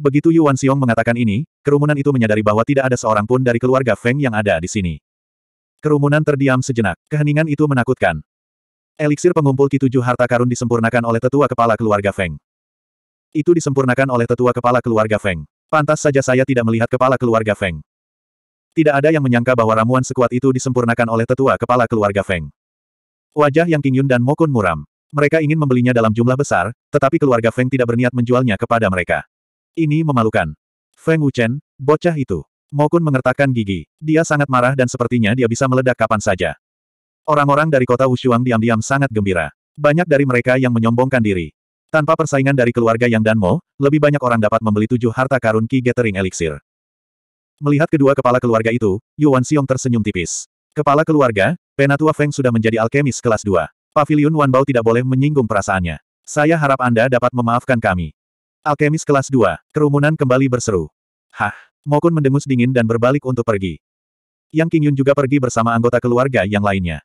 Begitu Yuan Xiong mengatakan ini, kerumunan itu menyadari bahwa tidak ada seorang pun dari keluarga Feng yang ada di sini. Kerumunan terdiam sejenak, keheningan itu menakutkan. Eliksir pengumpul ki tujuh harta karun disempurnakan oleh tetua kepala keluarga Feng. Itu disempurnakan oleh tetua kepala keluarga Feng. Pantas saja saya tidak melihat kepala keluarga Feng. Tidak ada yang menyangka bahwa ramuan sekuat itu disempurnakan oleh tetua kepala keluarga Feng. Wajah Yang Qingyun dan Mokun muram. Mereka ingin membelinya dalam jumlah besar, tetapi keluarga Feng tidak berniat menjualnya kepada mereka. Ini memalukan. Feng Wuchen, bocah itu. Mokun mengertakkan gigi. Dia sangat marah dan sepertinya dia bisa meledak kapan saja. Orang-orang dari kota Wushuang diam-diam sangat gembira. Banyak dari mereka yang menyombongkan diri. Tanpa persaingan dari keluarga Yang Danmo, lebih banyak orang dapat membeli tujuh harta karun Ki Gathering Elixir. Melihat kedua kepala keluarga itu, Yuan Xiong tersenyum tipis. Kepala keluarga, Penatua Feng sudah menjadi alkemis kelas 2. Pavilion Wanbao tidak boleh menyinggung perasaannya. Saya harap Anda dapat memaafkan kami. Alkemis kelas 2, kerumunan kembali berseru. Hah, Mokun mendengus dingin dan berbalik untuk pergi. Yang Qingyun juga pergi bersama anggota keluarga yang lainnya.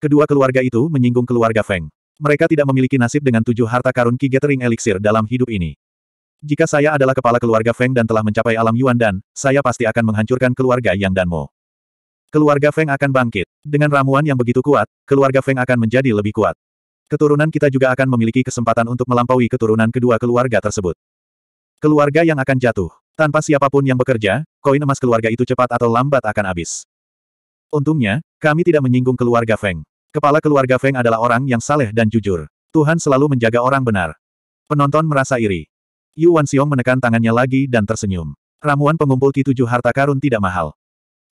Kedua keluarga itu menyinggung keluarga Feng. Mereka tidak memiliki nasib dengan tujuh harta karun Ki Gathering Elixir dalam hidup ini. Jika saya adalah kepala keluarga Feng dan telah mencapai alam Yuan Dan, saya pasti akan menghancurkan keluarga Yang Dan Mo. Keluarga Feng akan bangkit. Dengan ramuan yang begitu kuat, keluarga Feng akan menjadi lebih kuat. Keturunan kita juga akan memiliki kesempatan untuk melampaui keturunan kedua keluarga tersebut. Keluarga yang akan jatuh. Tanpa siapapun yang bekerja, koin emas keluarga itu cepat atau lambat akan habis. Untungnya, kami tidak menyinggung keluarga Feng. Kepala keluarga Feng adalah orang yang saleh dan jujur. Tuhan selalu menjaga orang benar. Penonton merasa iri. Yu Xiong menekan tangannya lagi dan tersenyum. Ramuan pengumpul Ki Tujuh harta karun tidak mahal.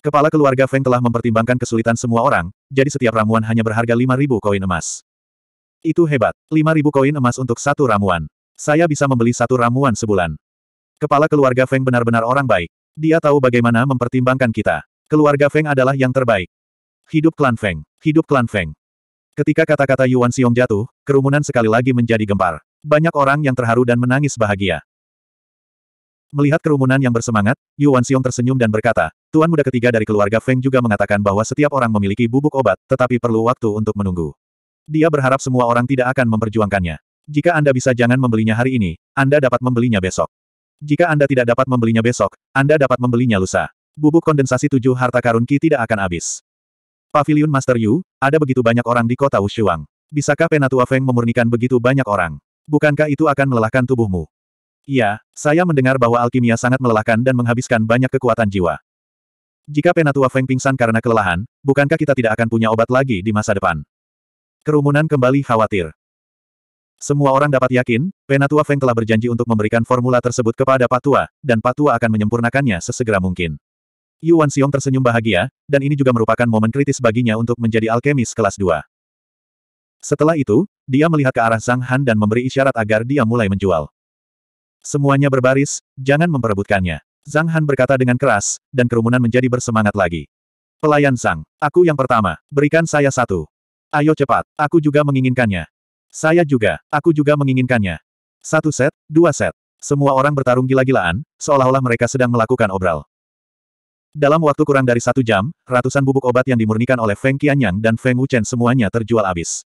Kepala keluarga Feng telah mempertimbangkan kesulitan semua orang, jadi setiap ramuan hanya berharga lima ribu koin emas. Itu hebat. 5.000 koin emas untuk satu ramuan. Saya bisa membeli satu ramuan sebulan. Kepala keluarga Feng benar-benar orang baik. Dia tahu bagaimana mempertimbangkan kita. Keluarga Feng adalah yang terbaik. Hidup klan Feng. Hidup klan Feng. Ketika kata-kata Yuan Xiong jatuh, kerumunan sekali lagi menjadi gempar. Banyak orang yang terharu dan menangis bahagia. Melihat kerumunan yang bersemangat, Yuan Xiong tersenyum dan berkata, Tuan muda ketiga dari keluarga Feng juga mengatakan bahwa setiap orang memiliki bubuk obat, tetapi perlu waktu untuk menunggu. Dia berharap semua orang tidak akan memperjuangkannya. Jika Anda bisa jangan membelinya hari ini, Anda dapat membelinya besok. Jika Anda tidak dapat membelinya besok, Anda dapat membelinya lusa. Bubuk kondensasi tujuh harta karun Ki tidak akan habis. Pavilion Master Yu, ada begitu banyak orang di kota Wushuang. Bisakah Penatua Feng memurnikan begitu banyak orang? Bukankah itu akan melelahkan tubuhmu? Iya, saya mendengar bahwa alkimia sangat melelahkan dan menghabiskan banyak kekuatan jiwa. Jika Penatua Feng pingsan karena kelelahan, bukankah kita tidak akan punya obat lagi di masa depan? Kerumunan kembali khawatir. Semua orang dapat yakin, Penatua Feng telah berjanji untuk memberikan formula tersebut kepada Patua, dan Patua akan menyempurnakannya sesegera mungkin. Yuan Xiong tersenyum bahagia, dan ini juga merupakan momen kritis baginya untuk menjadi alkemis kelas 2. Setelah itu, dia melihat ke arah Zhang Han dan memberi isyarat agar dia mulai menjual. Semuanya berbaris, jangan memperebutkannya. Zhang Han berkata dengan keras, dan kerumunan menjadi bersemangat lagi. Pelayan Zhang, aku yang pertama, berikan saya satu. Ayo cepat, aku juga menginginkannya. Saya juga, aku juga menginginkannya. Satu set, dua set. Semua orang bertarung gila-gilaan, seolah-olah mereka sedang melakukan obral. Dalam waktu kurang dari satu jam, ratusan bubuk obat yang dimurnikan oleh Feng Qianyang dan Feng Wuchen semuanya terjual habis.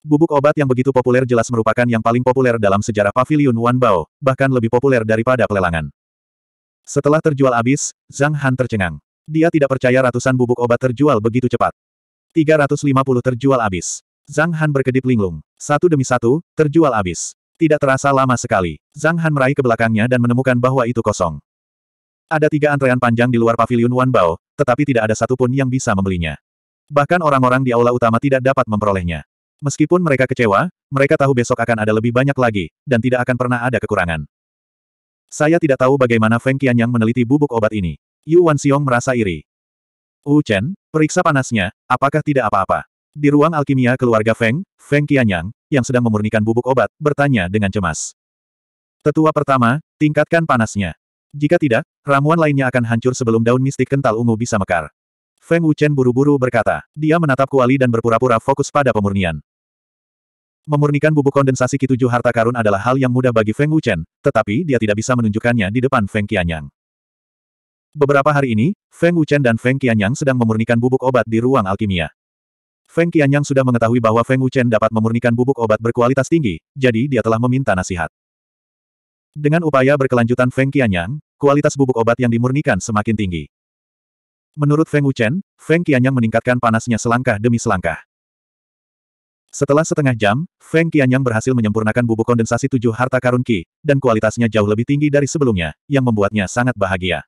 Bubuk obat yang begitu populer jelas merupakan yang paling populer dalam sejarah pavilion Wanbao, bahkan lebih populer daripada pelelangan. Setelah terjual habis, Zhang Han tercengang. Dia tidak percaya ratusan bubuk obat terjual begitu cepat. 350 terjual abis. Zhang Han berkedip linglung. Satu demi satu, terjual abis. Tidak terasa lama sekali. Zhang Han meraih ke belakangnya dan menemukan bahwa itu kosong. Ada tiga antrean panjang di luar pavilion Wan Bao, tetapi tidak ada satupun yang bisa membelinya. Bahkan orang-orang di aula utama tidak dapat memperolehnya. Meskipun mereka kecewa, mereka tahu besok akan ada lebih banyak lagi, dan tidak akan pernah ada kekurangan. Saya tidak tahu bagaimana Feng Qianyang meneliti bubuk obat ini. Yu Xiong merasa iri. Wu Chen, periksa panasnya, apakah tidak apa-apa? Di ruang alkimia keluarga Feng, Feng Qianyang, yang sedang memurnikan bubuk obat, bertanya dengan cemas. Tetua pertama, tingkatkan panasnya. Jika tidak, ramuan lainnya akan hancur sebelum daun mistik kental ungu bisa mekar. Feng Wuchen buru-buru berkata. Dia menatap Kuali dan berpura-pura fokus pada pemurnian. Memurnikan bubuk kondensasi Ki Harta Karun adalah hal yang mudah bagi Feng Wuchen, tetapi dia tidak bisa menunjukkannya di depan Feng Qianyang. Beberapa hari ini, Feng Wuchen dan Feng Qianyang sedang memurnikan bubuk obat di ruang alkimia. Feng Qianyang sudah mengetahui bahwa Feng Wuchen dapat memurnikan bubuk obat berkualitas tinggi, jadi dia telah meminta nasihat. Dengan upaya berkelanjutan Feng Qianyang, kualitas bubuk obat yang dimurnikan semakin tinggi. Menurut Feng Wuchen, Feng Qianyang meningkatkan panasnya selangkah demi selangkah. Setelah setengah jam, Feng Qianyang berhasil menyempurnakan bubuk kondensasi tujuh harta karun Qi, dan kualitasnya jauh lebih tinggi dari sebelumnya, yang membuatnya sangat bahagia.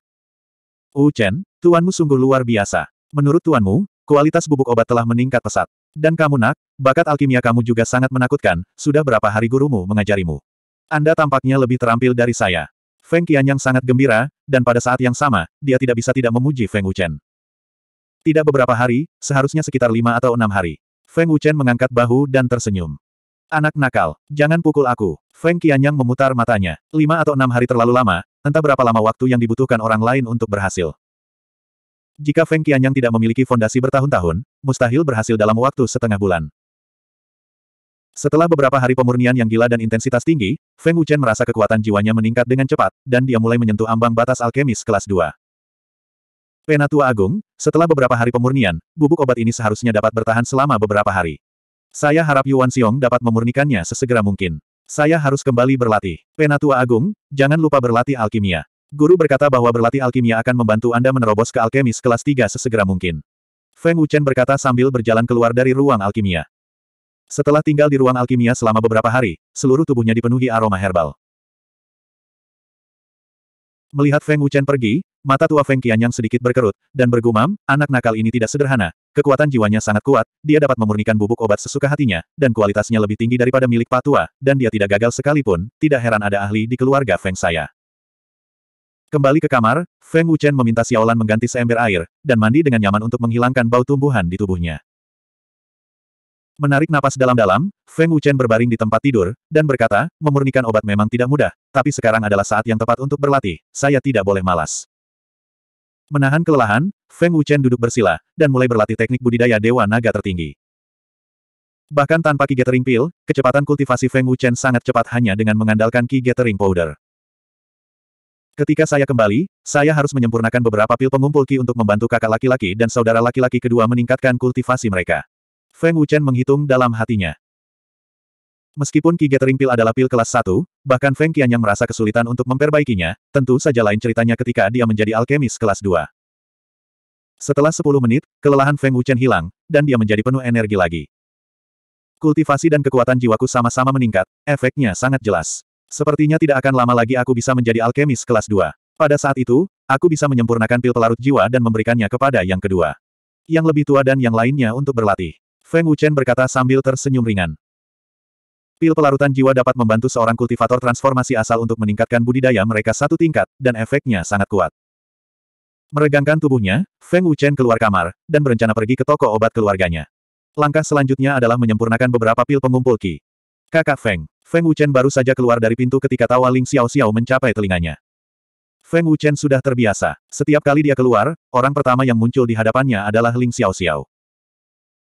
U Chen, tuanmu sungguh luar biasa. Menurut tuanmu, kualitas bubuk obat telah meningkat pesat. Dan kamu nak, bakat alkimia kamu juga sangat menakutkan, sudah berapa hari gurumu mengajarimu. Anda tampaknya lebih terampil dari saya. Feng Qianyang sangat gembira, dan pada saat yang sama, dia tidak bisa tidak memuji Feng Wuchen. Tidak beberapa hari, seharusnya sekitar lima atau enam hari. Feng Wuchen mengangkat bahu dan tersenyum. Anak nakal, jangan pukul aku. Feng Qianyang memutar matanya. Lima atau enam hari terlalu lama, Entah berapa lama waktu yang dibutuhkan orang lain untuk berhasil. Jika Feng Qianyang tidak memiliki fondasi bertahun-tahun, mustahil berhasil dalam waktu setengah bulan. Setelah beberapa hari pemurnian yang gila dan intensitas tinggi, Feng Wuchen merasa kekuatan jiwanya meningkat dengan cepat, dan dia mulai menyentuh ambang batas alkemis kelas 2. Penatua Agung, setelah beberapa hari pemurnian, bubuk obat ini seharusnya dapat bertahan selama beberapa hari. Saya harap Yuan Xiong dapat memurnikannya sesegera mungkin. Saya harus kembali berlatih. Penatua Agung, jangan lupa berlatih alkimia. Guru berkata bahwa berlatih alkimia akan membantu Anda menerobos ke alkemis kelas 3 sesegera mungkin. Feng Wuchen berkata sambil berjalan keluar dari ruang alkimia. Setelah tinggal di ruang alkimia selama beberapa hari, seluruh tubuhnya dipenuhi aroma herbal. Melihat Feng Wuchen pergi, Mata tua Feng Qianyang sedikit berkerut, dan bergumam, anak nakal ini tidak sederhana. Kekuatan jiwanya sangat kuat, dia dapat memurnikan bubuk obat sesuka hatinya, dan kualitasnya lebih tinggi daripada milik patua, dan dia tidak gagal sekalipun, tidak heran ada ahli di keluarga Feng saya. Kembali ke kamar, Feng Wuchen meminta Xiaolan mengganti seember air, dan mandi dengan nyaman untuk menghilangkan bau tumbuhan di tubuhnya. Menarik napas dalam-dalam, Feng Wuchen berbaring di tempat tidur, dan berkata, memurnikan obat memang tidak mudah, tapi sekarang adalah saat yang tepat untuk berlatih, saya tidak boleh malas. Menahan kelelahan, Feng Wuchen duduk bersila, dan mulai berlatih teknik budidaya Dewa Naga tertinggi. Bahkan tanpa Ki Gathering Pill, kecepatan kultivasi Feng Wuchen sangat cepat hanya dengan mengandalkan Ki Gathering Powder. Ketika saya kembali, saya harus menyempurnakan beberapa pil pengumpul Ki untuk membantu kakak laki-laki dan saudara laki-laki kedua meningkatkan kultivasi mereka. Feng Wuchen menghitung dalam hatinya. Meskipun Ki Gathering Pill adalah pil kelas 1, bahkan Feng Qian yang merasa kesulitan untuk memperbaikinya, tentu saja lain ceritanya ketika dia menjadi alkemis kelas 2. Setelah 10 menit, kelelahan Feng Wuchen hilang, dan dia menjadi penuh energi lagi. Kultivasi dan kekuatan jiwaku sama-sama meningkat, efeknya sangat jelas. Sepertinya tidak akan lama lagi aku bisa menjadi alkemis kelas 2. Pada saat itu, aku bisa menyempurnakan pil pelarut jiwa dan memberikannya kepada yang kedua. Yang lebih tua dan yang lainnya untuk berlatih. Feng Wuchen berkata sambil tersenyum ringan. Pil pelarutan jiwa dapat membantu seorang kultivator transformasi asal untuk meningkatkan budidaya mereka satu tingkat, dan efeknya sangat kuat. Meregangkan tubuhnya, Feng Wuchen keluar kamar, dan berencana pergi ke toko obat keluarganya. Langkah selanjutnya adalah menyempurnakan beberapa pil pengumpul ki. Kakak Feng, Feng Wuchen baru saja keluar dari pintu ketika tawa Ling Xiao Xiao mencapai telinganya. Feng Wuchen sudah terbiasa. Setiap kali dia keluar, orang pertama yang muncul di hadapannya adalah Ling Xiao Xiao.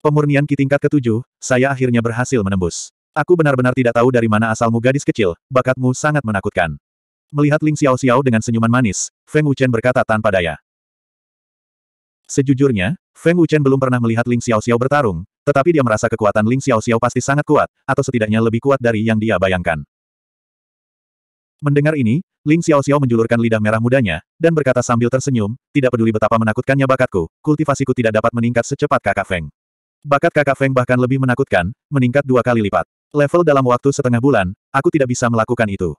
Pemurnian Ki tingkat ketujuh, saya akhirnya berhasil menembus. Aku benar-benar tidak tahu dari mana asalmu gadis kecil, bakatmu sangat menakutkan. Melihat Ling Xiao Xiao dengan senyuman manis, Feng Wuchen berkata tanpa daya. Sejujurnya, Feng Wuchen belum pernah melihat Ling Xiao Xiao bertarung, tetapi dia merasa kekuatan Ling Xiao Xiao pasti sangat kuat, atau setidaknya lebih kuat dari yang dia bayangkan. Mendengar ini, Ling Xiao Xiao menjulurkan lidah merah mudanya, dan berkata sambil tersenyum, tidak peduli betapa menakutkannya bakatku, kultivasiku tidak dapat meningkat secepat kakak Feng. Bakat kakak Feng bahkan lebih menakutkan, meningkat dua kali lipat. Level dalam waktu setengah bulan, aku tidak bisa melakukan itu.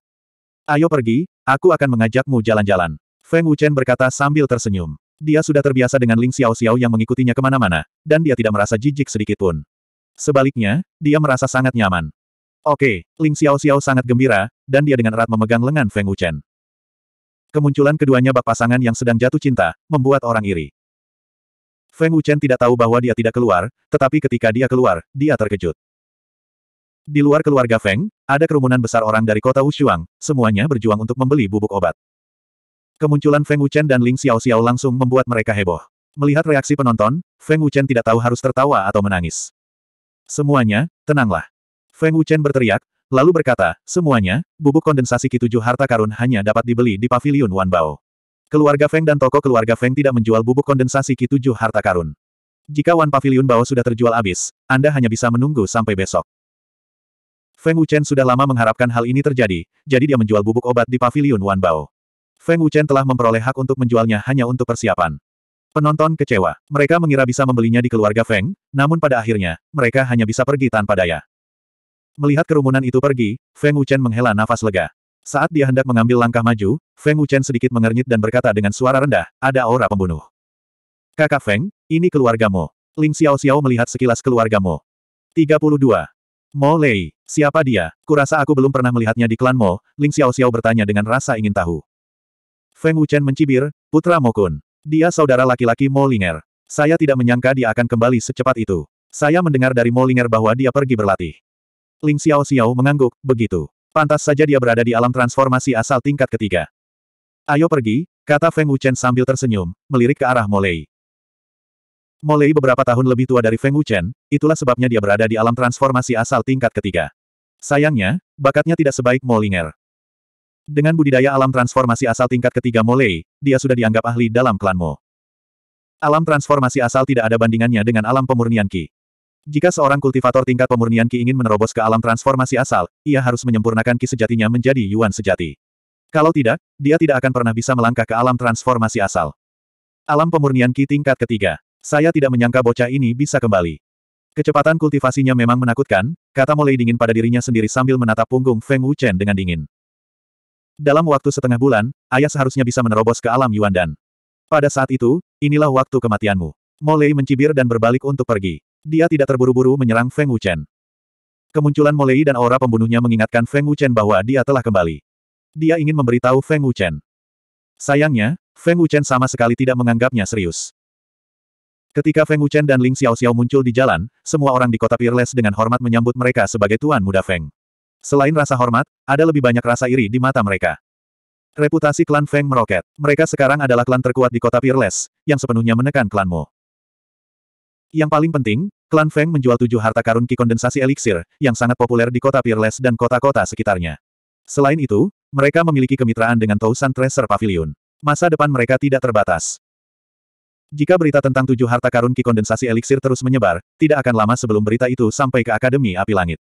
Ayo pergi, aku akan mengajakmu jalan-jalan. Feng Wuchen berkata sambil tersenyum. Dia sudah terbiasa dengan Ling Xiao Xiao yang mengikutinya kemana-mana, dan dia tidak merasa jijik sedikitpun. Sebaliknya, dia merasa sangat nyaman. Oke, Ling Xiao Xiao sangat gembira, dan dia dengan erat memegang lengan Feng Wuchen. Kemunculan keduanya bak pasangan yang sedang jatuh cinta, membuat orang iri. Feng Wuchen tidak tahu bahwa dia tidak keluar, tetapi ketika dia keluar, dia terkejut. Di luar keluarga Feng, ada kerumunan besar orang dari kota Wushuang, semuanya berjuang untuk membeli bubuk obat. Kemunculan Feng Wuchen dan Ling Xiao Xiao langsung membuat mereka heboh. Melihat reaksi penonton, Feng Wuchen tidak tahu harus tertawa atau menangis. Semuanya, tenanglah. Feng Wuchen berteriak, lalu berkata, semuanya, bubuk kondensasi ki tujuh harta karun hanya dapat dibeli di pavilion Wanbao. Keluarga Feng dan toko keluarga Feng tidak menjual bubuk kondensasi ki tujuh harta karun. Jika Wan Pavilion Bao sudah terjual habis, Anda hanya bisa menunggu sampai besok. Feng Wuchen sudah lama mengharapkan hal ini terjadi, jadi dia menjual bubuk obat di pavilion Bao. Feng Wuchen telah memperoleh hak untuk menjualnya hanya untuk persiapan. Penonton kecewa. Mereka mengira bisa membelinya di keluarga Feng, namun pada akhirnya, mereka hanya bisa pergi tanpa daya. Melihat kerumunan itu pergi, Feng Wuchen menghela nafas lega. Saat dia hendak mengambil langkah maju, Feng Wuchen sedikit mengernyit dan berkata dengan suara rendah, ada aura pembunuh. Kakak Feng, ini keluargamu. Ling Xiao Xiao melihat sekilas keluargamu. 32. Mo Lei, siapa dia? Kurasa aku belum pernah melihatnya di klan Mo, Ling Xiao Xiao bertanya dengan rasa ingin tahu. Feng Wuchen mencibir, putra Mo Kun. Dia saudara laki-laki Mo Linger. Saya tidak menyangka dia akan kembali secepat itu. Saya mendengar dari Mo Linger bahwa dia pergi berlatih. Ling Xiao Xiao mengangguk, begitu. Pantas saja dia berada di alam transformasi asal tingkat ketiga. Ayo pergi, kata Feng Wuchen sambil tersenyum, melirik ke arah Mo Lei. Molei beberapa tahun lebih tua dari Feng Wuchen, itulah sebabnya dia berada di alam transformasi asal tingkat ketiga. Sayangnya, bakatnya tidak sebaik Molinger. Dengan budidaya alam transformasi asal tingkat ketiga Molei, dia sudah dianggap ahli dalam klan Mo. Alam transformasi asal tidak ada bandingannya dengan alam pemurnian Ki. Jika seorang kultivator tingkat pemurnian Ki ingin menerobos ke alam transformasi asal, ia harus menyempurnakan Ki sejatinya menjadi Yuan sejati. Kalau tidak, dia tidak akan pernah bisa melangkah ke alam transformasi asal. Alam pemurnian Ki tingkat ketiga. Saya tidak menyangka bocah ini bisa kembali. Kecepatan kultivasinya memang menakutkan, kata Molei dingin pada dirinya sendiri sambil menatap punggung Feng Wuchen dengan dingin. Dalam waktu setengah bulan, ayah seharusnya bisa menerobos ke alam Yuan Dan. Pada saat itu, inilah waktu kematianmu. Molei mencibir dan berbalik untuk pergi. Dia tidak terburu-buru menyerang Feng Wuchen. Kemunculan Molei dan aura pembunuhnya mengingatkan Feng Wuchen bahwa dia telah kembali. Dia ingin memberitahu Feng Wuchen. Sayangnya, Feng Wuchen sama sekali tidak menganggapnya serius. Ketika Feng Wuchen dan Ling Xiao Xiao muncul di jalan, semua orang di kota Peerless dengan hormat menyambut mereka sebagai tuan muda Feng. Selain rasa hormat, ada lebih banyak rasa iri di mata mereka. Reputasi klan Feng meroket. Mereka sekarang adalah klan terkuat di kota Peerless, yang sepenuhnya menekan klanmu. Yang paling penting, klan Feng menjual tujuh harta karun ki kondensasi Elixir, yang sangat populer di kota Peerless dan kota-kota sekitarnya. Selain itu, mereka memiliki kemitraan dengan Tousan Treasure Pavilion. Masa depan mereka tidak terbatas. Jika berita tentang tujuh harta karun ki kondensasi eliksir terus menyebar, tidak akan lama sebelum berita itu sampai ke Akademi Api Langit.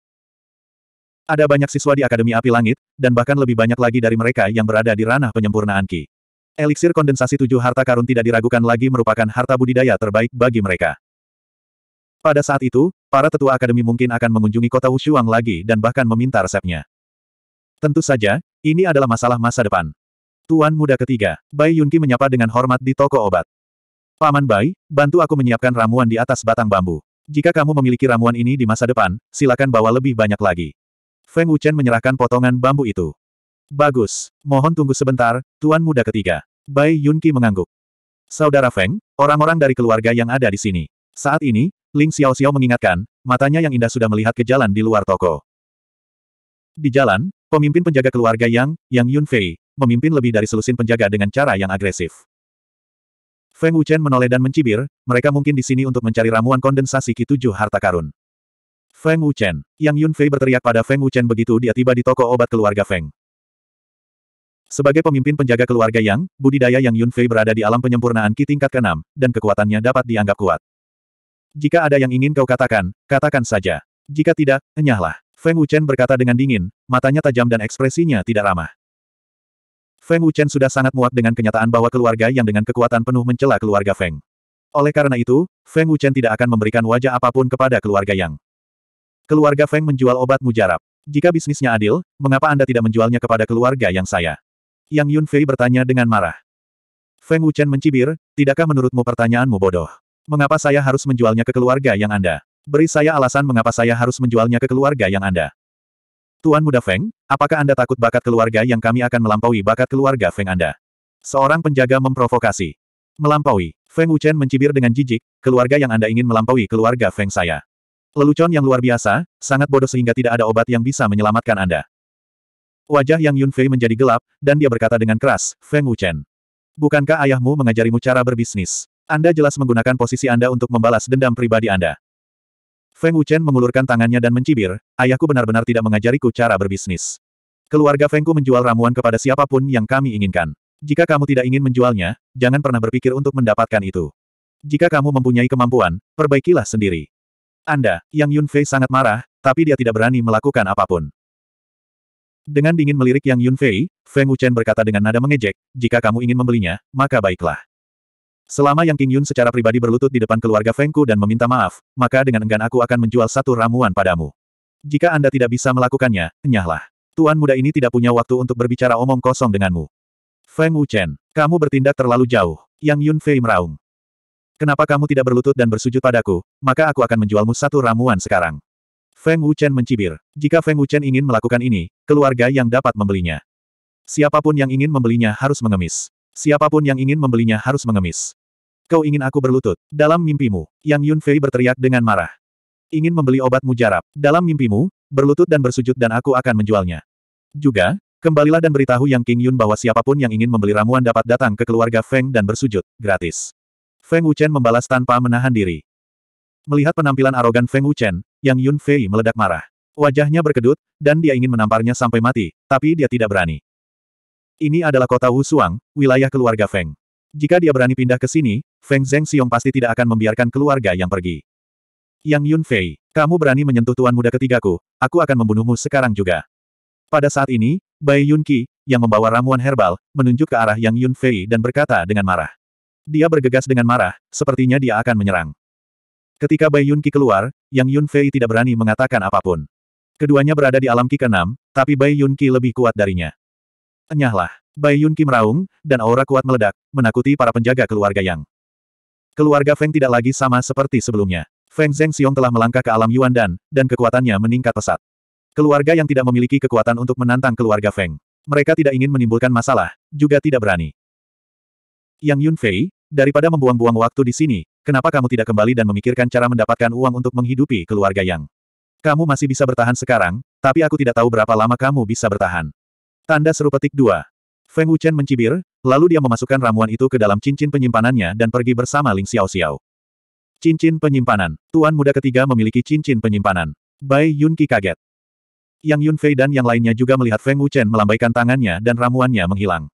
Ada banyak siswa di Akademi Api Langit, dan bahkan lebih banyak lagi dari mereka yang berada di ranah penyempurnaan ki. Eliksir kondensasi tujuh harta karun tidak diragukan lagi merupakan harta budidaya terbaik bagi mereka. Pada saat itu, para tetua Akademi mungkin akan mengunjungi kota Wushuang lagi dan bahkan meminta resepnya. Tentu saja, ini adalah masalah masa depan. Tuan muda ketiga, Bai Yunqi menyapa dengan hormat di toko obat. Paman Bai, bantu aku menyiapkan ramuan di atas batang bambu. Jika kamu memiliki ramuan ini di masa depan, silakan bawa lebih banyak lagi. Feng Wuchen menyerahkan potongan bambu itu. Bagus, mohon tunggu sebentar, Tuan Muda ketiga. Bai Yunqi mengangguk. Saudara Feng, orang-orang dari keluarga yang ada di sini. Saat ini, Ling Xiao Xiao mengingatkan, matanya yang indah sudah melihat ke jalan di luar toko. Di jalan, pemimpin penjaga keluarga Yang, Yang Yunfei, memimpin lebih dari selusin penjaga dengan cara yang agresif. Feng Wuchen menoleh dan mencibir, mereka mungkin di sini untuk mencari ramuan kondensasi Ki Tujuh Harta Karun. Feng Wuchen, Yang Yunfei berteriak pada Feng Wuchen begitu dia tiba di toko obat keluarga Feng. Sebagai pemimpin penjaga keluarga Yang, budidaya Yang Yunfei berada di alam penyempurnaan Ki tingkat ke-6, dan kekuatannya dapat dianggap kuat. Jika ada yang ingin kau katakan, katakan saja. Jika tidak, enyahlah. Feng Wuchen berkata dengan dingin, matanya tajam dan ekspresinya tidak ramah. Feng Wuchen sudah sangat muak dengan kenyataan bahwa keluarga yang dengan kekuatan penuh mencela keluarga Feng. Oleh karena itu, Feng Wuchen tidak akan memberikan wajah apapun kepada keluarga Yang. Keluarga Feng menjual obat mujarab. Jika bisnisnya adil, mengapa Anda tidak menjualnya kepada keluarga yang saya? Yang Yun Fei bertanya dengan marah. Feng Wuchen mencibir, tidakkah menurutmu pertanyaanmu bodoh? Mengapa saya harus menjualnya ke keluarga yang Anda? Beri saya alasan mengapa saya harus menjualnya ke keluarga yang Anda. Tuan Muda Feng, apakah Anda takut bakat keluarga yang kami akan melampaui bakat keluarga Feng Anda? Seorang penjaga memprovokasi. Melampaui. Feng Wuchen mencibir dengan jijik, keluarga yang Anda ingin melampaui keluarga Feng saya. Lelucon yang luar biasa, sangat bodoh sehingga tidak ada obat yang bisa menyelamatkan Anda. Wajah Yang Yunfei menjadi gelap, dan dia berkata dengan keras, Feng Wuchen. Bukankah ayahmu mengajarimu cara berbisnis? Anda jelas menggunakan posisi Anda untuk membalas dendam pribadi Anda. Feng Wuchen mengulurkan tangannya dan mencibir, ayahku benar-benar tidak mengajariku cara berbisnis. Keluarga Fengku menjual ramuan kepada siapapun yang kami inginkan. Jika kamu tidak ingin menjualnya, jangan pernah berpikir untuk mendapatkan itu. Jika kamu mempunyai kemampuan, perbaikilah sendiri. Anda, Yang Yunfei sangat marah, tapi dia tidak berani melakukan apapun. Dengan dingin melirik Yang Yunfei, Feng Wuchen berkata dengan nada mengejek, jika kamu ingin membelinya, maka baiklah. Selama Yang King Yun secara pribadi berlutut di depan keluarga Fengku dan meminta maaf, maka dengan enggan aku akan menjual satu ramuan padamu. Jika Anda tidak bisa melakukannya, enyahlah. Tuan muda ini tidak punya waktu untuk berbicara omong kosong denganmu. Feng Wuchen, kamu bertindak terlalu jauh. Yang Yun Fei meraung. Kenapa kamu tidak berlutut dan bersujud padaku, maka aku akan menjualmu satu ramuan sekarang. Feng Wuchen mencibir. Jika Feng Wuchen ingin melakukan ini, keluarga yang dapat membelinya. Siapapun yang ingin membelinya harus mengemis. Siapapun yang ingin membelinya harus mengemis. Kau ingin aku berlutut. Dalam mimpimu, Yang Yun Fei berteriak dengan marah. Ingin membeli obat mujarab. Dalam mimpimu, berlutut dan bersujud dan aku akan menjualnya. Juga, kembalilah dan beritahu Yang King Yun bahwa siapapun yang ingin membeli ramuan dapat datang ke keluarga Feng dan bersujud, gratis. Feng Wuchen membalas tanpa menahan diri. Melihat penampilan arogan Feng Wuchen, Yang Yun Fei meledak marah. Wajahnya berkedut, dan dia ingin menamparnya sampai mati, tapi dia tidak berani. Ini adalah kota Wusuang, wilayah keluarga Feng. Jika dia berani pindah ke sini, Feng Zeng Xiong pasti tidak akan membiarkan keluarga yang pergi. Yang Yun Fei, kamu berani menyentuh tuan muda ketigaku, aku akan membunuhmu sekarang juga. Pada saat ini, Bai Yun Qi, yang membawa ramuan herbal, menunjuk ke arah Yang Yun Fei dan berkata dengan marah. Dia bergegas dengan marah, sepertinya dia akan menyerang. Ketika Bai Yun Qi keluar, Yang Yun Fei tidak berani mengatakan apapun. Keduanya berada di alam Ki keenam, tapi Bai Yun Qi lebih kuat darinya. Enyahlah. Bai Yun Kim raung, dan aura kuat meledak, menakuti para penjaga keluarga Yang. Keluarga Feng tidak lagi sama seperti sebelumnya. Feng Zeng Xiong telah melangkah ke alam Yuan Dan, dan kekuatannya meningkat pesat. Keluarga yang tidak memiliki kekuatan untuk menantang keluarga Feng. Mereka tidak ingin menimbulkan masalah, juga tidak berani. Yang Yun Fei, daripada membuang-buang waktu di sini, kenapa kamu tidak kembali dan memikirkan cara mendapatkan uang untuk menghidupi keluarga Yang? Kamu masih bisa bertahan sekarang, tapi aku tidak tahu berapa lama kamu bisa bertahan. Tanda seru petik dua. Feng Wuchen mencibir, lalu dia memasukkan ramuan itu ke dalam cincin penyimpanannya dan pergi bersama Ling Xiao Xiao. Cincin penyimpanan. Tuan muda ketiga memiliki cincin penyimpanan. Bai Yunqi kaget. Yang Yunfei dan yang lainnya juga melihat Feng Wuchen melambaikan tangannya dan ramuannya menghilang.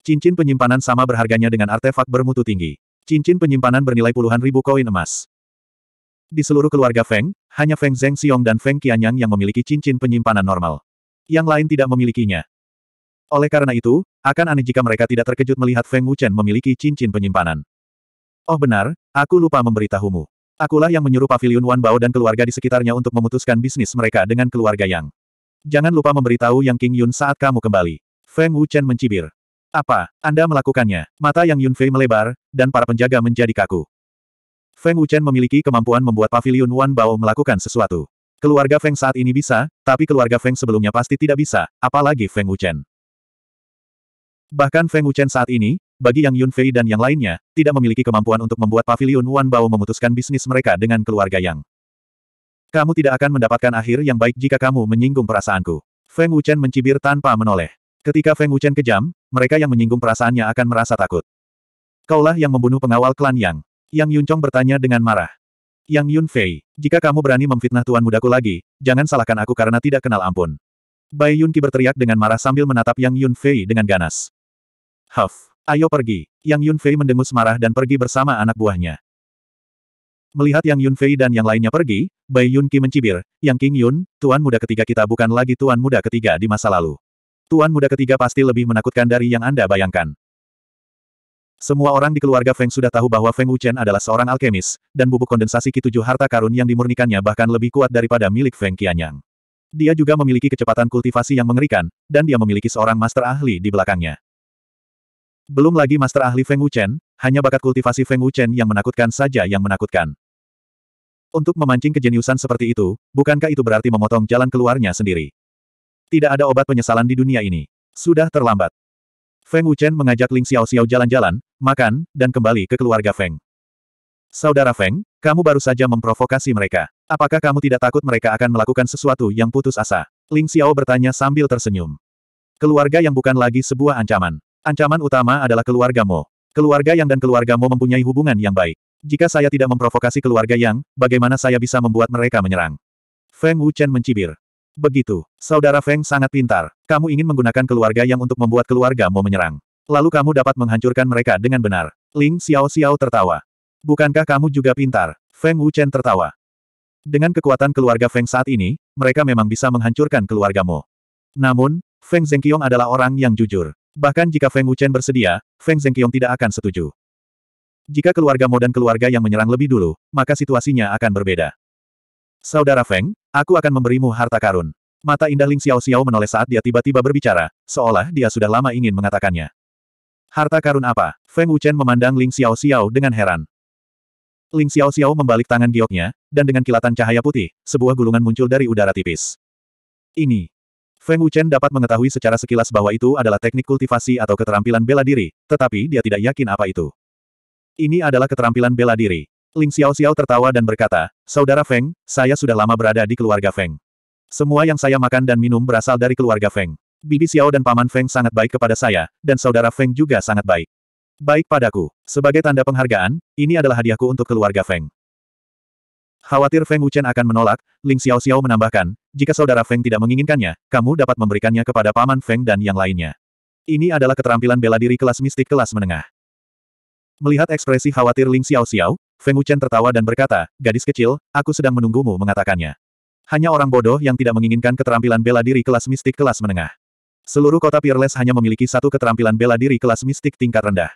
Cincin penyimpanan sama berharganya dengan artefak bermutu tinggi. Cincin penyimpanan bernilai puluhan ribu koin emas. Di seluruh keluarga Feng, hanya Feng Zheng Xiong dan Feng Qianyang yang memiliki cincin penyimpanan normal. Yang lain tidak memilikinya. Oleh karena itu, akan aneh jika mereka tidak terkejut melihat Feng Wuchen memiliki cincin penyimpanan. Oh benar, aku lupa memberitahumu. Akulah yang menyuruh Pavilion Wan Bao dan keluarga di sekitarnya untuk memutuskan bisnis mereka dengan keluarga Yang. Jangan lupa memberitahu Yang King Yun saat kamu kembali. Feng Wuchen mencibir. Apa, Anda melakukannya? Mata Yang Yun Fei melebar, dan para penjaga menjadi kaku. Feng Wuchen memiliki kemampuan membuat Pavilion Wan Bao melakukan sesuatu. Keluarga Feng saat ini bisa, tapi keluarga Feng sebelumnya pasti tidak bisa, apalagi Feng Wuchen. Bahkan Feng Wuchen saat ini, bagi Yang Yun Fei dan yang lainnya, tidak memiliki kemampuan untuk membuat pavilion Wan Bao memutuskan bisnis mereka dengan keluarga Yang. Kamu tidak akan mendapatkan akhir yang baik jika kamu menyinggung perasaanku. Feng Wuchen mencibir tanpa menoleh. Ketika Feng Wuchen kejam, mereka yang menyinggung perasaannya akan merasa takut. Kaulah yang membunuh pengawal klan Yang. Yang Yuncong bertanya dengan marah. Yang Yunfei, jika kamu berani memfitnah tuan mudaku lagi, jangan salahkan aku karena tidak kenal ampun. Bai Yunqi berteriak dengan marah sambil menatap Yang Yunfei dengan ganas. Huff, ayo pergi. Yang Yunfei mendengus marah dan pergi bersama anak buahnya. Melihat Yang Yunfei dan yang lainnya pergi, Bai Yunqi mencibir, Yang King Yun, tuan muda ketiga kita bukan lagi tuan muda ketiga di masa lalu. Tuan muda ketiga pasti lebih menakutkan dari yang Anda bayangkan. Semua orang di keluarga Feng sudah tahu bahwa Feng Wuchen adalah seorang alkemis, dan bubuk kondensasi ki tujuh harta karun yang dimurnikannya bahkan lebih kuat daripada milik Feng Qianyang. Dia juga memiliki kecepatan kultivasi yang mengerikan, dan dia memiliki seorang master ahli di belakangnya. Belum lagi master ahli Feng Wuchen, hanya bakat kultivasi Feng Wuchen yang menakutkan saja yang menakutkan. Untuk memancing kejeniusan seperti itu, bukankah itu berarti memotong jalan keluarnya sendiri? Tidak ada obat penyesalan di dunia ini. Sudah terlambat. Feng Wuchen mengajak Ling Xiao Xiao jalan-jalan, makan, dan kembali ke keluarga Feng. Saudara Feng, kamu baru saja memprovokasi mereka. Apakah kamu tidak takut mereka akan melakukan sesuatu yang putus asa? Ling Xiao bertanya sambil tersenyum. Keluarga yang bukan lagi sebuah ancaman. Ancaman utama adalah keluarga Mo. Keluarga Yang dan keluarga Mo mempunyai hubungan yang baik. Jika saya tidak memprovokasi keluarga Yang, bagaimana saya bisa membuat mereka menyerang? Feng Wuchen mencibir. Begitu. Saudara Feng sangat pintar. Kamu ingin menggunakan keluarga yang untuk membuat keluarga mau menyerang. Lalu kamu dapat menghancurkan mereka dengan benar. Ling Xiao Xiao tertawa. Bukankah kamu juga pintar? Feng Wuchen tertawa. Dengan kekuatan keluarga Feng saat ini, mereka memang bisa menghancurkan keluargamu. Namun, Feng Zhengqiong adalah orang yang jujur. Bahkan jika Feng Wuchen bersedia, Feng Zhengqiong tidak akan setuju. Jika keluargamu dan keluarga yang menyerang lebih dulu, maka situasinya akan berbeda. Saudara Feng, Aku akan memberimu harta karun. Mata indah Ling Xiao Xiao menoleh saat dia tiba-tiba berbicara, seolah dia sudah lama ingin mengatakannya. Harta karun apa? Feng Wuchen memandang Ling Xiao Xiao dengan heran. Ling Xiao Xiao membalik tangan gioknya, dan dengan kilatan cahaya putih, sebuah gulungan muncul dari udara tipis. Ini. Feng Wuchen dapat mengetahui secara sekilas bahwa itu adalah teknik kultivasi atau keterampilan bela diri, tetapi dia tidak yakin apa itu. Ini adalah keterampilan bela diri. Ling Xiao Xiao tertawa dan berkata, Saudara Feng, saya sudah lama berada di keluarga Feng. Semua yang saya makan dan minum berasal dari keluarga Feng. Bibi Xiao dan Paman Feng sangat baik kepada saya, dan Saudara Feng juga sangat baik. Baik padaku. Sebagai tanda penghargaan, ini adalah hadiahku untuk keluarga Feng. Khawatir Feng Wuchen akan menolak, Ling Xiao Xiao menambahkan, jika Saudara Feng tidak menginginkannya, kamu dapat memberikannya kepada Paman Feng dan yang lainnya. Ini adalah keterampilan bela diri kelas mistik kelas menengah. Melihat ekspresi khawatir Ling Xiao Xiao, Feng Wuchen tertawa dan berkata, gadis kecil, aku sedang menunggumu mengatakannya. Hanya orang bodoh yang tidak menginginkan keterampilan bela diri kelas mistik kelas menengah. Seluruh kota Peerless hanya memiliki satu keterampilan bela diri kelas mistik tingkat rendah.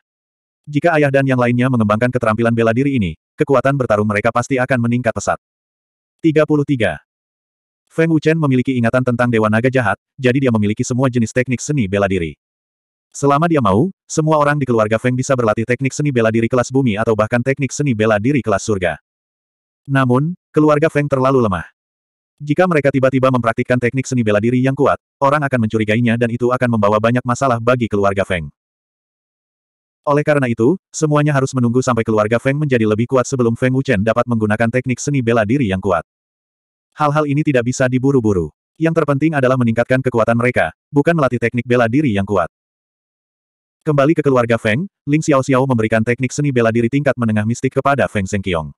Jika ayah dan yang lainnya mengembangkan keterampilan bela diri ini, kekuatan bertarung mereka pasti akan meningkat pesat. 33. Feng Wuchen memiliki ingatan tentang Dewa Naga Jahat, jadi dia memiliki semua jenis teknik seni bela diri. Selama dia mau, semua orang di keluarga Feng bisa berlatih teknik seni bela diri kelas bumi atau bahkan teknik seni bela diri kelas surga. Namun, keluarga Feng terlalu lemah. Jika mereka tiba-tiba mempraktikkan teknik seni bela diri yang kuat, orang akan mencurigainya dan itu akan membawa banyak masalah bagi keluarga Feng. Oleh karena itu, semuanya harus menunggu sampai keluarga Feng menjadi lebih kuat sebelum Feng Wuchen dapat menggunakan teknik seni bela diri yang kuat. Hal-hal ini tidak bisa diburu-buru. Yang terpenting adalah meningkatkan kekuatan mereka, bukan melatih teknik bela diri yang kuat. Kembali ke keluarga Feng, Ling Xiao Xiao memberikan teknik seni bela diri tingkat menengah mistik kepada Feng Zhengqiong.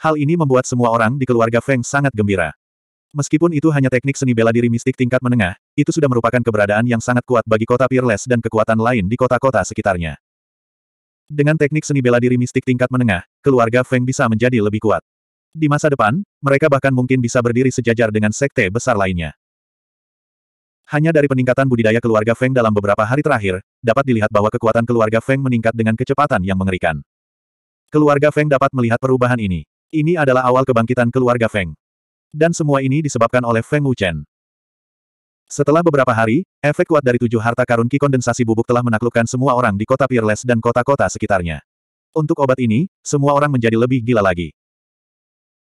Hal ini membuat semua orang di keluarga Feng sangat gembira. Meskipun itu hanya teknik seni bela diri mistik tingkat menengah, itu sudah merupakan keberadaan yang sangat kuat bagi kota Peerless dan kekuatan lain di kota-kota sekitarnya. Dengan teknik seni bela diri mistik tingkat menengah, keluarga Feng bisa menjadi lebih kuat. Di masa depan, mereka bahkan mungkin bisa berdiri sejajar dengan sekte besar lainnya. Hanya dari peningkatan budidaya keluarga Feng dalam beberapa hari terakhir, dapat dilihat bahwa kekuatan keluarga Feng meningkat dengan kecepatan yang mengerikan. Keluarga Feng dapat melihat perubahan ini. Ini adalah awal kebangkitan keluarga Feng. Dan semua ini disebabkan oleh Feng Wuchen. Setelah beberapa hari, efek kuat dari tujuh harta karun Ki kondensasi bubuk telah menaklukkan semua orang di kota Peerless dan kota-kota sekitarnya. Untuk obat ini, semua orang menjadi lebih gila lagi.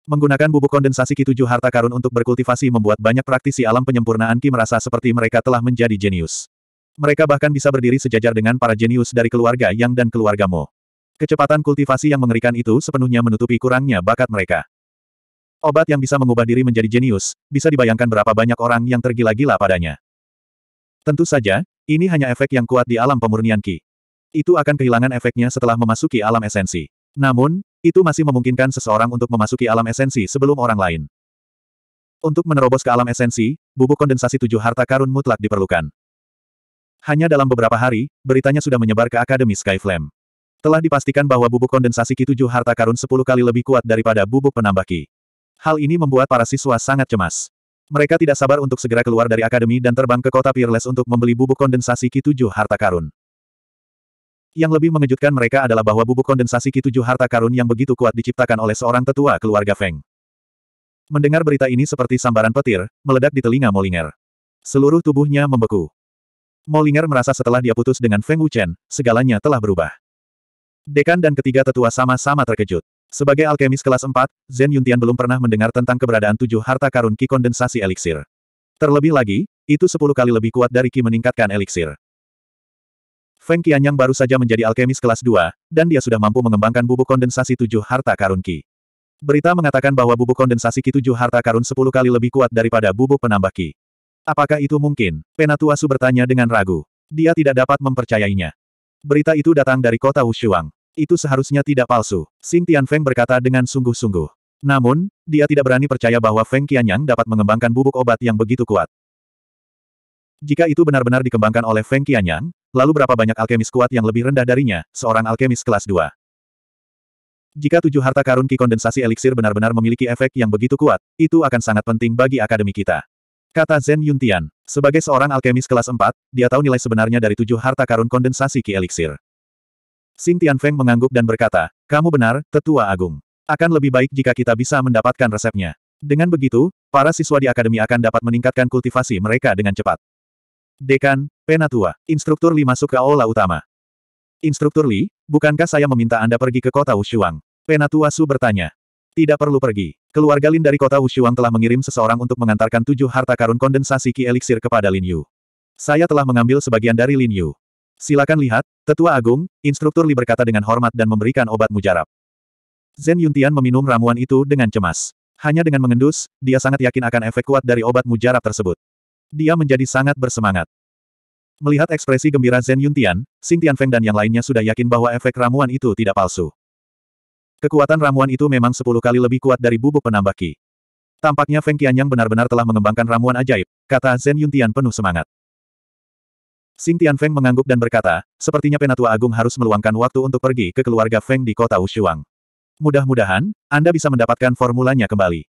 Menggunakan bubuk kondensasi Ki Tujuh Harta Karun untuk berkultivasi membuat banyak praktisi alam penyempurnaan Ki merasa seperti mereka telah menjadi jenius. Mereka bahkan bisa berdiri sejajar dengan para jenius dari keluarga Yang dan keluarga Mo. Kecepatan kultivasi yang mengerikan itu sepenuhnya menutupi kurangnya bakat mereka. Obat yang bisa mengubah diri menjadi jenius, bisa dibayangkan berapa banyak orang yang tergila-gila padanya. Tentu saja, ini hanya efek yang kuat di alam pemurnian Ki. Itu akan kehilangan efeknya setelah memasuki alam esensi. Namun, itu masih memungkinkan seseorang untuk memasuki alam esensi sebelum orang lain. Untuk menerobos ke alam esensi, bubuk kondensasi tujuh harta karun mutlak diperlukan. Hanya dalam beberapa hari, beritanya sudah menyebar ke Akademi Skyflame. Telah dipastikan bahwa bubuk kondensasi Ki tujuh harta karun sepuluh kali lebih kuat daripada bubuk penambah Ki. Hal ini membuat para siswa sangat cemas. Mereka tidak sabar untuk segera keluar dari akademi dan terbang ke kota Peerless untuk membeli bubuk kondensasi Ki tujuh harta karun. Yang lebih mengejutkan mereka adalah bahwa bubuk kondensasi Ki Tujuh Harta Karun yang begitu kuat diciptakan oleh seorang tetua keluarga Feng. Mendengar berita ini seperti sambaran petir, meledak di telinga Molinger. Seluruh tubuhnya membeku. Molinger merasa setelah dia putus dengan Feng Wuchen, segalanya telah berubah. Dekan dan ketiga tetua sama-sama terkejut. Sebagai alkemis kelas 4, Zen Yuntian belum pernah mendengar tentang keberadaan tujuh harta karun Ki kondensasi eliksir. Terlebih lagi, itu sepuluh kali lebih kuat dari Ki meningkatkan eliksir. Feng Qianyang baru saja menjadi alkemis kelas 2, dan dia sudah mampu mengembangkan bubuk kondensasi tujuh harta karun Qi. Berita mengatakan bahwa bubuk kondensasi Qi tujuh harta karun sepuluh kali lebih kuat daripada bubuk penambah Qi. Apakah itu mungkin? Penatua Su bertanya dengan ragu. Dia tidak dapat mempercayainya. Berita itu datang dari kota Wushuang. Itu seharusnya tidak palsu, Xing Tianfeng berkata dengan sungguh-sungguh. Namun, dia tidak berani percaya bahwa Feng Qianyang dapat mengembangkan bubuk obat yang begitu kuat. Jika itu benar-benar dikembangkan oleh Feng Qianyang, lalu berapa banyak alkemis kuat yang lebih rendah darinya, seorang alkemis kelas 2. Jika tujuh harta karun ki kondensasi eliksir benar-benar memiliki efek yang begitu kuat, itu akan sangat penting bagi akademi kita. Kata Zen Yuntian. Sebagai seorang alkemis kelas 4, dia tahu nilai sebenarnya dari tujuh harta karun kondensasi ki eliksir. Xing Tianfeng mengangguk dan berkata, Kamu benar, Tetua Agung. Akan lebih baik jika kita bisa mendapatkan resepnya. Dengan begitu, para siswa di akademi akan dapat meningkatkan kultivasi mereka dengan cepat. Dekan, Penatua, Instruktur Li masuk ke aula utama. Instruktur Li, bukankah saya meminta Anda pergi ke kota Wushuang? Penatua Su bertanya. Tidak perlu pergi. Keluarga Lin dari kota Wushuang telah mengirim seseorang untuk mengantarkan tujuh harta karun kondensasi Ki Elixir kepada Lin Yu. Saya telah mengambil sebagian dari Lin Yu. Silakan lihat, Tetua Agung, Instruktur Li berkata dengan hormat dan memberikan obat mujarab. Zen Yuntian meminum ramuan itu dengan cemas. Hanya dengan mengendus, dia sangat yakin akan efek kuat dari obat mujarab tersebut. Dia menjadi sangat bersemangat. Melihat ekspresi gembira Zen Yuntian, Xing Tianfeng dan yang lainnya sudah yakin bahwa efek ramuan itu tidak palsu. Kekuatan ramuan itu memang sepuluh kali lebih kuat dari bubuk penambah ki. Tampaknya Feng Qianyang benar-benar telah mengembangkan ramuan ajaib, kata Zen Yuntian penuh semangat. Xing Tianfeng mengangguk dan berkata, sepertinya Penatua Agung harus meluangkan waktu untuk pergi ke keluarga Feng di kota Ushuang. Mudah-mudahan, Anda bisa mendapatkan formulanya kembali.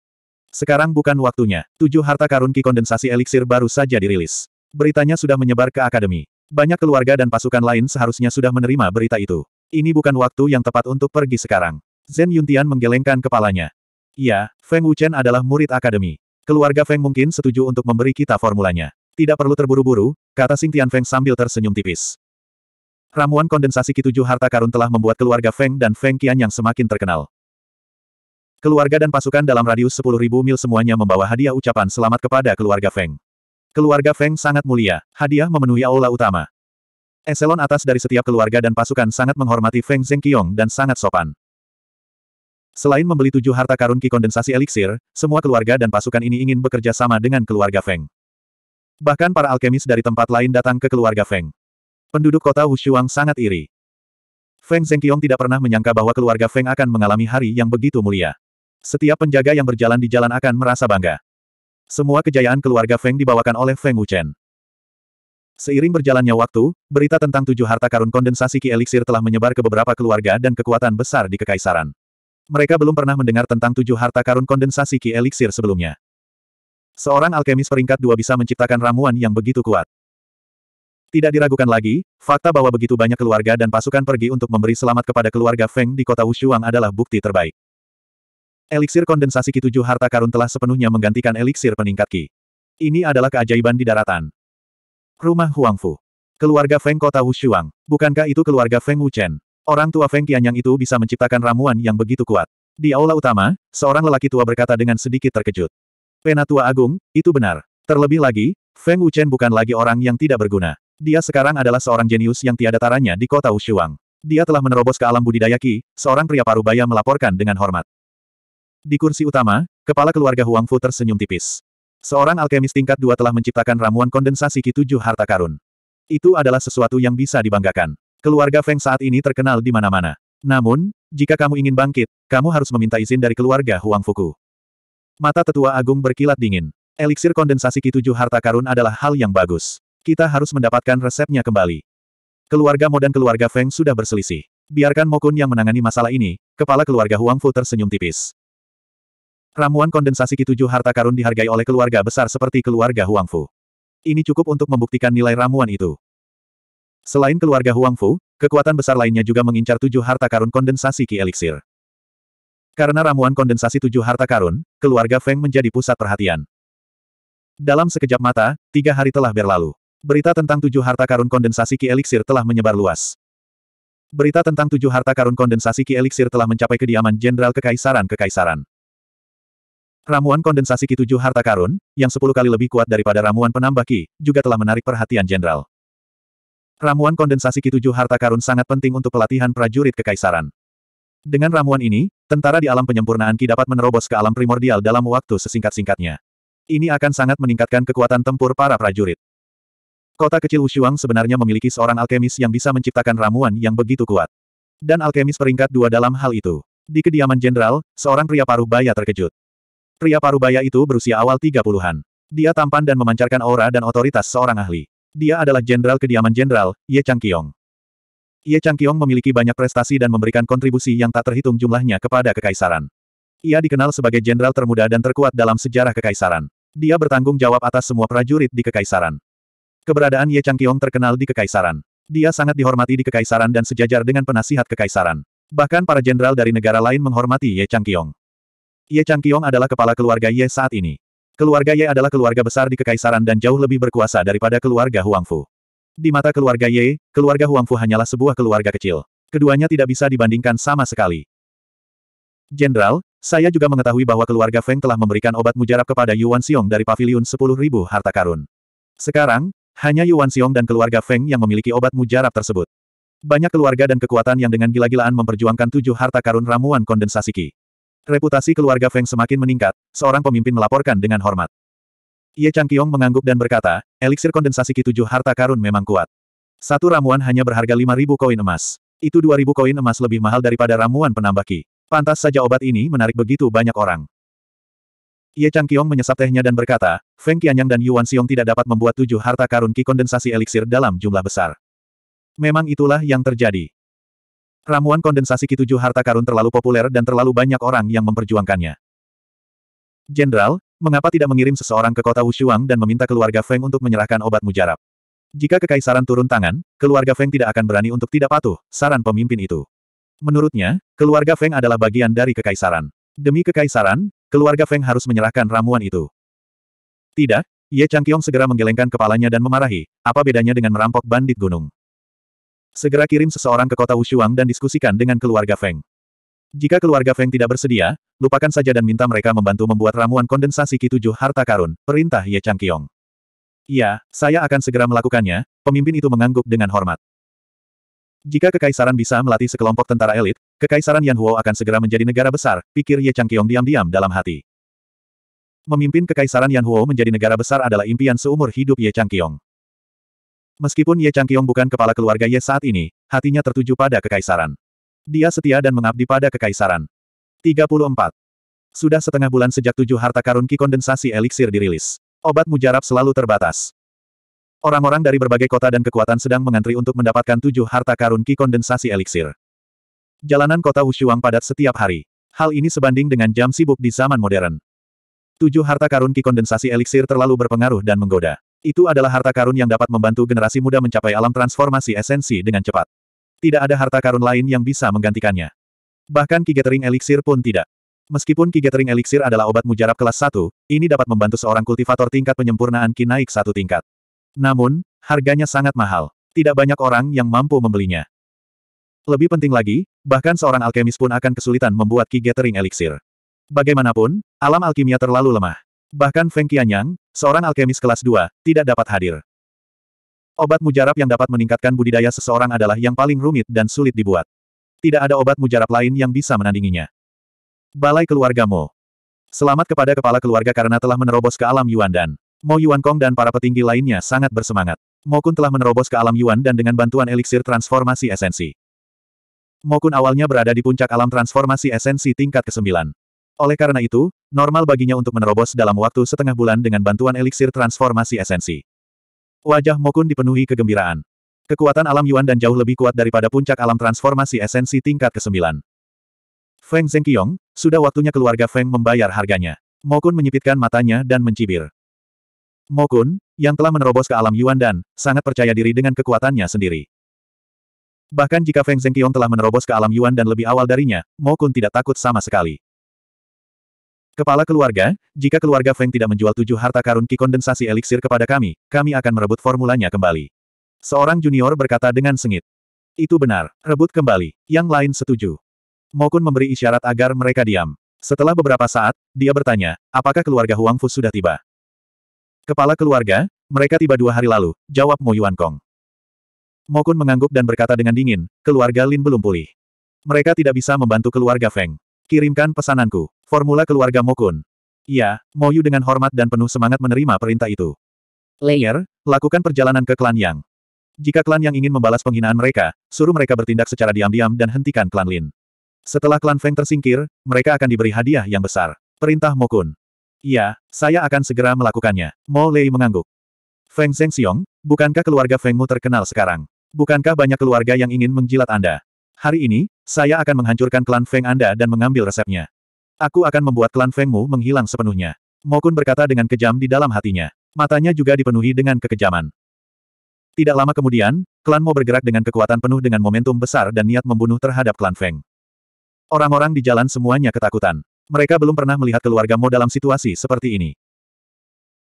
Sekarang bukan waktunya. Tujuh harta karun Ki kondensasi eliksir baru saja dirilis. Beritanya sudah menyebar ke akademi. Banyak keluarga dan pasukan lain seharusnya sudah menerima berita itu. Ini bukan waktu yang tepat untuk pergi sekarang. Zen Yuntian menggelengkan kepalanya. Ya, Feng Wuchen adalah murid akademi. Keluarga Feng mungkin setuju untuk memberi kita formulanya. Tidak perlu terburu-buru, kata Tian Feng sambil tersenyum tipis. Ramuan kondensasi Ki Tujuh Harta Karun telah membuat keluarga Feng dan Feng Qian yang semakin terkenal. Keluarga dan pasukan dalam radius 10.000 mil semuanya membawa hadiah ucapan selamat kepada keluarga Feng. Keluarga Feng sangat mulia, hadiah memenuhi aula utama. Eselon atas dari setiap keluarga dan pasukan sangat menghormati Feng Zhengqiong dan sangat sopan. Selain membeli tujuh harta karun Ki kondensasi eliksir, semua keluarga dan pasukan ini ingin bekerja sama dengan keluarga Feng. Bahkan para alkemis dari tempat lain datang ke keluarga Feng. Penduduk kota Wushuang sangat iri. Feng Zhengqiong tidak pernah menyangka bahwa keluarga Feng akan mengalami hari yang begitu mulia. Setiap penjaga yang berjalan di jalan akan merasa bangga. Semua kejayaan keluarga Feng dibawakan oleh Feng Wuchen. Seiring berjalannya waktu, berita tentang tujuh harta karun kondensasi Ki Elixir telah menyebar ke beberapa keluarga dan kekuatan besar di Kekaisaran. Mereka belum pernah mendengar tentang tujuh harta karun kondensasi Ki Elixir sebelumnya. Seorang alkemis peringkat dua bisa menciptakan ramuan yang begitu kuat. Tidak diragukan lagi, fakta bahwa begitu banyak keluarga dan pasukan pergi untuk memberi selamat kepada keluarga Feng di kota Wushuang adalah bukti terbaik. Eliksir kondensasi Ki Tujuh Harta Karun telah sepenuhnya menggantikan eliksir peningkat Ki. Ini adalah keajaiban di daratan. Rumah Huangfu. Keluarga Feng Kota Wushuang. Bukankah itu keluarga Feng Wuchen? Orang tua Feng Qianyang itu bisa menciptakan ramuan yang begitu kuat. Di aula utama, seorang lelaki tua berkata dengan sedikit terkejut. Penatua Agung, itu benar. Terlebih lagi, Feng Wuchen bukan lagi orang yang tidak berguna. Dia sekarang adalah seorang jenius yang tiada taranya di kota Wushuang. Dia telah menerobos ke alam budidaya Ki, seorang pria parubaya melaporkan dengan hormat. Di kursi utama, kepala keluarga Huang Fu tersenyum tipis. Seorang alkemis tingkat dua telah menciptakan ramuan kondensasi Ki Tujuh Harta Karun. Itu adalah sesuatu yang bisa dibanggakan. Keluarga Feng saat ini terkenal di mana-mana. Namun, jika kamu ingin bangkit, kamu harus meminta izin dari keluarga Huang Fuku. Mata tetua agung berkilat dingin. Eliksir kondensasi Ki Tujuh Harta Karun adalah hal yang bagus. Kita harus mendapatkan resepnya kembali. Keluarga Mo dan keluarga Feng sudah berselisih. Biarkan Mokun yang menangani masalah ini, kepala keluarga Huang Fu tersenyum tipis. Ramuan kondensasi ki tujuh harta karun dihargai oleh keluarga besar seperti keluarga Huangfu. Ini cukup untuk membuktikan nilai ramuan itu. Selain keluarga Huangfu, kekuatan besar lainnya juga mengincar tujuh harta karun kondensasi Ki Elixir. Karena ramuan kondensasi tujuh harta karun, keluarga Feng menjadi pusat perhatian. Dalam sekejap mata, tiga hari telah berlalu. Berita tentang tujuh harta karun kondensasi Ki Elixir telah menyebar luas. Berita tentang tujuh harta karun kondensasi Ki Elixir telah mencapai kediaman Jenderal Kekaisaran-Kekaisaran. Ramuan kondensasi ketujuh Harta Karun, yang sepuluh kali lebih kuat daripada ramuan penambah Ki, juga telah menarik perhatian jenderal. Ramuan kondensasi ketujuh Harta Karun sangat penting untuk pelatihan prajurit kekaisaran. Dengan ramuan ini, tentara di alam penyempurnaan Ki dapat menerobos ke alam primordial dalam waktu sesingkat-singkatnya. Ini akan sangat meningkatkan kekuatan tempur para prajurit. Kota kecil Wushuang sebenarnya memiliki seorang alkemis yang bisa menciptakan ramuan yang begitu kuat. Dan alkemis peringkat dua dalam hal itu. Di kediaman jenderal, seorang pria paruh baya terkejut. Pria parubaya itu berusia awal 30-an. Dia tampan dan memancarkan aura dan otoritas seorang ahli. Dia adalah jenderal kediaman jenderal, Ye Chang Kiong. Ye Chang Kiong memiliki banyak prestasi dan memberikan kontribusi yang tak terhitung jumlahnya kepada kekaisaran. Ia dikenal sebagai jenderal termuda dan terkuat dalam sejarah kekaisaran. Dia bertanggung jawab atas semua prajurit di kekaisaran. Keberadaan Ye Chang Kiong terkenal di kekaisaran. Dia sangat dihormati di kekaisaran dan sejajar dengan penasihat kekaisaran. Bahkan para jenderal dari negara lain menghormati Ye Chang Kiong. Ye Changqiong adalah kepala keluarga Ye saat ini. Keluarga Ye adalah keluarga besar di kekaisaran dan jauh lebih berkuasa daripada keluarga Huangfu. Di mata keluarga Ye, keluarga Huangfu hanyalah sebuah keluarga kecil. Keduanya tidak bisa dibandingkan sama sekali. Jenderal, saya juga mengetahui bahwa keluarga Feng telah memberikan obat mujarab kepada Yuan Xiong dari paviliun 10.000 harta karun. Sekarang, hanya Yuan Xiong dan keluarga Feng yang memiliki obat mujarab tersebut. Banyak keluarga dan kekuatan yang dengan gila-gilaan memperjuangkan tujuh harta karun ramuan kondensasi Qi. Reputasi keluarga Feng semakin meningkat, seorang pemimpin melaporkan dengan hormat. Ye Changqiong mengangguk dan berkata, eliksir kondensasi Ki-7 harta karun memang kuat. Satu ramuan hanya berharga 5.000 koin emas. Itu 2.000 koin emas lebih mahal daripada ramuan penambah Ki. Pantas saja obat ini menarik begitu banyak orang. Ye Changqiong menyesap tehnya dan berkata, Feng Qianyang dan Yuan Xiong tidak dapat membuat tujuh harta karun Ki kondensasi eliksir dalam jumlah besar. Memang itulah yang terjadi. Ramuan kondensasi ketujuh Harta Karun terlalu populer dan terlalu banyak orang yang memperjuangkannya. Jenderal, mengapa tidak mengirim seseorang ke kota Wushuang dan meminta keluarga Feng untuk menyerahkan obat mujarab? Jika kekaisaran turun tangan, keluarga Feng tidak akan berani untuk tidak patuh, saran pemimpin itu. Menurutnya, keluarga Feng adalah bagian dari kekaisaran. Demi kekaisaran, keluarga Feng harus menyerahkan ramuan itu. Tidak, Ye Changqiong segera menggelengkan kepalanya dan memarahi, apa bedanya dengan merampok bandit gunung? Segera kirim seseorang ke kota Wushuang dan diskusikan dengan keluarga Feng. Jika keluarga Feng tidak bersedia, lupakan saja dan minta mereka membantu membuat ramuan kondensasi ki tujuh harta karun, perintah Ye Chang Changqiong. Ya, saya akan segera melakukannya, pemimpin itu mengangguk dengan hormat. Jika kekaisaran bisa melatih sekelompok tentara elit, kekaisaran Yanhuo akan segera menjadi negara besar, pikir Ye Chang Changqiong diam-diam dalam hati. Memimpin kekaisaran Yanhuo menjadi negara besar adalah impian seumur hidup Ye Chang Changqiong. Meskipun Ye Changkyong bukan kepala keluarga Ye saat ini, hatinya tertuju pada kekaisaran. Dia setia dan mengabdi pada kekaisaran. 34. Sudah setengah bulan sejak tujuh harta karun Ki kondensasi eliksir dirilis. Obat mujarab selalu terbatas. Orang-orang dari berbagai kota dan kekuatan sedang mengantri untuk mendapatkan tujuh harta karun Ki kondensasi eliksir. Jalanan kota Wushuang padat setiap hari. Hal ini sebanding dengan jam sibuk di zaman modern. Tujuh harta karun Ki kondensasi eliksir terlalu berpengaruh dan menggoda. Itu adalah harta karun yang dapat membantu generasi muda mencapai alam transformasi esensi dengan cepat. Tidak ada harta karun lain yang bisa menggantikannya. Bahkan kigetering Elixir pun tidak. Meskipun kigetering Elixir adalah obat mujarab kelas 1, ini dapat membantu seorang kultivator tingkat penyempurnaan Ki naik satu tingkat. Namun, harganya sangat mahal. Tidak banyak orang yang mampu membelinya. Lebih penting lagi, bahkan seorang alkemis pun akan kesulitan membuat kigetering Elixir. Bagaimanapun, alam alkimia terlalu lemah. Bahkan Feng Qianyang, Seorang alkemis kelas 2, tidak dapat hadir. Obat mujarab yang dapat meningkatkan budidaya seseorang adalah yang paling rumit dan sulit dibuat. Tidak ada obat mujarab lain yang bisa menandinginya. Balai keluargamu. Selamat kepada kepala keluarga karena telah menerobos ke alam Yuan dan Mo Yuan Kong dan para petinggi lainnya sangat bersemangat. Mo Kun telah menerobos ke alam Yuan dan dengan bantuan eliksir transformasi esensi. Mo Kun awalnya berada di puncak alam transformasi esensi tingkat ke-9. Oleh karena itu, normal baginya untuk menerobos dalam waktu setengah bulan dengan bantuan eliksir transformasi esensi. Wajah Mokun dipenuhi kegembiraan. Kekuatan alam Yuan dan jauh lebih kuat daripada puncak alam transformasi esensi tingkat ke-9. Feng Zhengqiong, sudah waktunya keluarga Feng membayar harganya. Mokun menyipitkan matanya dan mencibir. Mokun, yang telah menerobos ke alam Yuan dan, sangat percaya diri dengan kekuatannya sendiri. Bahkan jika Feng Zhengqiong telah menerobos ke alam Yuan dan lebih awal darinya, Mokun tidak takut sama sekali. Kepala keluarga, jika keluarga Feng tidak menjual tujuh harta karun ki kondensasi eliksir kepada kami, kami akan merebut formulanya kembali. Seorang junior berkata dengan sengit. Itu benar, rebut kembali. Yang lain setuju. Mokun memberi isyarat agar mereka diam. Setelah beberapa saat, dia bertanya, apakah keluarga Huang Fu sudah tiba? Kepala keluarga, mereka tiba dua hari lalu, jawab Mo Yuan Kong. Mokun mengangguk dan berkata dengan dingin, keluarga Lin belum pulih. Mereka tidak bisa membantu keluarga Feng. Kirimkan pesananku. Formula keluarga Mokun. Iya, Moyu dengan hormat dan penuh semangat menerima perintah itu. Layer, lakukan perjalanan ke klan Yang. Jika klan Yang ingin membalas penghinaan mereka, suruh mereka bertindak secara diam-diam dan hentikan klan Lin. Setelah klan Feng tersingkir, mereka akan diberi hadiah yang besar. Perintah Mokun. Iya, saya akan segera melakukannya. Mo Lei mengangguk. Feng Zhengxiong, bukankah keluarga Fengmu terkenal sekarang? Bukankah banyak keluarga yang ingin menjilat Anda? Hari ini, saya akan menghancurkan klan Feng Anda dan mengambil resepnya. Aku akan membuat klan Fengmu menghilang sepenuhnya. Mokun berkata dengan kejam di dalam hatinya. Matanya juga dipenuhi dengan kekejaman. Tidak lama kemudian, klan Mo bergerak dengan kekuatan penuh dengan momentum besar dan niat membunuh terhadap klan Feng. Orang-orang di jalan semuanya ketakutan. Mereka belum pernah melihat keluarga Mo dalam situasi seperti ini.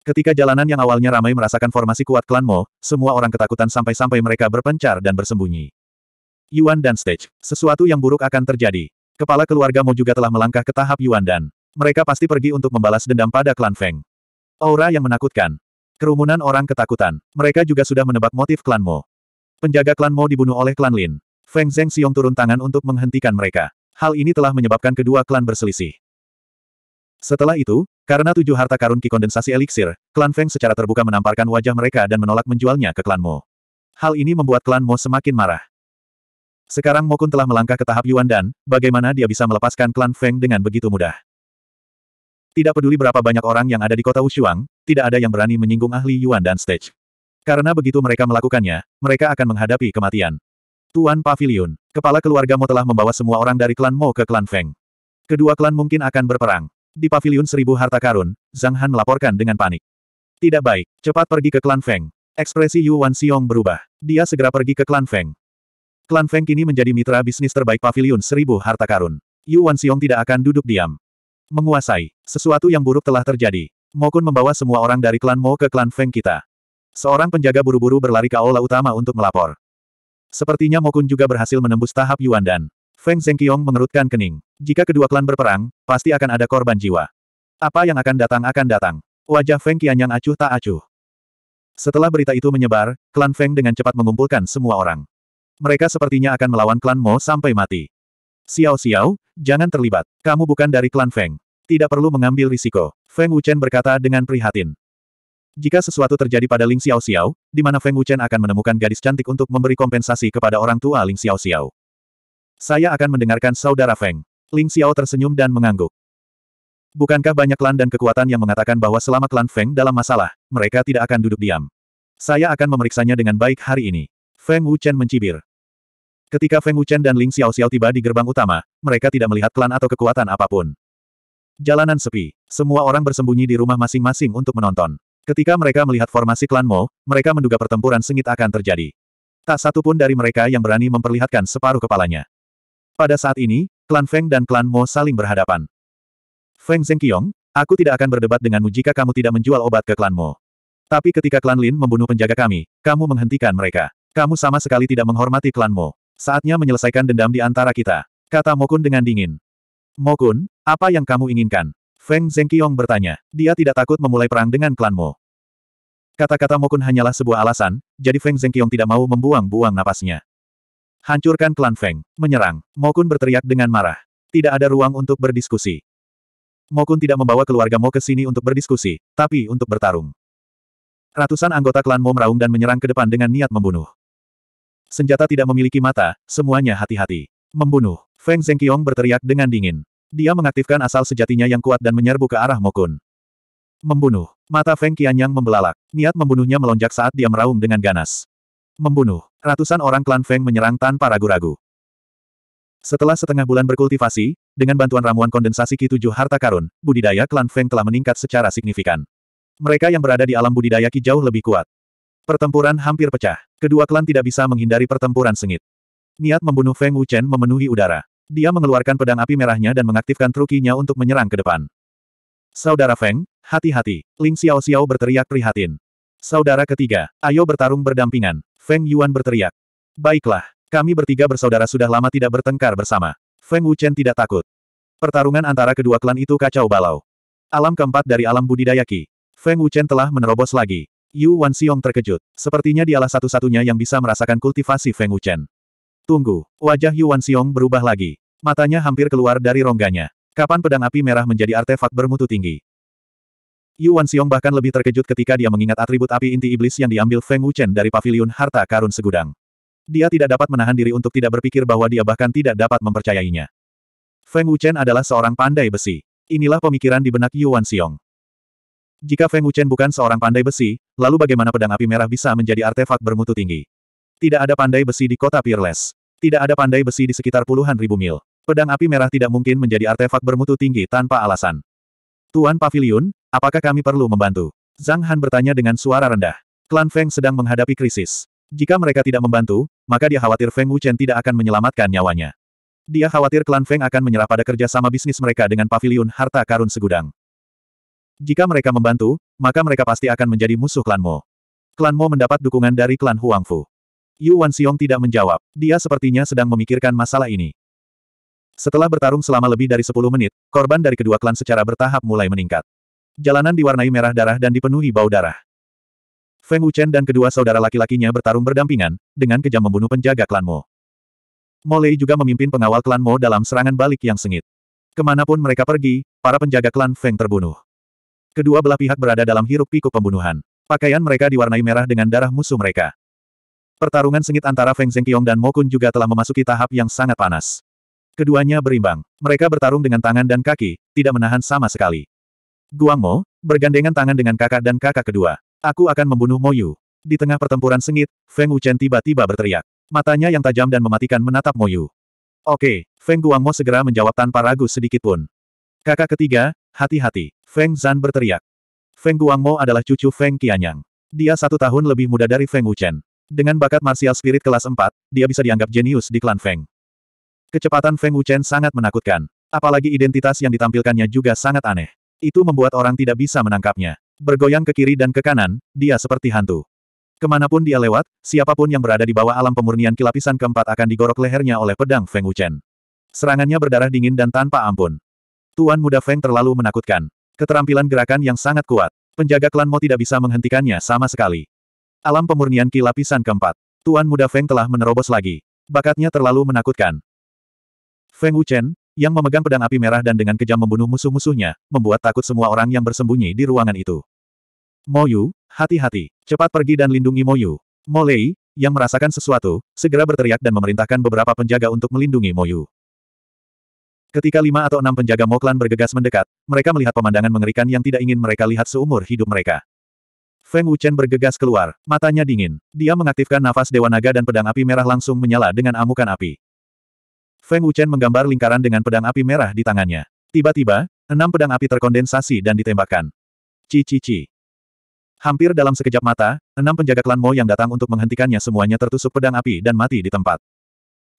Ketika jalanan yang awalnya ramai merasakan formasi kuat klan Mo, semua orang ketakutan sampai-sampai mereka berpencar dan bersembunyi. Yuan dan Stage, sesuatu yang buruk akan terjadi. Kepala keluarga Mo juga telah melangkah ke tahap Yuan dan Mereka pasti pergi untuk membalas dendam pada klan Feng. Aura yang menakutkan. Kerumunan orang ketakutan. Mereka juga sudah menebak motif klan Mo. Penjaga klan Mo dibunuh oleh klan Lin. Feng Zeng Xiong turun tangan untuk menghentikan mereka. Hal ini telah menyebabkan kedua klan berselisih. Setelah itu, karena tujuh harta karun kondensasi eliksir, klan Feng secara terbuka menamparkan wajah mereka dan menolak menjualnya ke klan Mo. Hal ini membuat klan Mo semakin marah. Sekarang Mokun telah melangkah ke tahap Yuan dan, bagaimana dia bisa melepaskan klan Feng dengan begitu mudah. Tidak peduli berapa banyak orang yang ada di kota Wushuang, tidak ada yang berani menyinggung ahli Yuan dan stage. Karena begitu mereka melakukannya, mereka akan menghadapi kematian. Tuan Pavilion, kepala keluarga Mo telah membawa semua orang dari klan Mo ke klan Feng. Kedua klan mungkin akan berperang. Di pavilion seribu harta karun, Zhang Han melaporkan dengan panik. Tidak baik, cepat pergi ke klan Feng. Ekspresi Yuan Xiong berubah. Dia segera pergi ke klan Feng. Klan Feng kini menjadi mitra bisnis terbaik Paviliun Seribu Harta Karun. Yuan Xiong tidak akan duduk diam. Menguasai. Sesuatu yang buruk telah terjadi. Mokun membawa semua orang dari klan Mo ke klan Feng kita. Seorang penjaga buru-buru berlari ke aula utama untuk melapor. Sepertinya Mokun juga berhasil menembus tahap Yuan dan Feng Zhengqiong mengerutkan kening. Jika kedua klan berperang, pasti akan ada korban jiwa. Apa yang akan datang akan datang. Wajah Feng Qianyang acuh tak acuh. Setelah berita itu menyebar, klan Feng dengan cepat mengumpulkan semua orang. Mereka sepertinya akan melawan klan Mo sampai mati. Xiao Xiao, jangan terlibat. Kamu bukan dari klan Feng. Tidak perlu mengambil risiko. Feng Wuchen berkata dengan prihatin. Jika sesuatu terjadi pada Ling Xiao Xiao, di mana Feng Wuchen akan menemukan gadis cantik untuk memberi kompensasi kepada orang tua Ling Xiao Xiao. Saya akan mendengarkan saudara Feng. Ling Xiao tersenyum dan mengangguk. Bukankah banyak klan dan kekuatan yang mengatakan bahwa selama klan Feng dalam masalah, mereka tidak akan duduk diam. Saya akan memeriksanya dengan baik hari ini. Feng Wuchen mencibir. Ketika Feng Wuchen dan Ling Xiao-Xiao tiba di gerbang utama, mereka tidak melihat klan atau kekuatan apapun. Jalanan sepi. Semua orang bersembunyi di rumah masing-masing untuk menonton. Ketika mereka melihat formasi klan Mo, mereka menduga pertempuran sengit akan terjadi. Tak satu pun dari mereka yang berani memperlihatkan separuh kepalanya. Pada saat ini, klan Feng dan klan Mo saling berhadapan. Feng Zhengqiong, aku tidak akan berdebat denganmu jika kamu tidak menjual obat ke klan Mo. Tapi ketika klan Lin membunuh penjaga kami, kamu menghentikan mereka. Kamu sama sekali tidak menghormati klan Mo. Saatnya menyelesaikan dendam di antara kita. Kata Mokun dengan dingin. Mokun, apa yang kamu inginkan? Feng Zhengqiong bertanya. Dia tidak takut memulai perang dengan klanmu. Kata-kata Mokun hanyalah sebuah alasan, jadi Feng Zhengqiong tidak mau membuang-buang napasnya. Hancurkan klan Feng. Menyerang. Mokun berteriak dengan marah. Tidak ada ruang untuk berdiskusi. Mokun tidak membawa keluarga Mo ke sini untuk berdiskusi, tapi untuk bertarung. Ratusan anggota klan Mo meraung dan menyerang ke depan dengan niat membunuh. Senjata tidak memiliki mata, semuanya hati-hati. Membunuh. Feng Zhengqiong berteriak dengan dingin. Dia mengaktifkan asal sejatinya yang kuat dan menyerbu ke arah Mokun. Membunuh. Mata Feng Qianyang membelalak. Niat membunuhnya melonjak saat dia meraung dengan ganas. Membunuh. Ratusan orang klan Feng menyerang tanpa ragu-ragu. Setelah setengah bulan berkultivasi, dengan bantuan ramuan kondensasi Ki-7 harta karun, budidaya klan Feng telah meningkat secara signifikan. Mereka yang berada di alam budidaya Ki jauh lebih kuat. Pertempuran hampir pecah. Kedua klan tidak bisa menghindari pertempuran sengit. Niat membunuh Feng Wuchen memenuhi udara. Dia mengeluarkan pedang api merahnya dan mengaktifkan trukinya untuk menyerang ke depan. Saudara Feng, hati-hati. Ling Xiao Xiao berteriak prihatin. Saudara ketiga, ayo bertarung berdampingan. Feng Yuan berteriak. Baiklah, kami bertiga bersaudara sudah lama tidak bertengkar bersama. Feng Wuchen tidak takut. Pertarungan antara kedua klan itu kacau balau. Alam keempat dari alam budidayaki, Feng Wuchen telah menerobos lagi. Yu Xiong terkejut. Sepertinya dialah satu-satunya yang bisa merasakan kultivasi Feng Wuchen. Tunggu, wajah Yu Xiong berubah lagi. Matanya hampir keluar dari rongganya. Kapan pedang api merah menjadi artefak bermutu tinggi? Yu Xiong bahkan lebih terkejut ketika dia mengingat atribut api inti iblis yang diambil Feng Wuchen dari paviliun harta karun segudang. Dia tidak dapat menahan diri untuk tidak berpikir bahwa dia bahkan tidak dapat mempercayainya. Feng Wuchen adalah seorang pandai besi. Inilah pemikiran di benak Yu Xiong. Jika Feng Wuchen bukan seorang pandai besi, lalu bagaimana pedang api merah bisa menjadi artefak bermutu tinggi? Tidak ada pandai besi di kota Peerless. Tidak ada pandai besi di sekitar puluhan ribu mil. Pedang api merah tidak mungkin menjadi artefak bermutu tinggi tanpa alasan. Tuan Pavilion, apakah kami perlu membantu? Zhang Han bertanya dengan suara rendah. Klan Feng sedang menghadapi krisis. Jika mereka tidak membantu, maka dia khawatir Feng Wuchen tidak akan menyelamatkan nyawanya. Dia khawatir klan Feng akan menyerah pada kerjasama bisnis mereka dengan Pavilion Harta Karun Segudang. Jika mereka membantu, maka mereka pasti akan menjadi musuh klan Mo. Klan Mo mendapat dukungan dari klan Huangfu. Yu Xiong tidak menjawab. Dia sepertinya sedang memikirkan masalah ini. Setelah bertarung selama lebih dari 10 menit, korban dari kedua klan secara bertahap mulai meningkat. Jalanan diwarnai merah darah dan dipenuhi bau darah. Feng Wuchen dan kedua saudara laki-lakinya bertarung berdampingan, dengan kejam membunuh penjaga klan Mo. Mo Lei juga memimpin pengawal klan Mo dalam serangan balik yang sengit. Kemanapun mereka pergi, para penjaga klan Feng terbunuh. Kedua belah pihak berada dalam hiruk-pikuk pembunuhan. Pakaian mereka diwarnai merah dengan darah musuh mereka. Pertarungan sengit antara Feng Zhengqiong dan Mokun juga telah memasuki tahap yang sangat panas. Keduanya berimbang. Mereka bertarung dengan tangan dan kaki, tidak menahan sama sekali. Guang Mo bergandengan tangan dengan kakak dan kakak kedua. Aku akan membunuh Mo Yu. Di tengah pertempuran sengit, Feng Wuchen tiba-tiba berteriak. Matanya yang tajam dan mematikan menatap Mo Yu. Oke, Feng Guang Mo segera menjawab tanpa ragu sedikitpun. Kakak ketiga, Hati-hati, Feng Zan berteriak. Feng Guangmo adalah cucu Feng Qianyang. Dia satu tahun lebih muda dari Feng Wuchen. Dengan bakat martial spirit kelas 4, dia bisa dianggap jenius di klan Feng. Kecepatan Feng Wuchen sangat menakutkan. Apalagi identitas yang ditampilkannya juga sangat aneh. Itu membuat orang tidak bisa menangkapnya. Bergoyang ke kiri dan ke kanan, dia seperti hantu. Kemanapun dia lewat, siapapun yang berada di bawah alam pemurnian kilapisan keempat akan digorok lehernya oleh pedang Feng Wuchen. Serangannya berdarah dingin dan tanpa ampun. Tuan Muda Feng terlalu menakutkan. Keterampilan gerakan yang sangat kuat. Penjaga klan Mo tidak bisa menghentikannya sama sekali. Alam pemurnian ki lapisan keempat. Tuan Muda Feng telah menerobos lagi. Bakatnya terlalu menakutkan. Feng Wuchen, yang memegang pedang api merah dan dengan kejam membunuh musuh-musuhnya, membuat takut semua orang yang bersembunyi di ruangan itu. Yu, hati-hati, cepat pergi dan lindungi Moyu. Molei, yang merasakan sesuatu, segera berteriak dan memerintahkan beberapa penjaga untuk melindungi Yu. Ketika lima atau enam penjaga Moklan bergegas mendekat, mereka melihat pemandangan mengerikan yang tidak ingin mereka lihat seumur hidup mereka. Feng Wuchen bergegas keluar, matanya dingin. Dia mengaktifkan nafas Dewa Naga dan pedang api merah langsung menyala dengan amukan api. Feng Wuchen menggambar lingkaran dengan pedang api merah di tangannya. Tiba-tiba, enam pedang api terkondensasi dan ditembakkan. ci ci ci Hampir dalam sekejap mata, enam penjaga klan Mo yang datang untuk menghentikannya semuanya tertusuk pedang api dan mati di tempat.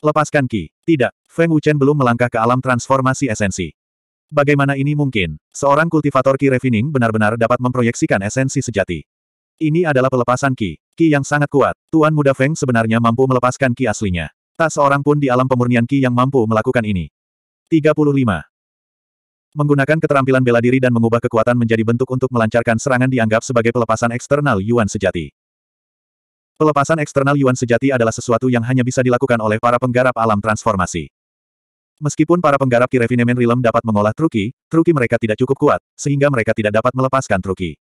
Lepaskan Ki. Tidak, Feng Wuchen belum melangkah ke alam transformasi esensi. Bagaimana ini mungkin? Seorang kultivator Ki Refining benar-benar dapat memproyeksikan esensi sejati. Ini adalah pelepasan Ki. Ki yang sangat kuat. Tuan muda Feng sebenarnya mampu melepaskan Ki aslinya. Tak seorang pun di alam pemurnian Ki yang mampu melakukan ini. 35. Menggunakan keterampilan bela diri dan mengubah kekuatan menjadi bentuk untuk melancarkan serangan dianggap sebagai pelepasan eksternal Yuan sejati. Pelepasan eksternal Yuan sejati adalah sesuatu yang hanya bisa dilakukan oleh para penggarap alam transformasi. Meskipun para penggarap Ki Rilem dapat mengolah truki, truki mereka tidak cukup kuat, sehingga mereka tidak dapat melepaskan truki.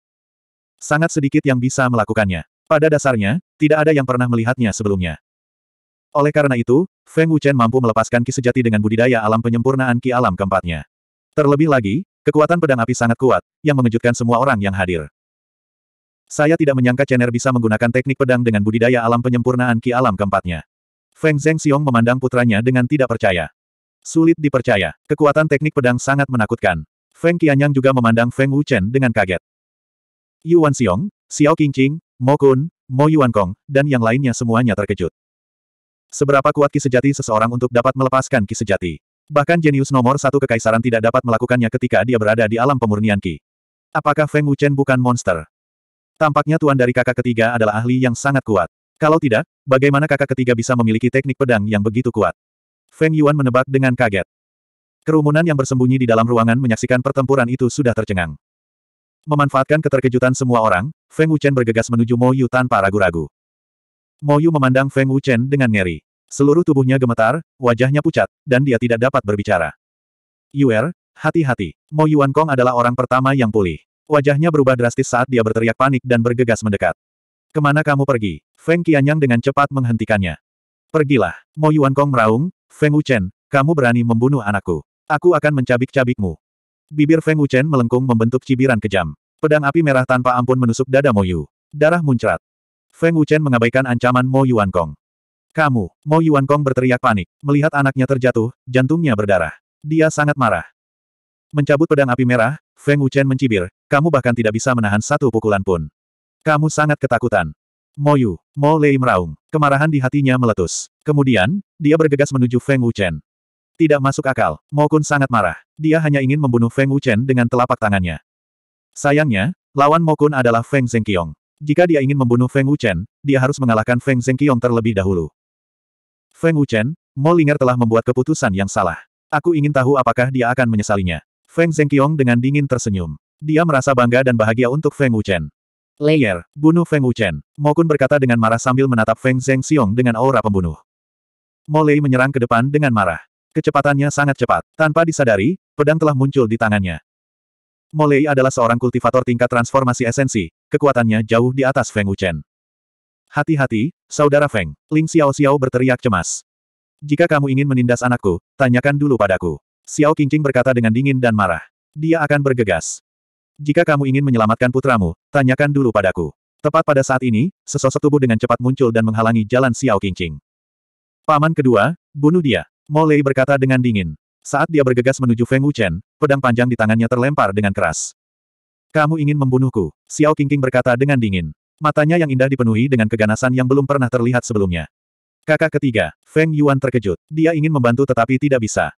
Sangat sedikit yang bisa melakukannya. Pada dasarnya, tidak ada yang pernah melihatnya sebelumnya. Oleh karena itu, Feng Wuchen mampu melepaskan ki sejati dengan budidaya alam penyempurnaan ki alam keempatnya. Terlebih lagi, kekuatan pedang api sangat kuat, yang mengejutkan semua orang yang hadir. Saya tidak menyangka Chener bisa menggunakan teknik pedang dengan budidaya alam penyempurnaan ki alam keempatnya. Feng Zheng Xiong memandang putranya dengan tidak percaya. Sulit dipercaya, kekuatan teknik pedang sangat menakutkan. Feng Qianyang juga memandang Feng Wuchen dengan kaget. Yuan Xiong, Xiao Qingqing, Mo Kun, Mo Yuan Kong, dan yang lainnya semuanya terkejut. Seberapa kuat ki sejati seseorang untuk dapat melepaskan ki sejati? Bahkan jenius nomor satu kekaisaran tidak dapat melakukannya ketika dia berada di alam pemurnian ki. Apakah Feng Wuchen bukan monster? Tampaknya tuan dari kakak ketiga adalah ahli yang sangat kuat. Kalau tidak, bagaimana kakak ketiga bisa memiliki teknik pedang yang begitu kuat? Feng Yuan menebak dengan kaget. Kerumunan yang bersembunyi di dalam ruangan menyaksikan pertempuran itu sudah tercengang. Memanfaatkan keterkejutan semua orang, Feng Wuchen bergegas menuju Mo Yu tanpa ragu-ragu. Mo Yu memandang Feng Wuchen dengan ngeri. Seluruh tubuhnya gemetar, wajahnya pucat, dan dia tidak dapat berbicara. Yuer, hati-hati. Mo Yuan Kong adalah orang pertama yang pulih. Wajahnya berubah drastis saat dia berteriak panik dan bergegas mendekat. Kemana kamu pergi? Feng Qianyang dengan cepat menghentikannya. Pergilah. Mo Kong meraung, Feng Wuchen, kamu berani membunuh anakku. Aku akan mencabik-cabikmu. Bibir Feng Wuchen melengkung membentuk cibiran kejam. Pedang api merah tanpa ampun menusuk dada Mo Yu. Darah muncrat. Feng Wuchen mengabaikan ancaman Mo Kong. Kamu, Mo Kong berteriak panik, melihat anaknya terjatuh, jantungnya berdarah. Dia sangat marah. Mencabut pedang api merah, Feng Wuchen mencibir, kamu bahkan tidak bisa menahan satu pukulan pun. Kamu sangat ketakutan. Moyu, Mo Lei meraung, kemarahan di hatinya meletus. Kemudian, dia bergegas menuju Feng Wuchen. Tidak masuk akal, Mo Kun sangat marah. Dia hanya ingin membunuh Feng Wuchen dengan telapak tangannya. Sayangnya, lawan Mo Kun adalah Feng Zhengqiong. Jika dia ingin membunuh Feng Wuchen, dia harus mengalahkan Feng Zhengqiong terlebih dahulu. Feng Wuchen, Mo Linger telah membuat keputusan yang salah. Aku ingin tahu apakah dia akan menyesalinya. Feng Zhengqiong dengan dingin tersenyum. Dia merasa bangga dan bahagia untuk Feng Wuchen. Layer, bunuh Feng Wuchen. Mokun berkata dengan marah sambil menatap Feng Zhengqiong dengan aura pembunuh. Molei menyerang ke depan dengan marah. Kecepatannya sangat cepat. Tanpa disadari, pedang telah muncul di tangannya. Molei adalah seorang kultivator tingkat transformasi esensi, kekuatannya jauh di atas Feng Wuchen. Hati-hati, saudara Feng, Ling Xiao Xiao berteriak cemas. Jika kamu ingin menindas anakku, tanyakan dulu padaku. Xiao Qingqing berkata dengan dingin dan marah. Dia akan bergegas. Jika kamu ingin menyelamatkan putramu, tanyakan dulu padaku. Tepat pada saat ini, sesosok tubuh dengan cepat muncul dan menghalangi jalan Xiao Qingqing. Paman kedua, bunuh dia. Mo Lei berkata dengan dingin. Saat dia bergegas menuju Feng Wuchen, pedang panjang di tangannya terlempar dengan keras. Kamu ingin membunuhku, Xiao Qingqing berkata dengan dingin. Matanya yang indah dipenuhi dengan keganasan yang belum pernah terlihat sebelumnya. Kakak ketiga, Feng Yuan terkejut. Dia ingin membantu tetapi tidak bisa.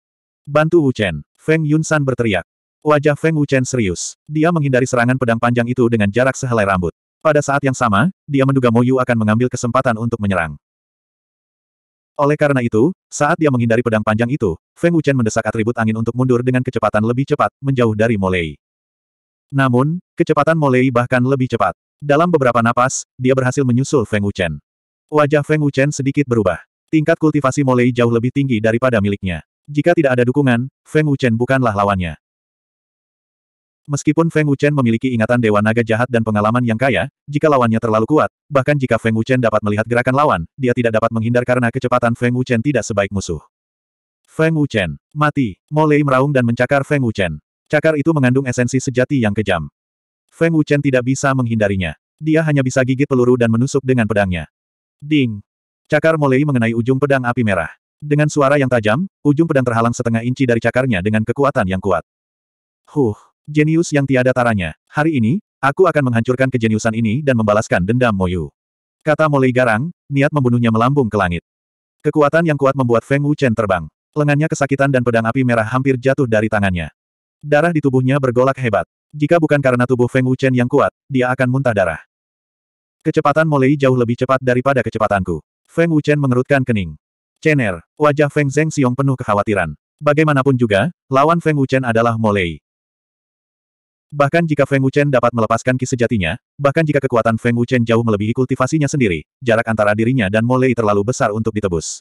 Bantu Wu Chen. Feng Yunsan berteriak. Wajah Feng Wu Chen serius. Dia menghindari serangan pedang panjang itu dengan jarak sehelai rambut. Pada saat yang sama, dia menduga Moyu akan mengambil kesempatan untuk menyerang. Oleh karena itu, saat dia menghindari pedang panjang itu, Feng Wuchen mendesak atribut angin untuk mundur dengan kecepatan lebih cepat, menjauh dari Molei. Namun, kecepatan Molei bahkan lebih cepat. Dalam beberapa napas, dia berhasil menyusul Feng Wuchen. Wajah Feng Wuchen sedikit berubah. Tingkat kultivasi Molei jauh lebih tinggi daripada miliknya. Jika tidak ada dukungan, Feng Wuchen bukanlah lawannya. Meskipun Feng Wuchen memiliki ingatan Dewa Naga jahat dan pengalaman yang kaya, jika lawannya terlalu kuat, bahkan jika Feng Wuchen dapat melihat gerakan lawan, dia tidak dapat menghindar karena kecepatan Feng Wuchen tidak sebaik musuh. Feng Wuchen, mati, Molei meraung dan mencakar Feng Wuchen. Cakar itu mengandung esensi sejati yang kejam. Feng Wuchen tidak bisa menghindarinya. Dia hanya bisa gigit peluru dan menusuk dengan pedangnya. Ding! Cakar Molei mengenai ujung pedang api merah. Dengan suara yang tajam, ujung pedang terhalang setengah inci dari cakarnya dengan kekuatan yang kuat. Huh, jenius yang tiada taranya. Hari ini, aku akan menghancurkan kejeniusan ini dan membalaskan dendam Moyu. Kata Molei Garang, niat membunuhnya melambung ke langit. Kekuatan yang kuat membuat Feng Wuchen terbang. Lengannya kesakitan dan pedang api merah hampir jatuh dari tangannya. Darah di tubuhnya bergolak hebat. Jika bukan karena tubuh Feng Wuchen yang kuat, dia akan muntah darah. Kecepatan Molei jauh lebih cepat daripada kecepatanku. Feng Wuchen mengerutkan kening. Cener, wajah Feng Zeng Xiong penuh kekhawatiran. Bagaimanapun juga, lawan Feng Wuchen adalah Molei. Bahkan jika Feng Wuchen dapat melepaskan ki sejatinya, bahkan jika kekuatan Feng Wuchen jauh melebihi kultivasinya sendiri, jarak antara dirinya dan Molei terlalu besar untuk ditebus.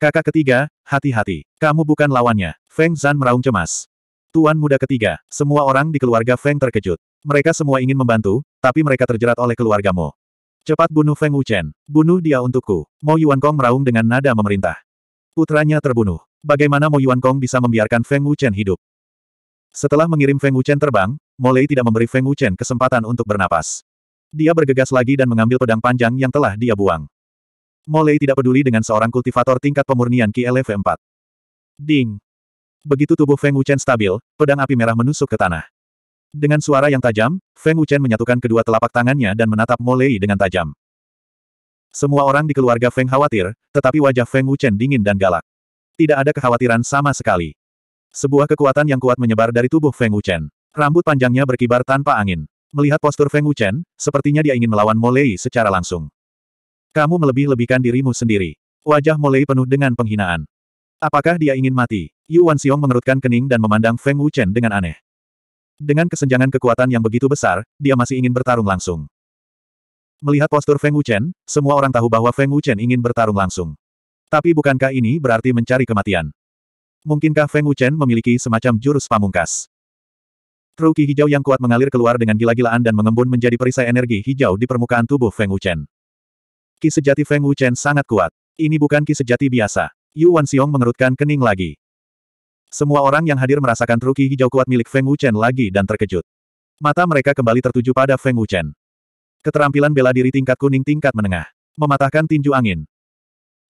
Kakak ketiga, hati-hati, kamu bukan lawannya. Feng Zan meraung cemas. Tuan muda ketiga, semua orang di keluarga Feng terkejut. Mereka semua ingin membantu, tapi mereka terjerat oleh keluargamu. Cepat bunuh Feng Wuchen. Bunuh dia untukku. Mo Yuan Kong meraung dengan nada memerintah. Putranya terbunuh. Bagaimana Mo Yuan Kong bisa membiarkan Feng Wuchen hidup? Setelah mengirim Feng Wuchen terbang, Mo Lei tidak memberi Feng Wuchen kesempatan untuk bernapas. Dia bergegas lagi dan mengambil pedang panjang yang telah dia buang. Mo Lei tidak peduli dengan seorang kultivator tingkat pemurnian Ki lf 4 Ding! Begitu tubuh Feng Wuchen stabil, pedang api merah menusuk ke tanah. Dengan suara yang tajam, Feng Wuchen menyatukan kedua telapak tangannya dan menatap Molei dengan tajam. Semua orang di keluarga Feng khawatir, tetapi wajah Feng Wuchen dingin dan galak. Tidak ada kekhawatiran sama sekali. Sebuah kekuatan yang kuat menyebar dari tubuh Feng Wuchen. Rambut panjangnya berkibar tanpa angin. Melihat postur Feng Wuchen, sepertinya dia ingin melawan Molei secara langsung. Kamu melebih-lebihkan dirimu sendiri. Wajah Molei penuh dengan penghinaan. Apakah dia ingin mati? Yu Xiong mengerutkan kening dan memandang Feng Wuchen dengan aneh. Dengan kesenjangan kekuatan yang begitu besar, dia masih ingin bertarung langsung. Melihat postur Feng Wuchen, semua orang tahu bahwa Feng Wuchen ingin bertarung langsung. Tapi bukankah ini berarti mencari kematian? Mungkinkah Feng Wuchen memiliki semacam jurus pamungkas? Ruki hijau yang kuat mengalir keluar dengan gila-gilaan dan mengembun menjadi perisai energi hijau di permukaan tubuh Feng Wuchen. Ki sejati Feng Wuchen sangat kuat. Ini bukan ki sejati biasa. Yu Xiong mengerutkan kening lagi. Semua orang yang hadir merasakan ruki hijau kuat milik Feng Wuchen lagi dan terkejut. Mata mereka kembali tertuju pada Feng Wuchen. Keterampilan bela diri tingkat kuning tingkat menengah. Mematahkan tinju angin.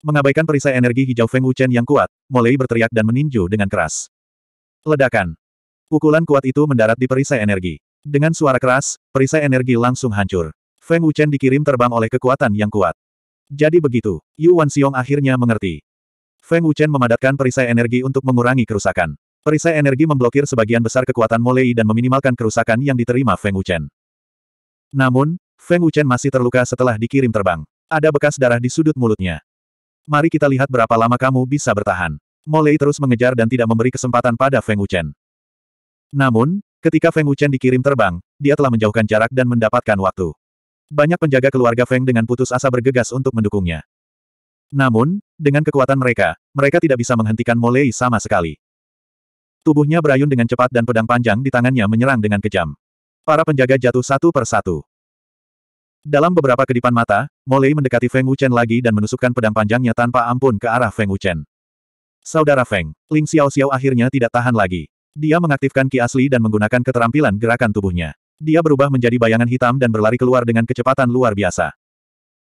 Mengabaikan perisai energi hijau Feng Wuchen yang kuat, mulai berteriak dan meninju dengan keras. Ledakan. Pukulan kuat itu mendarat di perisai energi. Dengan suara keras, perisai energi langsung hancur. Feng Wuchen dikirim terbang oleh kekuatan yang kuat. Jadi begitu, Yu Xiong akhirnya mengerti. Feng Wuchen memadatkan perisai energi untuk mengurangi kerusakan. Perisai energi memblokir sebagian besar kekuatan Molei dan meminimalkan kerusakan yang diterima Feng Wuchen. Namun, Feng Wuchen masih terluka setelah dikirim terbang. Ada bekas darah di sudut mulutnya. Mari kita lihat berapa lama kamu bisa bertahan. Molei terus mengejar dan tidak memberi kesempatan pada Feng Wuchen. Namun, ketika Feng Wuchen dikirim terbang, dia telah menjauhkan jarak dan mendapatkan waktu. Banyak penjaga keluarga Feng dengan putus asa bergegas untuk mendukungnya. Namun, dengan kekuatan mereka, mereka tidak bisa menghentikan Molei sama sekali. Tubuhnya berayun dengan cepat dan pedang panjang di tangannya menyerang dengan kejam. Para penjaga jatuh satu per satu. Dalam beberapa kedipan mata, Molei mendekati Feng Wuchen lagi dan menusukkan pedang panjangnya tanpa ampun ke arah Feng Wuchen. Saudara Feng, Ling Xiao Xiao akhirnya tidak tahan lagi. Dia mengaktifkan ki asli dan menggunakan keterampilan gerakan tubuhnya. Dia berubah menjadi bayangan hitam dan berlari keluar dengan kecepatan luar biasa.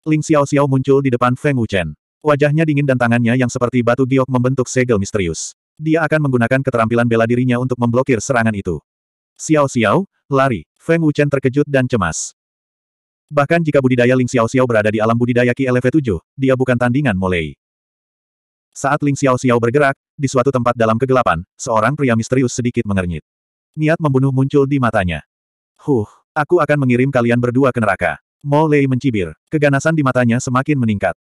Ling Xiao Xiao muncul di depan Feng Wuchen. Wajahnya dingin dan tangannya yang seperti batu giok membentuk segel misterius. Dia akan menggunakan keterampilan bela dirinya untuk memblokir serangan itu. Xiao Xiao, lari. Feng Wuchen terkejut dan cemas. Bahkan jika budidaya Ling Xiao Xiao berada di alam budidaya Ki LV7, dia bukan tandingan Molei. Saat Ling Xiao Xiao bergerak, di suatu tempat dalam kegelapan, seorang pria misterius sedikit mengernyit. Niat membunuh muncul di matanya. Huh, aku akan mengirim kalian berdua ke neraka. Molei mencibir. Keganasan di matanya semakin meningkat.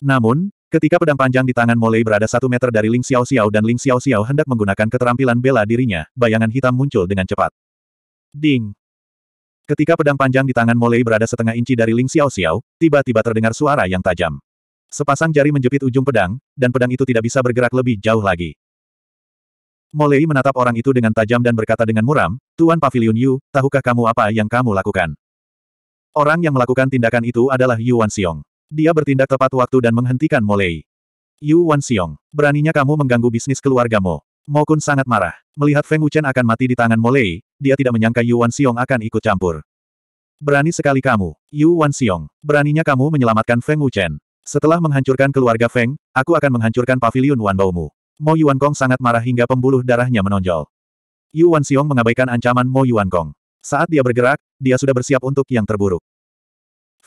Namun, ketika pedang panjang di tangan Molei berada satu meter dari Ling Xiao Xiao dan Ling Xiao Xiao hendak menggunakan keterampilan bela dirinya, bayangan hitam muncul dengan cepat. Ding! Ketika pedang panjang di tangan Molei berada setengah inci dari Ling Xiao Xiao, tiba-tiba terdengar suara yang tajam. Sepasang jari menjepit ujung pedang, dan pedang itu tidak bisa bergerak lebih jauh lagi. Molei menatap orang itu dengan tajam dan berkata dengan muram, Tuan Pavilion Yu, tahukah kamu apa yang kamu lakukan? Orang yang melakukan tindakan itu adalah Yuan Xiong. Dia bertindak tepat waktu dan menghentikan Molei. Yu Xiong, beraninya kamu mengganggu bisnis keluargamu. Mo Kun sangat marah. Melihat Feng Wuchen akan mati di tangan Molei, dia tidak menyangka Yu Xiong akan ikut campur. Berani sekali kamu, Yu Xiong. Beraninya kamu menyelamatkan Feng Wuchen. Setelah menghancurkan keluarga Feng, aku akan menghancurkan pavilion Wanbaumu. Mo Yuan Kong sangat marah hingga pembuluh darahnya menonjol. Yu Xiong mengabaikan ancaman Mo Yuan Kong. Saat dia bergerak, dia sudah bersiap untuk yang terburuk.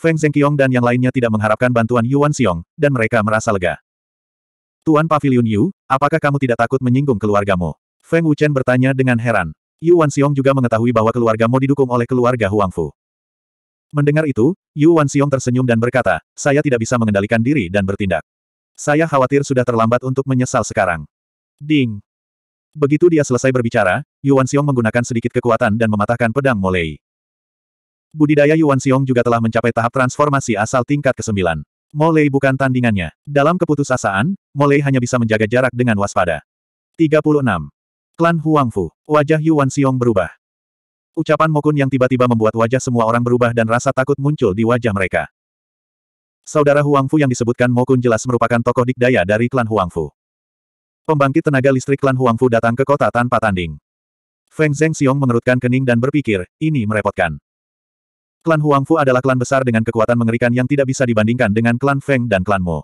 Feng Zhengqiong dan yang lainnya tidak mengharapkan bantuan Yuan Xiong, dan mereka merasa lega. Tuan Pavilion Yu, apakah kamu tidak takut menyinggung keluargamu? Feng Wuchen bertanya dengan heran. Yuan Xiong juga mengetahui bahwa keluargamu didukung oleh keluarga Huangfu. Mendengar itu, Yuan Xiong tersenyum dan berkata, saya tidak bisa mengendalikan diri dan bertindak. Saya khawatir sudah terlambat untuk menyesal sekarang. Ding. Begitu dia selesai berbicara, Yuan Xiong menggunakan sedikit kekuatan dan mematahkan pedang Molei. Budidaya Yuan Xiong juga telah mencapai tahap transformasi asal tingkat ke-9. Molei bukan tandingannya. Dalam keputusasaan, Molei hanya bisa menjaga jarak dengan waspada. 36. Klan Huangfu. Wajah Yuan Xiong berubah. Ucapan Mokun yang tiba-tiba membuat wajah semua orang berubah dan rasa takut muncul di wajah mereka. Saudara Huangfu yang disebutkan Mokun jelas merupakan tokoh dikdaya dari klan Huangfu. Pembangkit tenaga listrik klan Huangfu datang ke kota tanpa tanding. Feng Zheng Xiong mengerutkan kening dan berpikir, ini merepotkan. Klan Huangfu adalah klan besar dengan kekuatan mengerikan yang tidak bisa dibandingkan dengan klan Feng dan klan Mo.